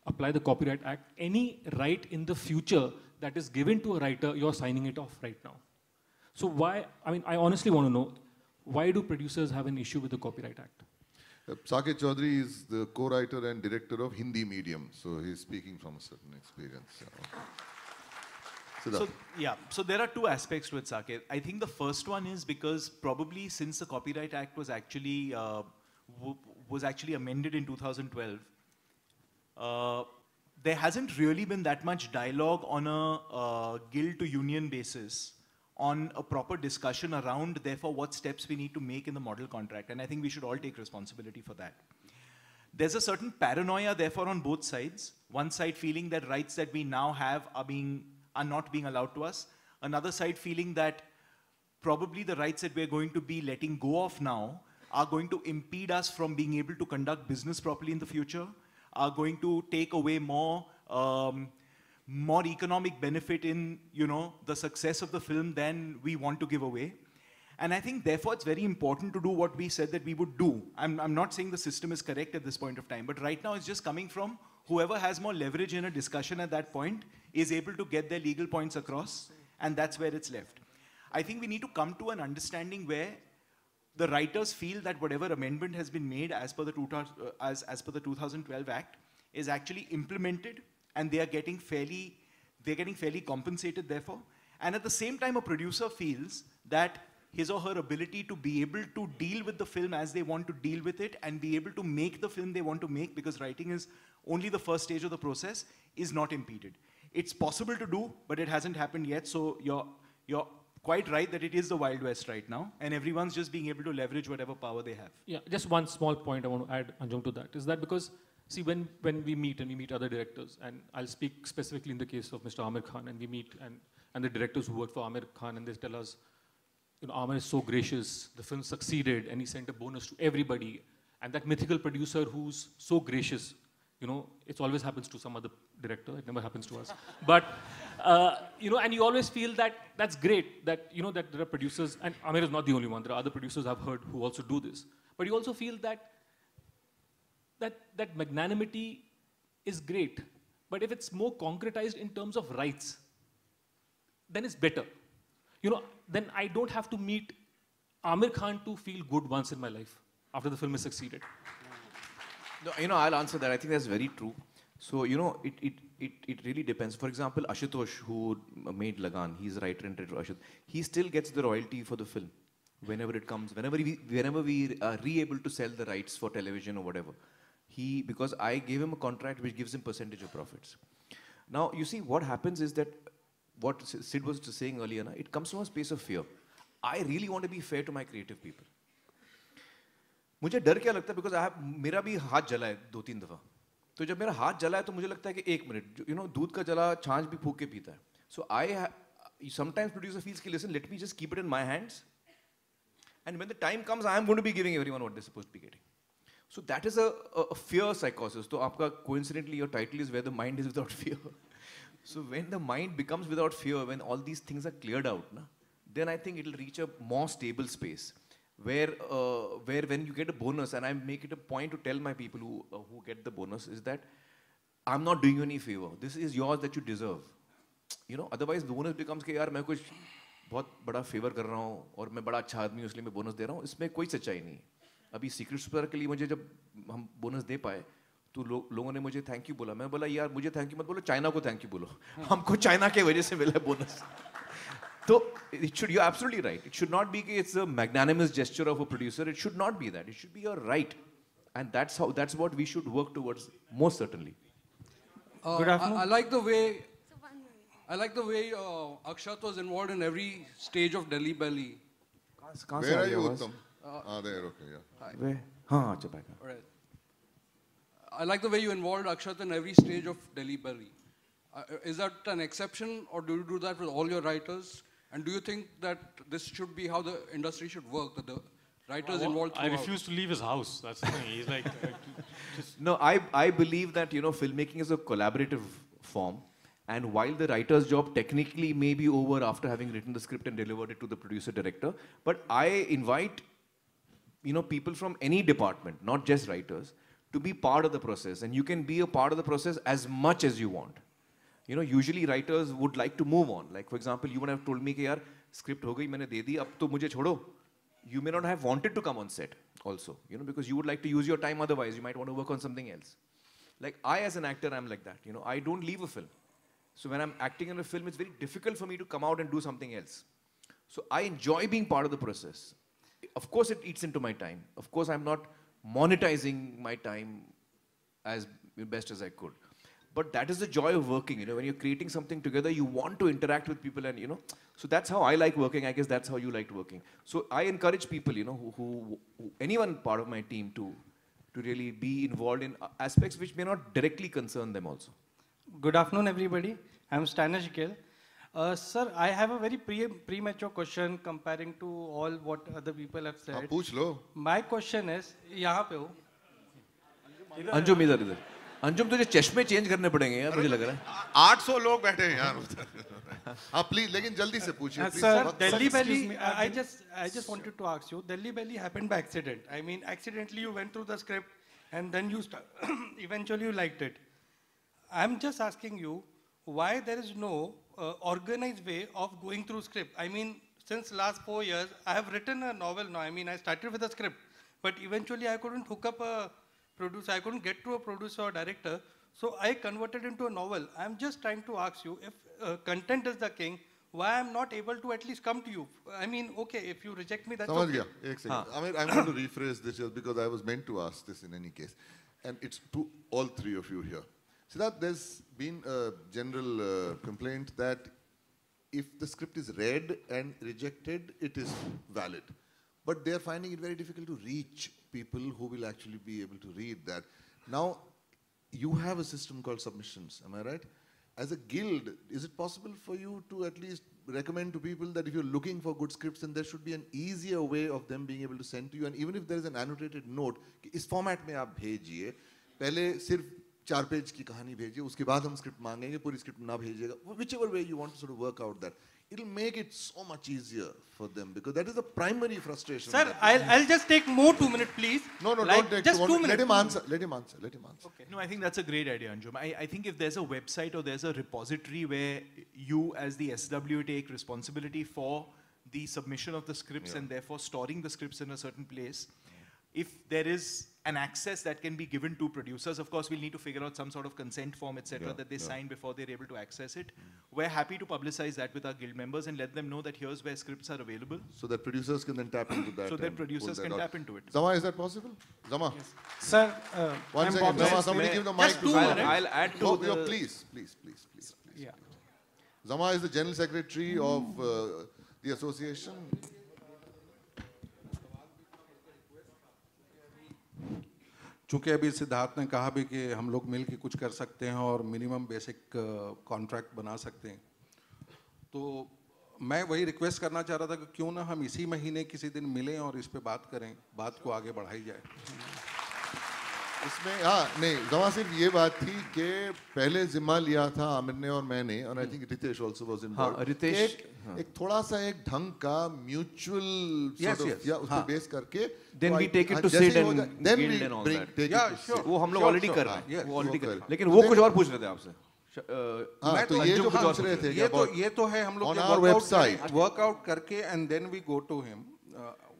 apply the Copyright Act, any right in the future that is given to a writer, you're signing it off right now. So why, I mean, I honestly want to know, why do producers have an issue with the Copyright Act? Uh, Saket Chaudhary is the co-writer and director of Hindi medium, so he's speaking from a certain experience. So, yeah, so there are two aspects to it, Saket. I think the first one is because probably since the Copyright Act was actually uh, was actually amended in 2012, uh, there hasn't really been that much dialogue on a uh, guild to union basis on a proper discussion around, therefore, what steps we need to make in the model contract. And I think we should all take responsibility for that. There's a certain paranoia, therefore, on both sides. One side feeling that rights that we now have are being are not being allowed to us. Another side feeling that probably the rights that we're going to be letting go of now are going to impede us from being able to conduct business properly in the future, are going to take away more, um, more economic benefit in you know, the success of the film than we want to give away. And I think therefore it's very important to do what we said that we would do. I'm, I'm not saying the system is correct at this point of time, but right now it's just coming from whoever has more leverage in a discussion at that point is able to get their legal points across, and that's where it's left. I think we need to come to an understanding where the writers feel that whatever amendment has been made as per the, two, uh, as, as per the 2012 Act is actually implemented, and they are getting fairly, they're getting fairly compensated therefore. And at the same time, a producer feels that his or her ability to be able to deal with the film as they want to deal with it and be able to make the film they want to make because writing is only the first stage of the process is not impeded. It's possible to do, but it hasn't happened yet. So you're, you're quite right that it is the Wild West right now, and everyone's just being able to leverage whatever power they have. Yeah, just one small point I want to add, Anjum, to that is that because, see, when, when we meet and we meet other directors, and I'll speak specifically in the case of Mr. Amir Khan, and we meet and, and the directors who work for Amir Khan, and they tell us, you know, Amir is so gracious, the film succeeded, and he sent a bonus to everybody. And that mythical producer who's so gracious you know, it always happens to some other director. It never happens to us. but, uh, you know, and you always feel that that's great that, you know, that there are producers, and Amir is not the only one. There are other producers I've heard who also do this. But you also feel that that, that magnanimity is great. But if it's more concretized in terms of rights, then it's better. You know, then I don't have to meet Amir Khan to feel good once in my life after the film has succeeded. No, you know, I'll answer that. I think that's very true. So, you know, it, it, it, it really depends. For example, Ashutosh, who made Lagan, he's a writer and director Ashutosh, he still gets the royalty for the film whenever it comes, whenever we, whenever we are re-able to sell the rights for television or whatever. He, because I gave him a contract which gives him percentage of profits. Now, you see, what happens is that what Sid was saying earlier, it comes from a space of fear. I really want to be fair to my creative people. मुझे डर क्या लगता है because I मेरा भी हाथ जला है दो तीन दफ़ा तो जब मेरा हाथ जला है तो मुझे लगता है कि एक मिनट यू नो दूध का जला छाछ भी फूक के पीता है so I sometimes producer feels की lesson let me just keep it in my hands and when the time comes I am going be giving everyone what suppose be getting so that is a fear साइकोसिस तो आपका coincidentally your title is where the mind is without fear so when the mind becomes without fear when all these things are clear out ना then I think it will reach a more stable space where uh, where when you get a bonus, and I make it a point to tell my people who uh, who get the bonus is that I'm not doing you any favor. This is yours that you deserve. You know, otherwise the bonus becomes ke yaar main kuch बहुत बड़ा favour कर रहा हूँ और मैं बड़ा अच्छा आदमी हूँ इसलिए मैं बोनस दे रहा हूँ इसमें कोई सच्चाई नहीं अभी सीक्रेट सुपर के लिए मुझे जब हम बोनस दे पाए तो लो, लोगों ने मुझे थैंक यू बोला मैं बोला यार मुझे थैंक यू मत बोलो चाइना को थैंक यू बोलो हमको चाइना के वजह से मिला bonus So it should, you're absolutely right. It should not be it's a magnanimous gesture of a producer. It should not be that. It should be your right. And that's how that's what we should work towards most certainly. Uh, Good afternoon. I, I, like the way I like the way uh, Akshat was involved in every stage of Delhi Belly. Where are you, Uttam? Uh, ah, there, okay, yeah. Where? Huh? acha, I like the way you involved Akshat in every stage of Delhi Belly. Uh, is that an exception or do you do that with all your writers? And do you think that this should be how the industry should work, that the writers well, involved I refuse to leave his house. That's the thing. He's like... Uh, no, I, I believe that, you know, filmmaking is a collaborative form. And while the writer's job technically may be over after having written the script and delivered it to the producer director, but I invite you know people from any department, not just writers, to be part of the process. And you can be a part of the process as much as you want you know usually writers would like to move on like for example you would have told me that yaar script ho gayi maine de di ab to mujhe chodo you may not have wanted to come on set also you know because you would like to use your time otherwise you might want to work on something else like i as an actor i'm like that you know i don't leave a film so when i'm acting in a film it's very difficult for me to come out and do something else so i enjoy being part of the process of course it eats into my time of course i'm not monetizing my time as best as i could but that is the joy of working, you know, when you're creating something together, you want to interact with people and, you know, so that's how I like working. I guess that's how you liked working. So I encourage people, you know, who, who, who anyone part of my team to, to really be involved in aspects which may not directly concern them also. Good afternoon, everybody. I'm Stanish Gill. Uh, sir, I have a very pre premature question comparing to all what other people have said. पूछ My question is, यहाँ pe ho? Anjum इधर इधर. अंजुम तुझे चश्मे change करने पड़ेंगे यार मुझे लग रहा है आठ सौ लोग बैठे हैं यार आप प्लीज हाँ, लेकिन जल्दी से पूछिए sir Delhi Belly I just I just wanted to ask you Delhi Belly happened by accident I mean accidentally you went through the script and then you eventually you liked it I am just asking you why there is no organised way of going through script I mean since last four years I have written a novel now I mean I started with a script but eventually I couldn't hook up a producer. I couldn't get to a producer or director. So I converted into a novel. I'm just trying to ask you if uh, content is the king, why I'm not able to at least come to you. I mean, okay, if you reject me, that's okay. I mean, I'm going to rephrase this just because I was meant to ask this in any case. And it's to all three of you here. Siddharth, there's been a general uh, complaint that if the script is read and rejected, it is valid. But they're finding it very difficult to reach people who will actually be able to read that. Now, you have a system called submissions, am I right? As a guild, is it possible for you to at least recommend to people that if you're looking for good scripts, then there should be an easier way of them being able to send to you. And even if there is an annotated note, इस format में आप भेजिए पहले सिर्फ चार page की कहानी भेजिए उसके बाद हम स्क्रिप्ट मांगेंगे पूरी स्क्रिप्ट ना भेजिएगा whichever way you want to work out that it'll make it so much easier for them because that is the primary frustration. Sir, I'll, I'll just take more two minutes, please. No, no, like, don't take just two, minutes. Let him answer. Let him answer. Let him answer. Okay. No, I think that's a great idea, Anjum. I, I think if there's a website or there's a repository where you, as the SW, take responsibility for the submission of the scripts yeah. and therefore storing the scripts in a certain place, yeah. if there is an access that can be given to producers. Of course, we'll need to figure out some sort of consent form, etc., yeah, that they yeah. sign before they're able to access it. Mm. We're happy to publicize that with our guild members and let them know that here's where scripts are available. So that producers can then tap into that. so that producers that can out. tap into it. Zama, is that possible? Zama. Yes. Sir, uh, one I'm second. Zama, somebody give the mic to Zama. Right? I'll add to. No, the, no, please, please, please, please. please yeah. Zama is the general secretary mm. of uh, the association. चूँकि अभी सिद्धार्थ ने कहा भी कि हम लोग मिल के कुछ कर सकते हैं और मिनिमम बेसिक कॉन्ट्रैक्ट बना सकते हैं तो मैं वही रिक्वेस्ट करना चाह रहा था कि क्यों ना हम इसी महीने किसी दिन मिलें और इस पर बात करें बात को आगे बढ़ाई जाए इसमें हाँ नहीं जमा सिर्फ ये बात थी कि पहले जिम्मा लिया था आमिर ने और मैंने और I think Ritesh also was involve Ritesh एक, हाँ. एक थोड़ा सा एक ढंग का म्यूचुअल yes, yes, या उसको हाँ. बेस करके then we take it to Sid and then we bring take it वो हम लोग ऑलरेडी हाँ, कर रहे हैं वो ऑलरेडी कर लेकिन वो कुछ और तो पूछ रहे थे आपसे हाँ, तो, तो ये जो पूछ रहे थे ये तो ये तो है हम लोग वर्कआउट करके and then we go to him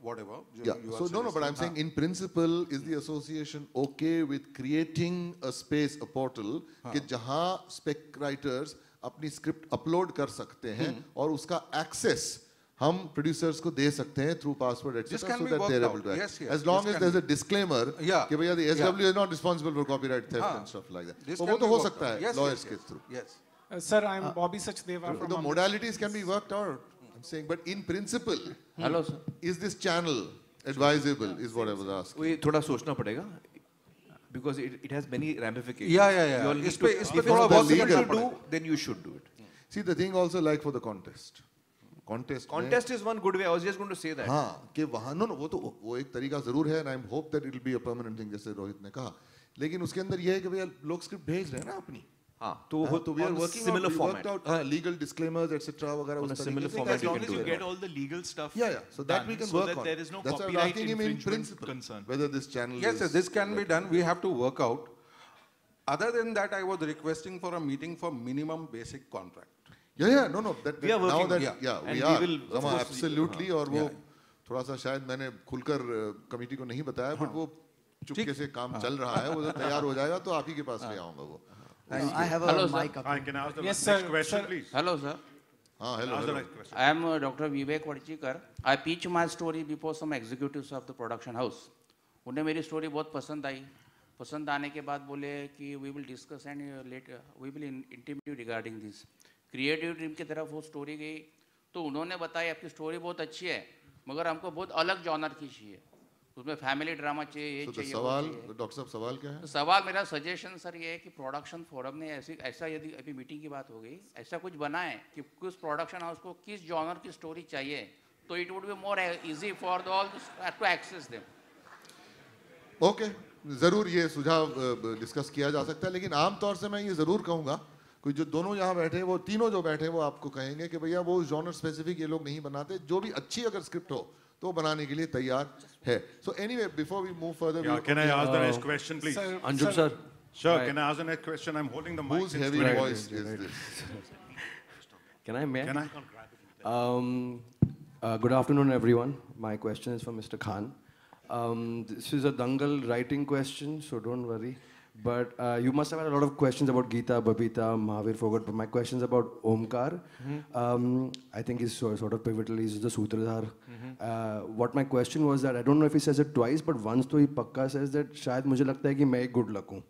whatever. Yeah. so no, no, but I'm saying in principle is the association okay with creating a space, a portal, कि जहाँ spec writers अपनी script upload कर सकते हैं और उसका access हम producers को दे सकते हैं through password etc. so that they're able to. Yes, yes. As long as there's a disclaimer yeah. कि भैया the SW is not responsible for copyright theft and stuff like that. तो वो तो हो सकता है lawyers के through. Yes. Uh, sir, I'm Bobby Sachdeva from. The modalities can be worked out. I'm saying, but in principle, hello sir, is this channel advisable? Is what I was asking. ये थोड़ा सोचना पड़ेगा. Because it, it has many ramifications. Yeah, yeah, yeah. You'll need to, if it's the legal to do, then you should do it. See, the thing also like for the contest. contest contest is one good way i was just going to say that हाँ, कि वहाँ no no वो तो वो एक तरीका जरूर है and I hope that it will be a permanent thing जैसे रोहित ने कहा लेकिन उसके अंदर ये है कि भैया लोग स्क्रिप्ट भेज रहे हैं ना अपनी हाँ तो वो तो we are working similar format out हां लीगल डिस्क्लेमर्स एटसेट्रा वगैरह उस similar format you can do get all the legal stuff या या so that we can work on there is no copyright infringement concern whether this channel yes is, this can be done we have to work out other than that i was requesting for a meeting for minimum basic contract yeah yeah no no that we are now that yeah, yeah we are we will, absolutely और वो थोड़ा सा शायद मैंने खुलकर committee को नहीं बताया बट वो चुपके से काम चल रहा है वो तैयार हो जाएगा तो आप ही के पास ले आऊंगा वो Thank you. I have hello, a sir. mic sir. up. I can ask the yes, next sir. question, sir. please. Hello, sir. Ah, hello, hello. Question. I am uh, Dr. Vivek Varchikar. I pitch my story before some executives of the production house. उन्हें मेरी story बहुत पसंद आई पसंद आने के बाद बोले कि we will discuss and let we will interview regarding this creative dream की तरफ वो स्टोरी गई तो उन्होंने बताया आपकी स्टोरी बहुत अच्छी है मगर हमको बहुत अलग जॉनर की चाहिए उसमें फैमिली ड्रामा चाहिए ये so चाहिए सवाल डॉक्टर साहब सवाल क्या है तो सवाल मेरा सजेशन सर ये है कि प्रोडक्शन फोरम ने ऐसी ऐसा यदि अभी मीटिंग की बात हो गई ऐसा कुछ बनाए कि किस प्रोडक्शन हाउस को किस जॉनर की स्टोरी चाहिए तो it would be more easy for all to access them okay ज़रूर ये सुझाव डिस्कस किया जा सकता है लेकिन आमतौर से मैं ये ज़रूर कहूँगा कि जो दोनों यहाँ बैठे हैं वो तीनों जो बैठे हैं वो आपको कहेंगे कि भैया वो जॉनर स्पेसिफिक ये लोग नहीं बनाते जो भी अच्छी अगर स्क्रिप्ट हो तो बनाने के लिए तैयार है so anyway before we move further question please Anjum sir sure can I ask the question I am holding the mic is a Dangal writing question so don't worry But uh, you must have had a lot of questions about Gita, Babita, Mahavir Forgot. But my questions about Omkar, mm -hmm. um, I think he's sort of pivotal. He's the sutradhar. Mm -hmm. uh, what my question was that I don't know if he says it twice, but once to he pakka says that shayad मुझे लगता है कि मैं good luck हूँ.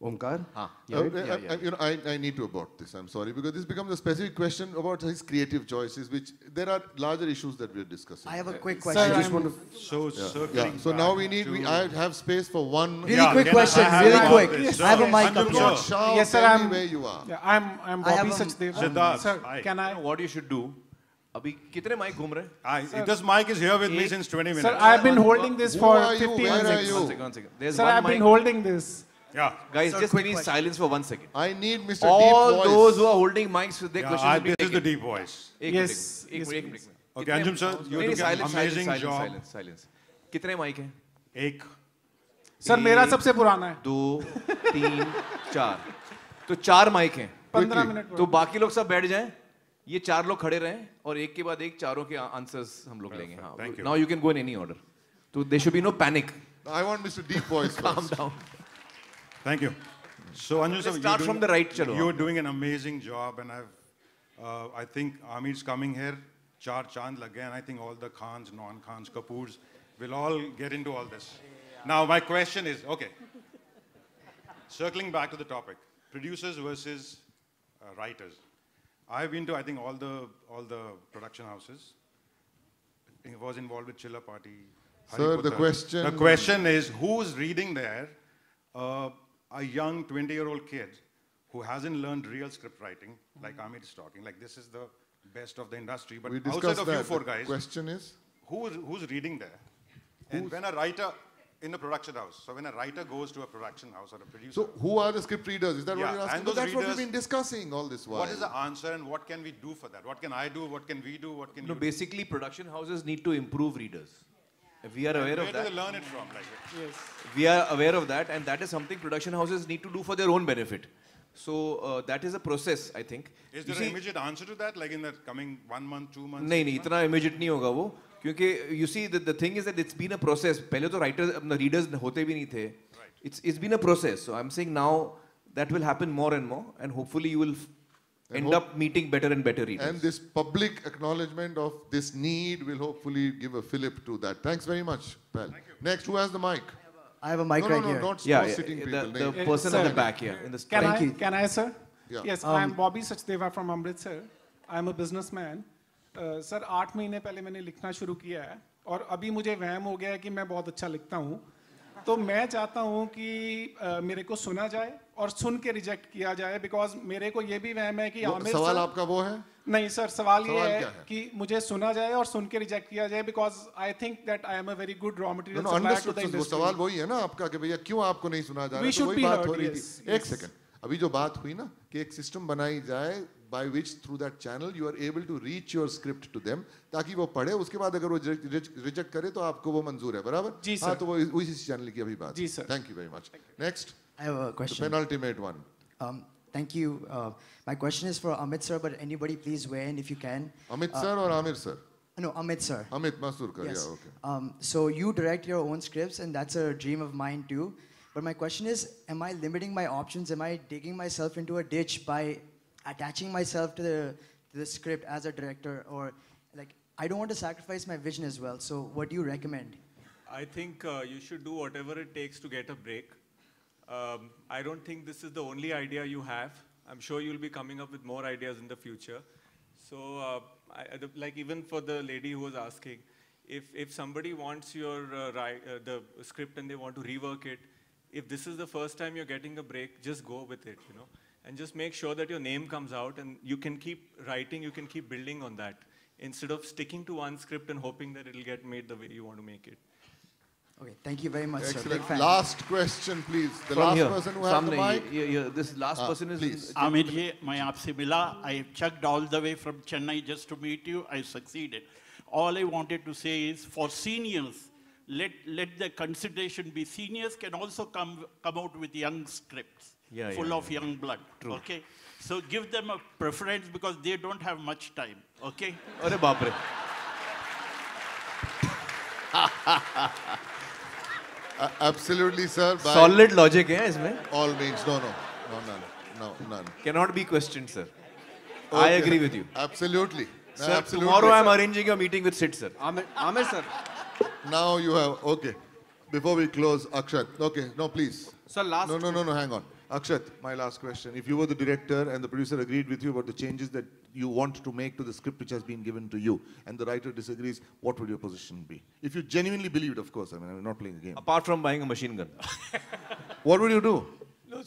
Omkar? I, uh, uh, uh, you know, I, need to abort this, I'm sorry, because this becomes a specific question about his creative choices, which there are larger issues that we're discussing. I have a quick question. Sir, I just want to... So So now we need, we, I have space for one... Really quick question, really quick. I have a mic up here. Yes, sir, I'm... Where you are. Yeah, I'm, I'm Bobby Sachdev. Siddharth, sir, can I... What you should do, अभी कितने mic घूम रहे हैं this mic is here me since 20 minutes. Sir, I've been holding this for 15 minutes. Sir, I've been holding this. Yeah. Guys, Sir, just quick please question. silence for one second. I need Mr. All deep voice. those who are holding mics with their yeah, questions. I, will be this taken. is the deep voice. एक yes. एक minute एक minute okay Anjum sir you do amazing job silence silence कितने mic हैं एक sir मेरा सबसे पुराना है दो तीन चार तो चार माइक हैं पंद्रह मिनट तो बाकी लोग सब बैठ जाएं ये चार लोग खड़े रहें और एक के बाद एक चारों के आंसर्स हम लोग लेंगे हाँ now you can go in any order तो they should be no panic I want mister Deep voice calm down Thank you. So Anju sir, start doing, from the right. Chalo. You're doing an amazing job, and I've, uh, I think Amir's coming here, Char Chand again. I think all the Khans, non-Khans, Kapoors, will all get into all this. Now my question is, okay, circling back to the topic, producers versus uh, writers. I've been to I think all the all the production houses. I was involved with Chilla Party. Sir, the question. The question is, who's reading there? Uh, a young 20 year old kid who hasn't learned real script writing, mm -hmm. like mm-hmm. Amit is talking, like this is the best of the industry, but we outside of that. you four guys. The question is? Who's, who's reading there? Who's and when a writer, in a production house. So when a writer goes to a production house or a producer. So who are the script readers? Is that yeah. what you're asking? And those that's readers, what we've been discussing all this while. What is the answer and what can we do for that? What can I do? What can we do? What can no, basically do? production houses need to improve readers. We are aware of that. Where do they learn it from? Yes. We are aware of that, and that is something production houses need to do for their own benefit. So uh, that is a process, I think. Is there an immediate answer to that? Like in the coming one month, two months? No, no, it's not immediate. Because you see, the, the thing is that it's been a process. Pehle to writers, the readers, hote bhi nahi the. it's been a process. So I'm saying now that will happen more and more, and hopefully you will end up meeting better and better readers. And this public acknowledgement of this need will hopefully give a fillip to that. Thanks very much, pal. Next, who has the mic? I have a mic no, right no, no, here. Not yeah, yeah, sitting the, people. The, the person at the back here. In the can, I, can I, sir? Yeah. Yes, um, I am um, Bobby Sachdeva from Amritsar. I am a businessman. Uh, sir आठ महीने पहले मैंने लिखना शुरू किया है और अभी मुझे वहम हो गया है कि तो मैं चाहता हूं कि आ, मेरे को सुना जाए और सुन के रिजेक्ट किया जाए बिकॉज मेरे को ये भी वहम है कि आमिर सवाल आपका वो है नहीं सर सवाल, सवाल ये है, है कि मुझे सुना जाए और सुन के रिजेक्ट किया जाए because I think that I am a very good raw material सवाल वही है ना आपका कि भैया क्यों आपको नहीं सुना जा रहा तो बात हो रही थी एक सेकंड अभी जो बात हुई ना कि एक सिस्टम बनाई जाए by which through that channel you are able to reach your script to them ताकि वो पढ़े उसके बाद अगर वो रिजेक्ट करे तो आपको वो मंजूर है बराबर जी सर हाँ तो वो उसी चैनल की अभी बात जी sir thank you very much next I have a question penultimate one. thank you um, uh, my question is for amit sir but anybody please weigh in if you can amit uh, sir or amir sir no amit sir amit masurkar yes. yeah okay um so you direct your own scripts and that's a dream of mine too but my question is am i limiting my options am i digging myself into a ditch by attaching myself to the, to the script as a director or like I don't want to sacrifice my vision as well. So what do you recommend? I think uh, you should do whatever it takes to get a break. Um, I don't think this is the only idea you have. I'm sure you'll be coming up with more ideas in the future. So uh, I, like even for the lady who was asking, if, if somebody wants your uh, ri- uh, the script and they want to rework it, if this is the first time you're getting a break, just go with it, you know and just make sure that your name comes out and you can keep writing, you can keep building on that instead of sticking to one script and hoping that it'll get made the way you want to make it. Okay, thank you very much, Excellent. sir. Last question, please. The From last here. person who Samne, has the mic. This last ah, person is... Please. Amir ji, main aapse I chugged all the way from Chennai just to meet you. I succeeded. All I wanted to say is for seniors, let, let the consideration be seniors can also come, come out with young scripts yeah, full yeah, of yeah. young blood. True. Okay. So give them a preference because they don't have much time. Okay. अरे बाप रे. Absolutely, sir. Solid logic है eh, All means, no, no, no, none, no, none. Cannot be questioned, sir. Okay. I agree with you. Absolutely. Sir, Absolutely, tomorrow I'm arranging a meeting with Sid, sir. Amit, sir. Now you have, okay. Before we close, Akshat. Okay, no, please. Sir, last. No, no, no, no, hang on. Akshat, my last question. If you were the director and the producer agreed with you about the changes that you want to make to the script which has been given to you, and the writer disagrees, what would your position be? If you genuinely believed, of course, I mean, I'm not playing a game. Apart from buying a machine gun. what would you do? No,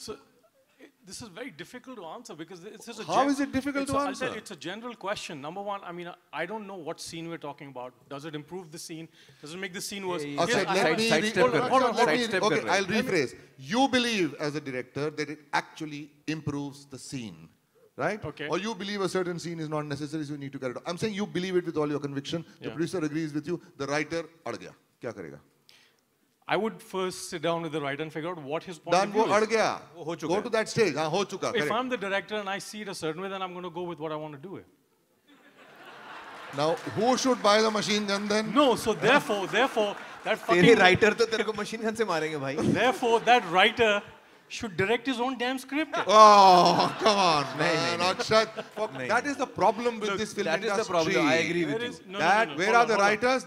this is very difficult to answer because it's is a. How is it difficult to a, answer? I'll it's a general question. Number one, I mean, I don't know what scene we're talking about. Does it improve the scene? Does it make the scene worse? Yeah, yeah. Yes, let, me Okay, I'll rephrase. You believe as a director that it actually improves the scene right? Okay. Or you believe a certain scene is not necessary, so you need to carry it out. I'm saying you believe it with all your conviction. Yeah. The producer agrees with you. The writer, what will I would first sit down with the writer and figure out what his point of view is. अड़ गया Go to that stage. हाँ हो If correct. I'm the director and I see it a certain way, then I'm going to go with what I want to do. It. Now who should buy the machine gun then? No, so therefore, therefore, that fucking, writer तो तेरे को machine therefore, that writer should direct his own damn script. Oh come on, man. Akshat. Fuck, That is the problem with this film That is the problem. I agree with There you. is- no, no, no, That no, where are the writers?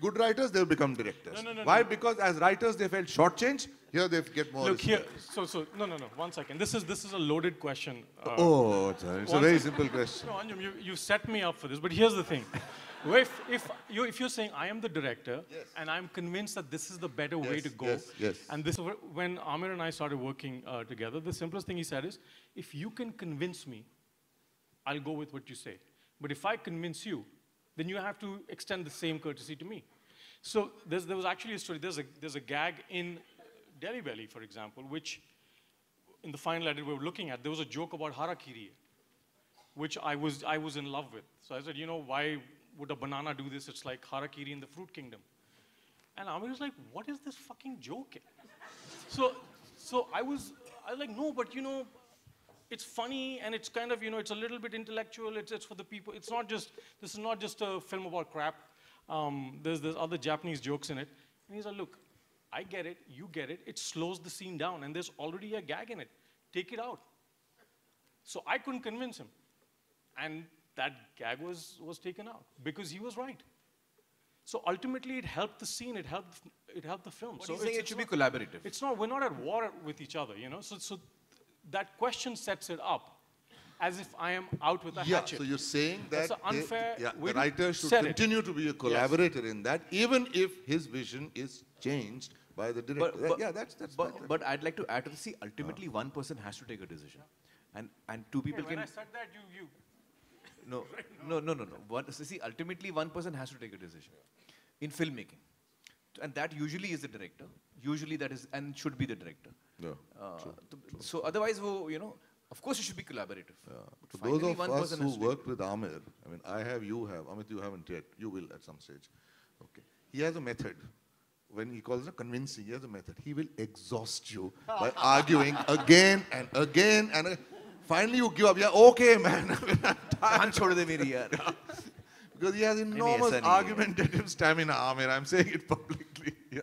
good writers, they'll become directors. No, no, no. Why? No. Because as writers, they felt shortchanged. Here, they get more. Look here. So, so no, no, no. One second. This is this is a loaded question. Uh, oh, it's a very second. simple question. No, Anjum, you you set me up for this. But here's the thing. if, if, you, if you're saying I am the director yes. and I'm convinced that this is the better yes, way to go, yes, yes. and this when Amir and I started working uh, together, the simplest thing he said is, if you can convince me, I'll go with what you say. But if I convince you, then you have to extend the same courtesy to me. So there was actually a story, there's a, there's a gag in Delhi Belly, for example, which in the final edit we were looking at, there was a joke about harakiri, which I was, I was in love with. So I said, you know, why would a banana do this? It's like harakiri in the fruit kingdom. And I was like, what is this fucking joke? so, so I was, I was like, no, but you know, it's funny and it's kind of, you know, it's a little bit intellectual. It's, it's for the people. It's not just, this is not just a film about crap. Um, there's, there's other Japanese jokes in it. And he's like, look, I get it. You get it. It slows the scene down. And there's already a gag in it. Take it out. So I couldn't convince him. And that gag was, was taken out because he was right. So ultimately, it helped the scene. It helped. It helped the film. What so you saying it should be collaborative. It's not. We're not at war with each other, you know. So, so that question sets it up as if I am out with a yeah, hatchet. So you're saying that That's unfair they, yeah, the writer should continue it. to be a collaborator yes. in that, even if his vision is changed by the director. But, but yeah, that's that's. But, that, but I'd like to add to this. See, ultimately, uh. one person has to take a decision, and and two people hey, when can. When I said that, you you. No, right no, no, no, no. so see, ultimately, one person has to take a decision in filmmaking, and that usually is the director. Usually, that is and should be the director. Uh, true, So otherwise, you know, of course, you should be collaborative. Yeah. those of us who worked with Amir, I mean, I have, you have, Amit, you haven't yet. You will at some stage. Okay. He has a method. When he calls it convincing, he has a method. He will exhaust you by arguing again and again and again. Finally, you give up. Yeah, okay, man. I'm tired. because he has enormous argumentative stamina, Amir. I'm saying it publicly. Yeah.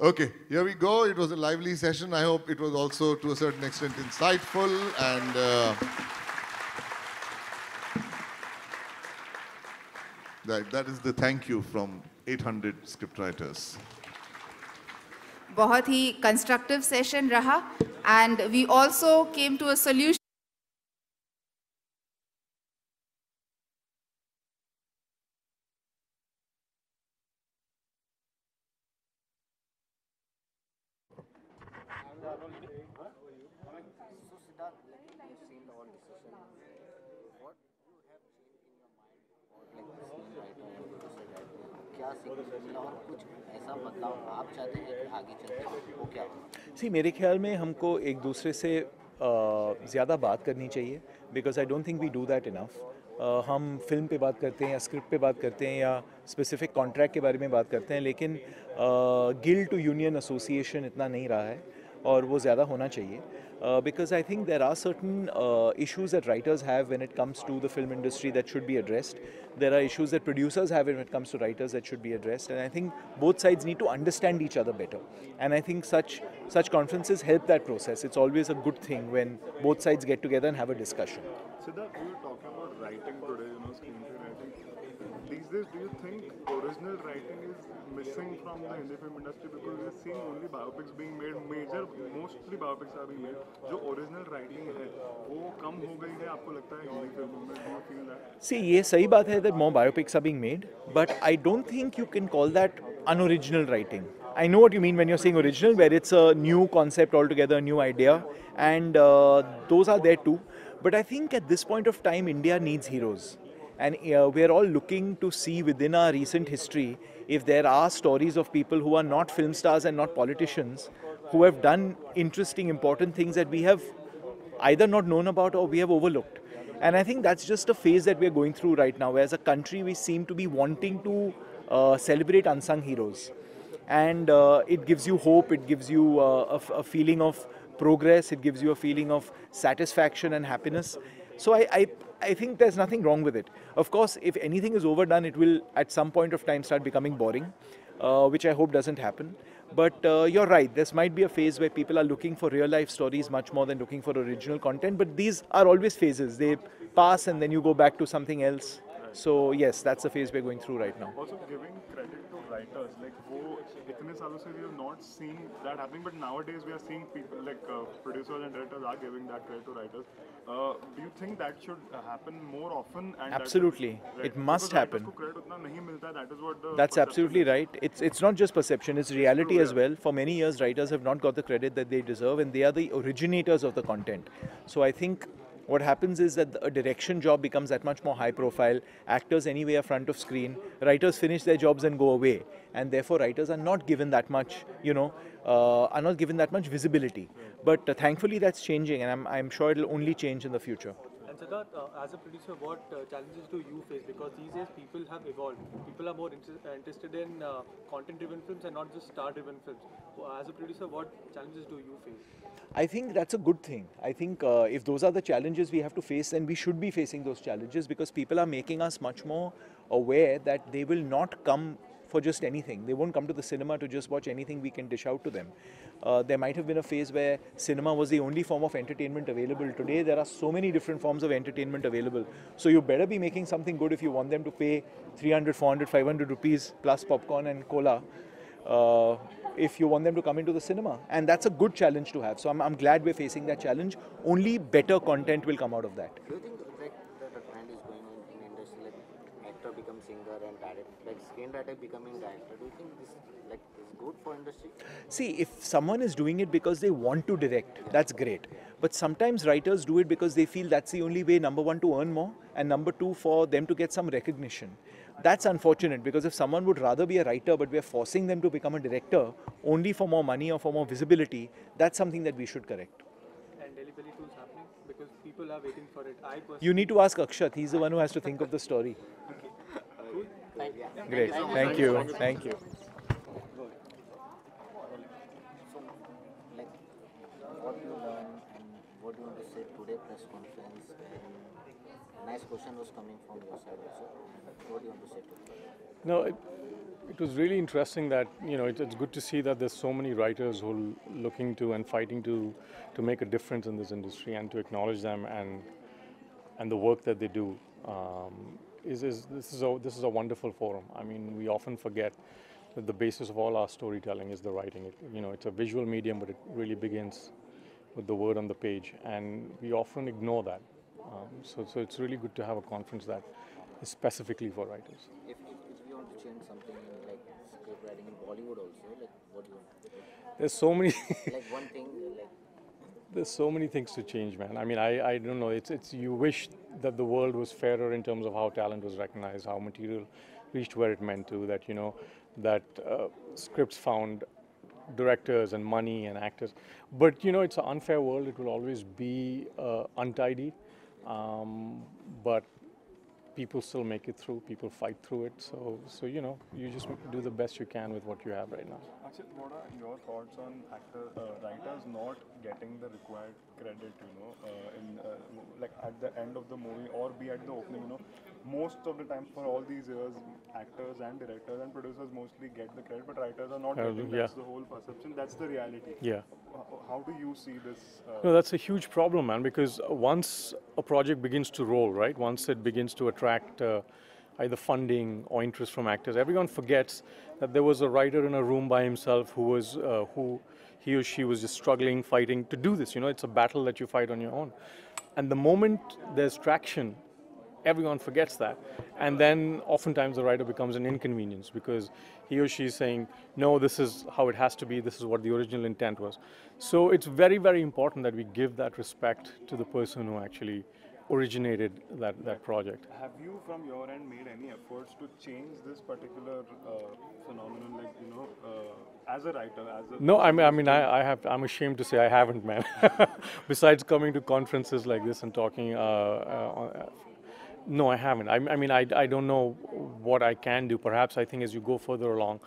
Okay, here we go. It was a lively session. I hope it was also, to a certain extent, insightful and. Uh, that, that is the thank you from 800 scriptwriters. बहुत ही constructive session रहा and we came came to solution. चाहते हैं कि आगे चलते वो क्या सी मेरे ख्याल में हमको एक दूसरे से ज़्यादा बात करनी चाहिए because I don't think we do that enough हम फिल्म पे बात करते हैं या स्क्रिप्ट पे बात करते हैं या स्पेसिफिक कॉन्ट्रैक्ट के बारे में बात करते हैं लेकिन गिल टू यूनियन एसोसिएशन इतना नहीं रहा है और वो ज़्यादा होना चाहिए Uh, because I think there are certain uh, issues that writers have when it comes to the film industry that should be addressed. There are issues that producers have when it comes to writers that should be addressed, and I think both sides need to understand each other better. And I think such such conferences help that process. It's always a good thing when both sides get together and have a discussion. Siddharth, were talking about writing today, you know, screenplay these days, do you think original writing is missing from the Hindi film industry because we are seeing only biopics being made, major mostly biopics are being made. जो original writing है, वो कम हो गई है आपको लगता है हिंदी फिल्मों में? Do you feel that? See, ये सही बात है that more biopics are being made, but I don't think you can call that unoriginal writing. I know what you mean when you're saying original, where it's a new concept altogether, a new idea, and uh, those are there too. But I think at this point of time, India needs heroes. And uh, we're all looking to see within our recent history if there are stories of people who are not film stars and not politicians who have done interesting, important things that we have either not known about or we have overlooked. And I think that's just a phase that we're going through right now, where as a country we seem to be wanting to uh, celebrate unsung heroes. And uh, it gives you hope, it gives you uh, a, feeling of progress, it gives you a feeling of satisfaction and happiness. So I, I, I think there's nothing wrong with it. Of course, if anything is overdone, it will at some point of time start becoming boring, uh, which I hope doesn't happen. But uh, you're right, this might be a phase where people are looking for real life stories much more than looking for original content. But these are always phases, they pass and then you go back to something else. So yes, that's the phase we're going through right now. Also giving credit to writers, like wo itne saalon se we have not seen that happening, but nowadays we are seeing people like uh, producers and directors are giving that credit to writers. Uh, do you think that should happen more often? absolutely, it must happen. That is what That's absolutely is. right. It's it's not just perception; it's reality True, as well. For many years, writers have not got the credit that they deserve, and they are the originators of the content. So I think what happens is that a direction job becomes that much more high profile. Actors anyway are front of screen. Writers finish their jobs and go away, and therefore writers are not given that much, you know, uh, are not given that much visibility. But uh, thankfully, that's changing, and I'm, I'm sure it'll only change in the future. Siddharth, uh, as a producer, what uh, challenges do you face? Because these days people have evolved. People are more inter- uh, interested in uh, content-driven films and not just star-driven films. As a producer, what challenges do you face? I think that's a good thing. I think uh, if those are the challenges we have to face, then we should be facing those challenges because people are making us much more aware that they will not come for just anything. They won't come to the cinema to just watch anything we can dish out to them. Uh, there might have been a phase where cinema was the only form of entertainment available. Today, there are so many different forms of entertainment available. So you better be making something good if you want them to pay 300, 400, 500 rupees plus popcorn and cola. Uh, if you want them to come into the cinema. And that's a good challenge to have. So I'm, I'm glad we're facing that challenge. Only better content will come out of that. Do you think fact that a trend is going on in industry like actor becomes singer and director? becoming director, do you think this like is good for industry? See, if someone is doing it because they want to direct, yeah. that's great. But sometimes writers do it because they feel that's the only way number one to earn more and number two for them to get some recognition. That's unfortunate because if someone would rather be a writer but we are forcing them to become a director only for more money or for more visibility, that's something that we should correct you need to ask Akshat. He's the one who has to think of the story. Thank you. Great. Thank you. Thank you. Thank you. What you want to say today press conference nice question was coming from your side also. What do you want to say No, it, it was really interesting that you know it, it's good to see that there's so many writers who are looking to and fighting to to make a difference in this industry and to acknowledge them and and the work that they do. Um, is, is this, is a, this is a wonderful forum. I mean, we often forget that the basis of all our storytelling is the writing. It, you know, it's a visual medium, but it really begins with the word on the page, and we often ignore that. Um, so, so it's really good to have a conference that is specifically for writers. If, if, if you want to change something like script writing in Bollywood also, like what do you want to do? There's so many. like one thing, like there's so many things to change, man. I mean, I, I don't know. It's it's you wish that the world was fairer in terms of how talent was recognized, how material reached where it meant to. That you know, that uh, scripts found directors and money and actors. But you know, it's an unfair world. It will always be uh, untidy. Um, but people still make it through. People fight through it. So so you know, you just do the best you can with what you have right now what are your thoughts on actor, uh, writers not getting the required credit, you know, uh, in uh, like at the end of the movie or be at the opening, you know? Most of the time for all these years, actors and directors and producers mostly get the credit, but writers are not uh, getting. Yeah. That's the whole perception. That's the reality. Yeah. How do you see this? Uh, no, that's a huge problem, man. Because once a project begins to roll, right? Once it begins to attract uh, either funding or interest from actors. Everyone forgets that there was a writer in a room by himself who was uh, who he or she was just struggling, fighting to do this. You know, it's a battle that you fight on your own. And the moment there's traction, everyone forgets that. And then oftentimes the writer becomes an inconvenience because he or she is saying, no, this is how it has to be, this is what the original intent was. So it's very, very important that we give that respect to the person who actually originated that, that project. Have you, from your end, made any efforts to change this particular uh, phenomenon, like, you know, uh, as a writer, as a... No, I mean, I mean, I, I have, I'm ashamed to say I haven't, man. Besides coming to conferences like this and talking, uh, uh, uh, no, I haven't. I, I mean, I, I don't know what I can do. Perhaps I think as you go further along,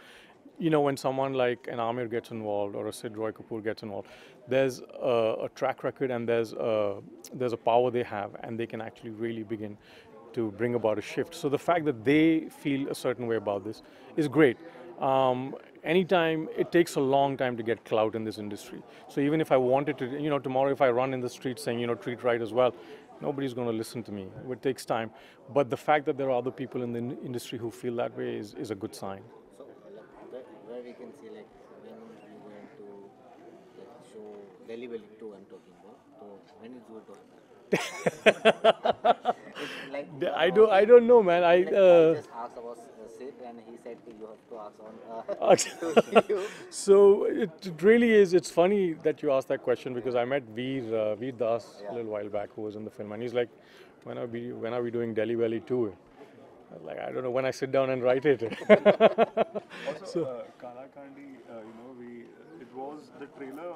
you know, when someone like an Amir gets involved or a Sid Roy Kapoor gets involved, there's a, a track record and there's a, there's a power they have and they can actually really begin to bring about a shift. So the fact that they feel a certain way about this is great. Um, anytime it takes a long time to get clout in this industry. So even if I wanted to, you know, tomorrow if I run in the street saying, you know, treat right as well, nobody's going to listen to me. It takes time. But the fact that there are other people in the industry who feel that way is, is a good sign we can see like when you going to like, show Delhi Belly 2 I'm talking about. So when is your like, I do. I don't know, man. I, like, uh, I just asked about uh, and he said you have to ask on. Uh, so it really is. It's funny that you asked that question because I met Veer uh, Veer Das yeah. a little while back, who was in the film, and he's like, "When are we? When are we doing Delhi Valley 2? like I don't know when I sit down and write it. also, so, uh, Kala Kandi, uh, you know, we it was the trailer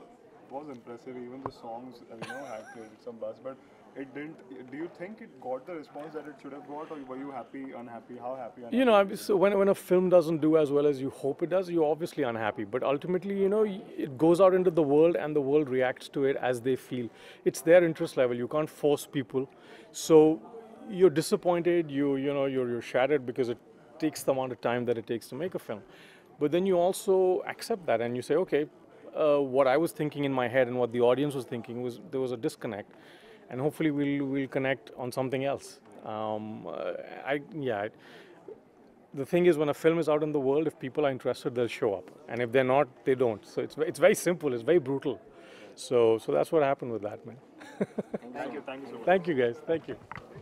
was impressive. Even the songs, uh, you know, had some buzz, but it didn't. Do you think it got the response that it should have got, or were you happy, unhappy? How happy? Unhappy? You know, I, so when when a film doesn't do as well as you hope it does, you're obviously unhappy. But ultimately, you know, it goes out into the world, and the world reacts to it as they feel. It's their interest level. You can't force people. So you're disappointed, you, you know, you're, you're shattered because it takes the amount of time that it takes to make a film. But then you also accept that and you say, okay, uh, what I was thinking in my head and what the audience was thinking was there was a disconnect, and hopefully we'll we'll connect on something else. Um, uh, I yeah. the thing is, when a film is out in the world, if people are interested, they'll show up, and if they're not, they don't. So it's it's very simple. It's very brutal. So so that's what happened with that man. thank you, thank you so much. Thank you guys. Thank you.